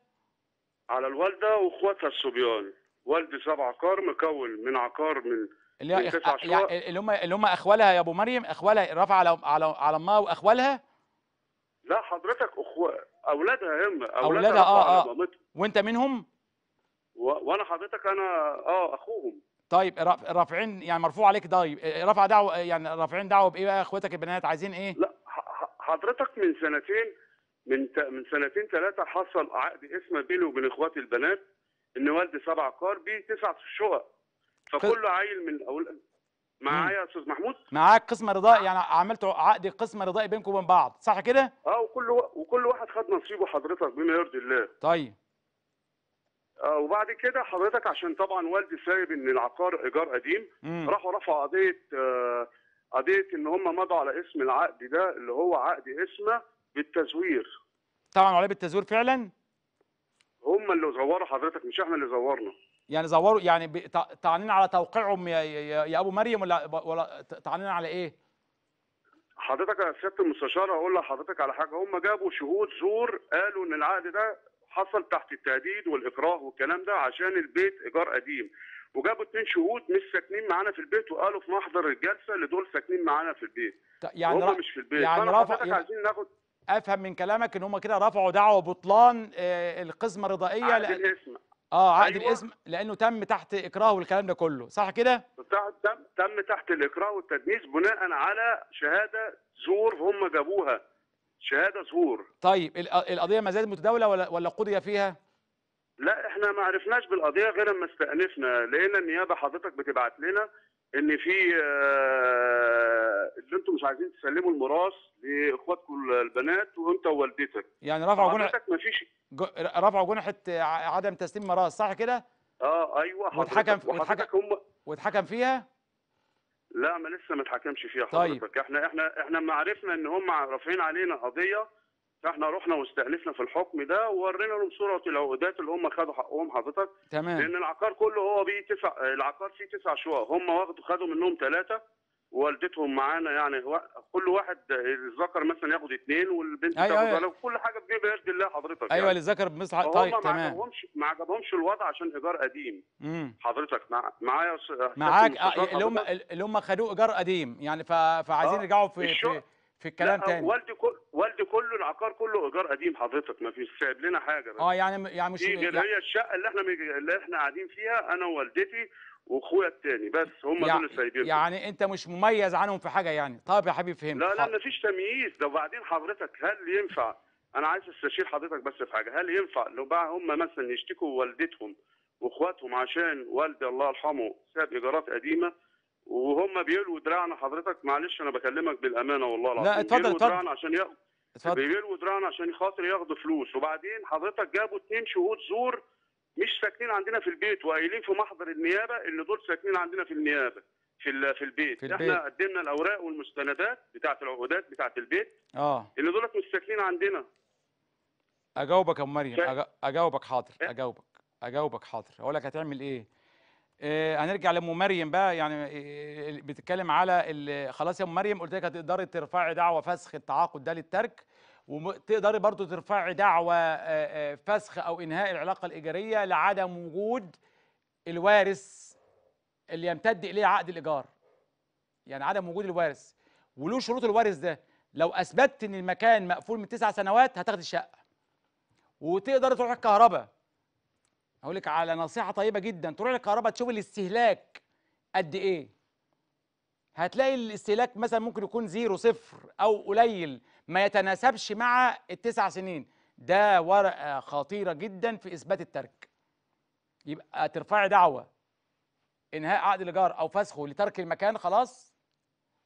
D: على الوالده واخواتها الصبيان والدي سبع عقار مكون من عقار من اللي, يعني
A: اللي هم اللي هم اخوالها يا ابو مريم اخوالها رفع على على على امها واخوالها
D: لا حضرتك اخو اولادها هم اولادها, أولادها اه اه
A: وانت منهم
D: و... وانا حضرتك انا اه اخوهم
A: طيب رافعين يعني مرفوع عليك طيب رفع دعوه يعني رافعين دعوه بايه بقى اخواتك البنات عايزين ايه لا
D: حضرتك من سنتين من ت... من سنتين ثلاثه حصل عقد اسمه بيني وبين اخواتي البنات ان والدي سبع عقار بيه تسع شقق فكله عيل من الاول معايا يا استاذ محمود
A: معاك قسم رضائي يعني عملت عقد قسم رضائي بينكم وبين بعض صح كده
D: اه وكل و... وكل واحد خد نصيبه حضرتك بما يرضي الله طيب آه، وبعد كده حضرتك عشان طبعا والدي سايب ان العقار ايجار قديم مم. راحوا رفعوا قضيه آه، قضيه ان هم مضوا على اسم العقد ده اللي هو عقد اسمه
A: بالتزوير طبعا عليه بالتزوير فعلا
D: هم اللي زوروا حضرتك مش احنا اللي زورنا
A: يعني زوروا يعني طعنين على توقيعهم يا, يا, يا ابو مريم ولا ولا تعنينا على ايه؟
D: حضرتك يا سياده المستشار هقول لحضرتك على حاجه هم جابوا شهود زور قالوا ان العقد ده حصل تحت التهديد والاكراه والكلام ده عشان البيت ايجار قديم وجابوا اثنين شهود مش ساكنين معانا في البيت وقالوا في محضر الجلسه اللي دول ساكنين معانا في البيت
A: يعني هم مش في البيت يعني رفع يعني عايزين ناخد افهم من كلامك ان هم كده رفعوا دعوه بطلان القسمه الرضائيه عايزين اسمع اه عقد أيوة. الاسم لانه تم تحت اكراه والكلام ده كله صح كده
D: تم تم تحت الاكراه والتدنيس بناء على شهاده زور هم جابوها شهاده زور
A: طيب القضيه ما زالت متداوله ولا ولا قضي فيها
D: لا احنا ما عرفناش بالقضيه غير لما استأنفنا لقينا النيابه حضرتك بتبعت لنا ان في آه، اللي انتم مش عايزين تسلموا الميراث لاخواتكم البنات وانت ووالدتك
A: يعني رفعوا جنح فيش رفعوا جنحه عدم تسليم ميراث صح كده؟
D: اه ايوه حضرتك واتحكم
A: واتحكم هم... واتحكم فيها؟
D: لا ما لسه ما اتحكمش فيها طيب. حضرتك طيب. احنا احنا احنا ما عرفنا ان هم رافعين علينا قضيه فاحنا رحنا واستأنفنا في الحكم ده وورينا لهم صورة العقودات اللي هم خدوا حقهم حضرتك تمام لأن العقار كله هو بيه تسع العقار فيه تسع شقق هم واخدوا خدوا منهم ثلاثة والدتهم معانا يعني كل واحد الذكر مثلا ياخد اثنين والبنت أيوة تاخد أيوة. كل حاجه بجيب بيد الله
A: حضرتك ايوه يعني. للذكر بمثل طيب تمام ما عجبهمش
D: ما عجبهمش الوضع عشان ايجار قديم مم. حضرتك مع... معايا معاك آه، اللي هم
A: اللي هم خدوه ايجار قديم يعني ف... فعايزين آه. يرجعوا في, في في الكلام تاني والدي
D: كل والدي كله العقار كله ايجار قديم حضرتك ما فيش سايب لنا حاجه اه
A: يعني يعني مش دي غير يعني هي
D: الشقه اللي احنا اللي احنا قاعدين فيها انا ووالدتي واخويا الثاني بس هم يعني دول اللي يعني
A: انت مش مميز عنهم في حاجه يعني طب يا حبيبي فهمت لا لا ما
D: فيش تمييز ده وبعدين حضرتك هل ينفع انا عايز استشير حضرتك بس في حاجه هل ينفع لو بقى هم مثلا يشتكوا والدتهم واخواتهم عشان والدي الله يرحمه ساب ايجارات قديمه وهم بيلووا دراعنا حضرتك معلش انا بكلمك بالامانه والله العظيم لا اتفضل اتفضل عشان ياخد اتفضل بيلووا دراعنا عشان خاطر ياخدوا فلوس وبعدين حضرتك جابوا اثنين شهود زور مش ساكنين عندنا في البيت وقايلين في محضر النيابه ان دول ساكنين عندنا في النيابه في في البيت في البيت. احنا قدمنا الاوراق والمستندات بتاعه العقودات بتاعه البيت اه اللي دولت مش ساكنين عندنا
A: اجاوبك يا ام مريم اجاوبك حاضر إيه؟ اجاوبك اجاوبك حاضر اقول لك هتعمل ايه آه، هنرجع لام مريم بقى يعني آه، آه، بتتكلم على خلاص يا ام مريم قلت لك هتقدري ترفعي دعوه فسخ التعاقد ده للترك وتقدري برضو ترفعي دعوه فسخ او انهاء العلاقه الايجاريه لعدم وجود الوارث اللي يمتد اليه عقد الايجار يعني عدم وجود الوارث وله شروط الوارث ده لو اثبتت ان المكان مقفول من تسع سنوات هتاخد الشقه وتقدر تروح الكهرباء اقول لك على نصيحه طيبه جدا تروح للكهرباء تشوف الاستهلاك قد ايه هتلاقي الاستهلاك مثلا ممكن يكون زيرو صفر او قليل ما يتناسبش مع التسع سنين ده ورقه خطيره جدا في اثبات الترك يبقى ترفعي دعوه انهاء عقد الايجار او فسخه لترك المكان خلاص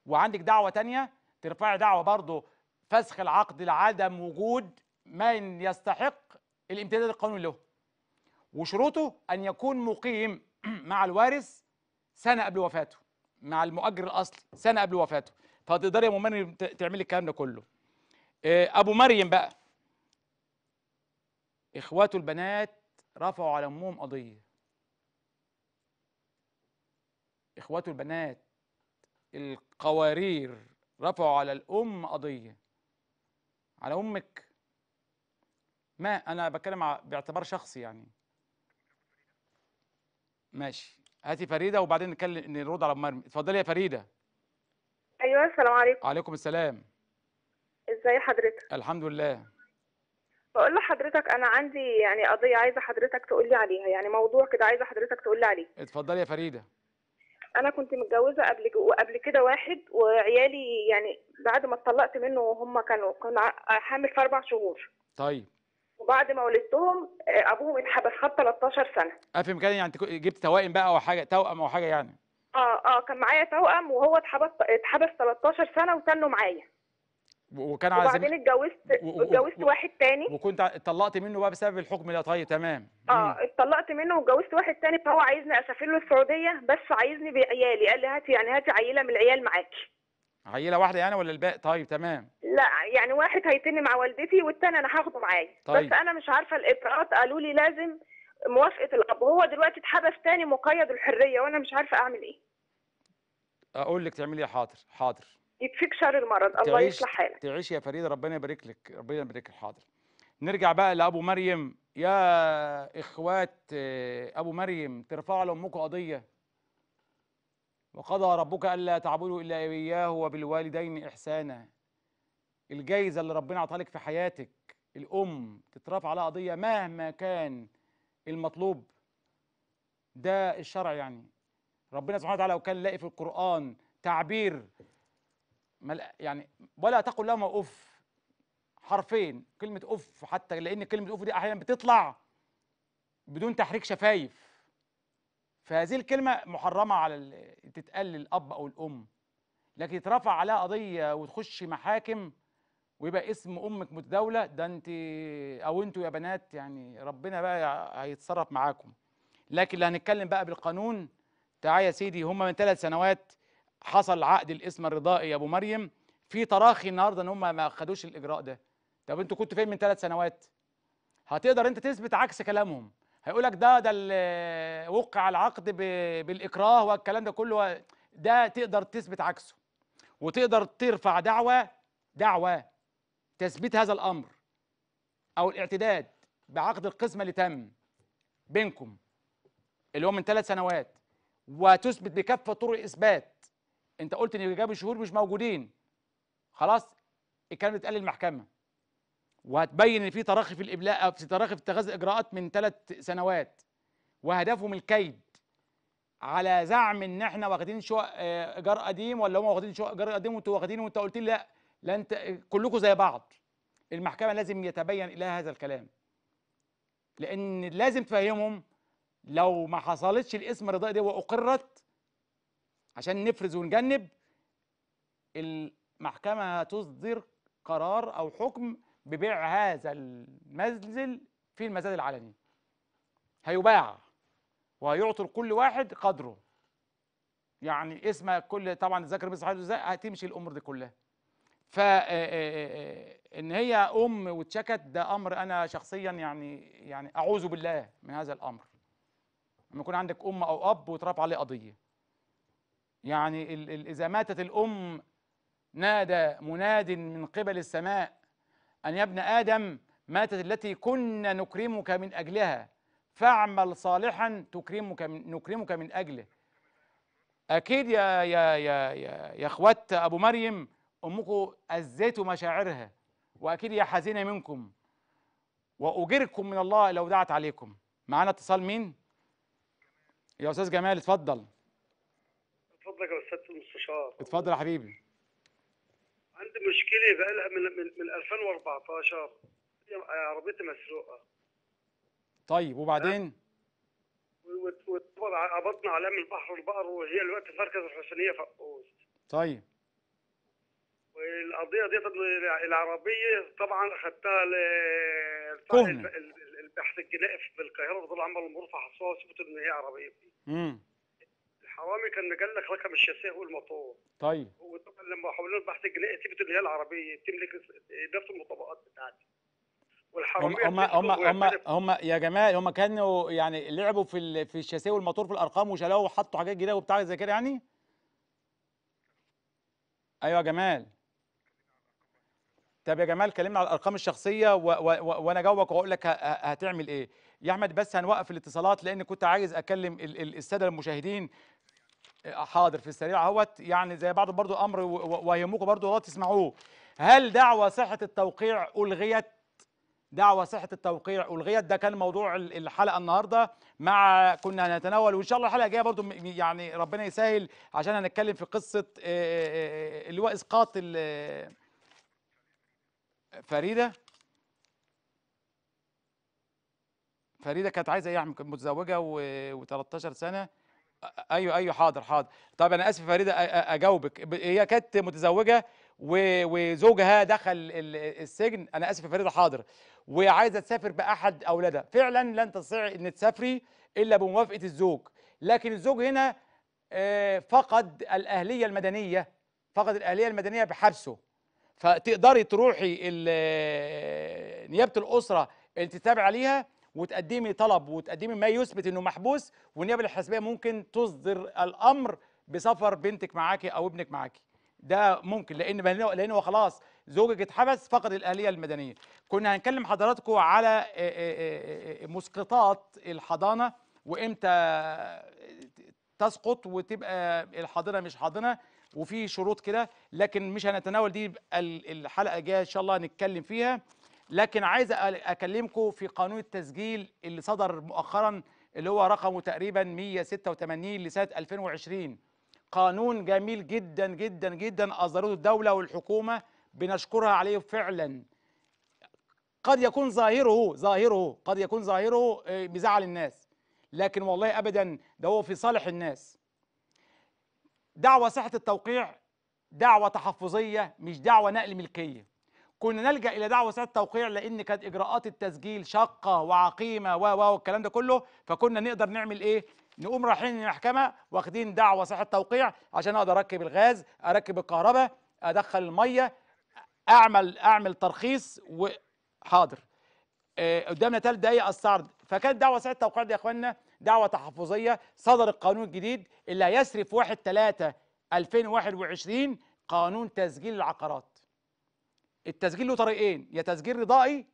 A: وعندك دعوه تانية ترفعي دعوه برضه فسخ العقد لعدم وجود من يستحق الامتداد القانوني له وشروطه أن يكون مقيم مع الوارث سنة قبل وفاته مع المؤجر الأصلي سنة قبل وفاته فتقدري يا أم مريم تعملي الكلام ده كله آه، أبو مريم بقى إخواته البنات رفعوا على أمهم قضية إخواته البنات القوارير رفعوا على الأم قضية على أمك ما أنا بتكلم باعتبار شخصي يعني ماشي هاتي فريده وبعدين نتكلم نرد على مرمي اتفضلي يا فريده
G: ايوه السلام عليكم
A: وعليكم السلام
G: ازاي حضرتك
A: الحمد لله
G: بقول لحضرتك انا عندي يعني قضيه عايزه حضرتك تقول لي عليها يعني موضوع كده عايزه حضرتك تقول لي عليه
A: اتفضلي يا فريده
G: انا كنت متجوزه قبل قبل كده واحد وعيالي يعني بعد ما اتطلقت منه وهم كانوا كنت حامل في اربع شهور طيب وبعد ما ولدتهم آه، ابوهم اتحبس خد 13 سنه
A: اه في مكان يعني جبت توائم بقى او حاجه توأم او حاجه يعني
G: اه اه كان معايا توأم وهو اتحبس اتحبس 13 سنه وسنه معايا
A: وكان عايز وبعدين اتجوزت اتجوزت واحد تاني وكنت اتطلقت منه بقى بسبب الحكم ده طيب تمام اه
G: اتطلقت منه واتجوزت واحد تاني فهو عايزني اسافر له السعوديه بس عايزني بعيالي قال لي هاتي يعني هاتي عيله من العيال معاكي
A: عيله واحده يعني ولا الباقي طيب تمام
G: لا يعني واحد هيتني مع والدتي والتاني انا هاخده معايا طيب. بس انا مش عارفه الاجراءات قالوا لي لازم موافقه الاب هو دلوقتي اتحبس تاني مقيد الحريه وانا مش عارفه اعمل ايه
A: اقول لك تعملي ايه حاضر حاضر
G: يكفيك شر المرض الله يصلح حالك
A: تعيشي يا فريده ربنا يبارك لك ربنا يبارك لك حاضر نرجع بقى لابو مريم يا اخوات آه، ابو مريم ترفعوا لامكم قضيه وقضى ربك ألا تعبدوا إلا إياه وبالوالدين إحسانا الجايزة اللي ربنا اعطاها لك في حياتك الأم تترفع على قضية مهما كان المطلوب ده الشرع يعني ربنا سبحانه وتعالى وكان لاقي في القرآن تعبير يعني ولا تقل لهما أف حرفين كلمة أف حتى لأن كلمة أف دي أحيانا بتطلع بدون تحريك شفايف فهذه الكلمه محرمه على تتقال للاب او الام لكن يترفع عليها قضيه وتخش محاكم ويبقى اسم امك متداوله ده انت او انتوا يا بنات يعني ربنا بقى هيتصرف معاكم لكن اللي هنتكلم بقى بالقانون تعالى يا سيدي هم من ثلاث سنوات حصل عقد الاسم الرضائي يا ابو مريم في تراخي النهارده ان هم ما خدوش الاجراء ده طب انتوا كنتوا فين من ثلاث سنوات هتقدر انت تثبت عكس كلامهم هيقول لك ده ده وقع العقد بالاكراه والكلام ده كله ده تقدر تثبت عكسه وتقدر ترفع دعوه دعوه تثبيت هذا الامر او الاعتداد بعقد القسمه اللي تم بينكم اللي هو من ثلاث سنوات وتثبت بكافه طرق الاثبات انت قلت ان ايجاب الشهور مش موجودين خلاص الكلام اتقال للمحكمه وهتبين ان في تراخي في الابلاء في تراخي في اتخاذ الاجراءات من ثلاث سنوات وهدفهم الكيد على زعم ان احنا واخدين شقق آه، ايجار قديم ولا هم واخدين شقق ايجار قديم وانتوا واخدينه وانت قلت لي لا لا انت كلكم زي بعض المحكمه لازم يتبين اليها هذا الكلام لان لازم تفهمهم لو ما حصلتش الاسم الرضائي دي واقرت عشان نفرز ونجنب المحكمه هتصدر قرار او حكم ببيع هذا المنزل في المزاد العلني هيباع ويعطوا لكل واحد قدره يعني اسم كل طبعا الذكر مثل حاله ازاي هتمشي الامور دي كلها ف آه، آه، آه، ان هي ام واتشكت ده امر انا شخصيا يعني يعني اعوذ بالله من هذا الامر لما يكون عندك ام او اب وترفع عليه قضيه يعني اذا ماتت الام نادى مناد من قبل السماء أن يا ابن آدم ماتت التي كنا نكرمك من أجلها فاعمل صالحا تكرمك من نكرمك من أجله أكيد يا يا يا يا, يا إخوات أبو مريم أمكم أزيتوا مشاعرها وأكيد يا حزينة منكم وأجركم من الله لو دعت عليكم معانا اتصال مين؟ يا أستاذ جمال اتفضل
D: اتفضل يا أستاذ المستشار
A: اتفضل يا حبيبي
D: عندي مشكله بقالها من من, من 2014 عربيتي مسروقه
A: طيب وبعدين؟
D: وطبعا قبضنا عليها من البحر والبقر وهي دلوقتي في مركز الحسينيه فقوس طيب والقضيه دي العربيه طبعا اخذتها البحث الجنائي في القاهره وطلع عمل المرور حصوها وثبتوا ان هي عربيه امم حرامي كان لك رقم الشاسيه والموتور طيب وطبعا لما حولنا البحث الجنائي تثبت اللي هي العربيه تملك نفس المطابقات بتاعتي
B: هم هم
A: هم, هم هم يا جماعه هم كانوا يعني لعبوا في في الشاسيه والموتور في الارقام وشالوه وحطوا حاجات جديده وبتاع زي كده يعني ايوه يا جمال طب يا جمال كلمنا على الارقام الشخصيه وانا جاوبك واقول لك هتعمل ايه يا احمد بس هنوقف الاتصالات لان كنت عايز اكلم الساده المشاهدين حاضر في السريع اهوت يعني زي بعض برضو امر ويهمكم برضو والله تسمعوه هل دعوى صحه التوقيع الغيت دعوى صحه التوقيع الغيت ده كان موضوع الحلقه النهارده مع كنا هنتناول وان شاء الله الحلقه الجايه برضو يعني ربنا يسهل عشان هنتكلم في قصه آه، آه، آه، اللي هو اسقاط فريده فريده كانت عايزه ايه يا يعني متزوجه و13 سنه ايوه ايوه حاضر حاضر طب انا اسف فريده اجاوبك هي كانت متزوجه وزوجها دخل السجن انا اسف فريده حاضر وعايزه تسافر باحد اولادها فعلا لن تستطيع ان تسافري الا بموافقه الزوج لكن الزوج هنا آه، فقد الاهليه المدنيه فقد الاهليه المدنيه بحبسه فتقدري تروحي آه، نيابه الاسره اللي تتابع عليها وتقدمي طلب وتقدمي ما يثبت انه محبوس والنيابه الحسابيه ممكن تصدر الامر بسفر بنتك معاكي او ابنك معاكي ده ممكن لان لان هو خلاص زوجك اتحبس فقد الاهليه المدنيه كنا هنكلم حضراتكم على آه، آه، آه، مسقطات الحضانه وامتى تسقط وتبقى الحاضنه مش حاضنه وفي شروط كده لكن مش هنتناول دي الحلقه الجايه ان شاء الله نتكلم فيها لكن عايز اكلمكم في قانون التسجيل اللي صدر مؤخرا اللي هو رقمه تقريبا 186 لسنه 2020 قانون جميل جدا جدا جدا اصدرته الدوله والحكومه بنشكرها عليه فعلا قد يكون ظاهره ظاهره قد يكون ظاهره آه، بزعل الناس لكن والله ابدا ده هو في صالح الناس دعوه صحه التوقيع دعوه تحفظيه مش دعوه نقل ملكيه كنا نلجا الى دعوه سياده التوقيع لان كانت اجراءات التسجيل شاقه وعقيمه و و والكلام ده كله فكنا نقدر نعمل ايه نقوم رايحين المحكمه واخدين دعوه سياده التوقيع عشان اقدر اركب الغاز اركب الكهرباء ادخل الميه اعمل اعمل ترخيص وحاضر آه، قدامنا ثلاث دقائق استعرض فكانت دعوه سياده التوقيع دي يا اخوانا دعوه تحفظيه صدر القانون الجديد اللي هيسري في 1 3 2021 قانون تسجيل العقارات التسجيل له طريقين يا تسجيل رضائي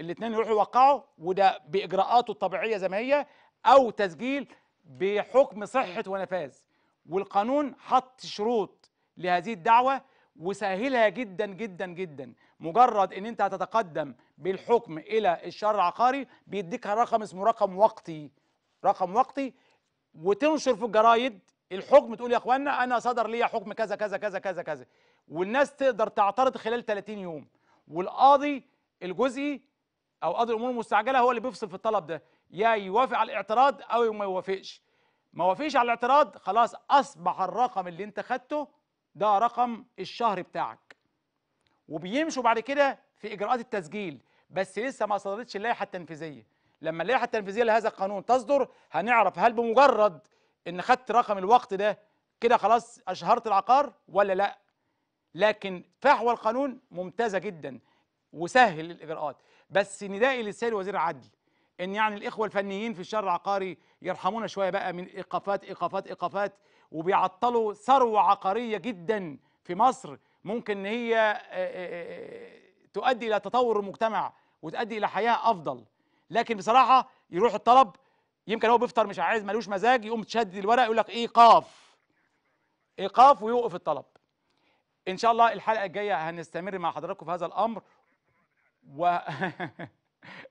A: الاثنين يروحوا يوقعوا وده باجراءاته الطبيعيه زي ما هي او تسجيل بحكم صحه ونفاذ والقانون حط شروط لهذه الدعوه وسهلها جدا جدا جدا مجرد ان انت هتتقدم بالحكم الى الشهر العقاري بيديك رقم اسمه رقم وقتي رقم وقتي وتنشر في الجرايد الحكم تقول يا اخوانا انا صدر لي حكم كذا كذا كذا كذا كذا والناس تقدر تعترض خلال 30 يوم والقاضي الجزئي او قاضي الامور المستعجله هو اللي بيفصل في الطلب ده يا يوافق على الاعتراض او ما يوافقش ما وافقش على الاعتراض خلاص اصبح الرقم اللي انت خدته ده رقم الشهر بتاعك وبيمشوا بعد كده في اجراءات التسجيل بس لسه ما صدرتش اللائحه التنفيذيه لما اللائحه التنفيذيه لهذا القانون تصدر هنعرف هل بمجرد ان خدت رقم الوقت ده كده خلاص اشهرت العقار ولا لا لكن فحوى القانون ممتازه جدا وسهل الاجراءات بس ندائي للسيد وزير العدل ان يعني الاخوه الفنيين في الشر العقاري يرحمونا شويه بقى من ايقافات ايقافات ايقافات وبيعطلوا ثروه عقاريه جدا في مصر ممكن ان هي آه، آه، آه، تؤدي الى تطور المجتمع وتؤدي الى حياه افضل لكن بصراحه يروح الطلب يمكن هو بيفطر مش عايز ملوش مزاج يقوم تشدد الورق يقول لك ايقاف ايقاف ويوقف الطلب ان شاء الله الحلقه الجايه هنستمر مع حضراتكم في هذا الامر و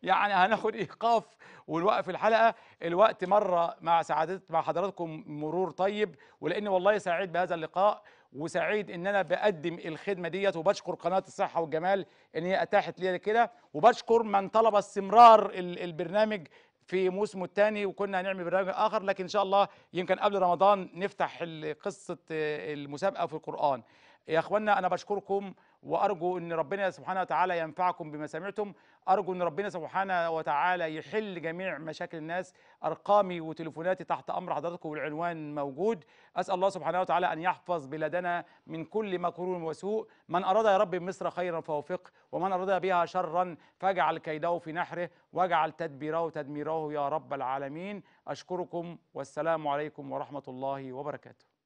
A: يعني هناخد ايقاف ونوقف الحلقه الوقت مره مع سعادت مع حضراتكم مرور طيب ولان والله سعيد بهذا اللقاء وسعيد ان انا بقدم الخدمه ديت وبشكر قناه الصحه والجمال ان هي اتاحت لي كده وبشكر من طلب استمرار البرنامج في موسمه الثاني وكنا هنعمل برنامج اخر لكن ان شاء الله يمكن قبل رمضان نفتح قصه آه، المسابقه في القران يا اخوانا انا بشكركم وارجو ان ربنا سبحانه وتعالى ينفعكم بما سمعتم ارجو ان ربنا سبحانه وتعالى يحل جميع مشاكل الناس ارقامي وتليفوناتي تحت امر حضراتكم والعنوان موجود اسال الله سبحانه وتعالى ان يحفظ بلادنا من كل مكروه وسوء من اراد يا رب مصر خيرا فوفق ومن اراد بها شرا فاجعل كيده في نحره واجعل تدبيره تدميره يا رب العالمين اشكركم والسلام عليكم ورحمه الله وبركاته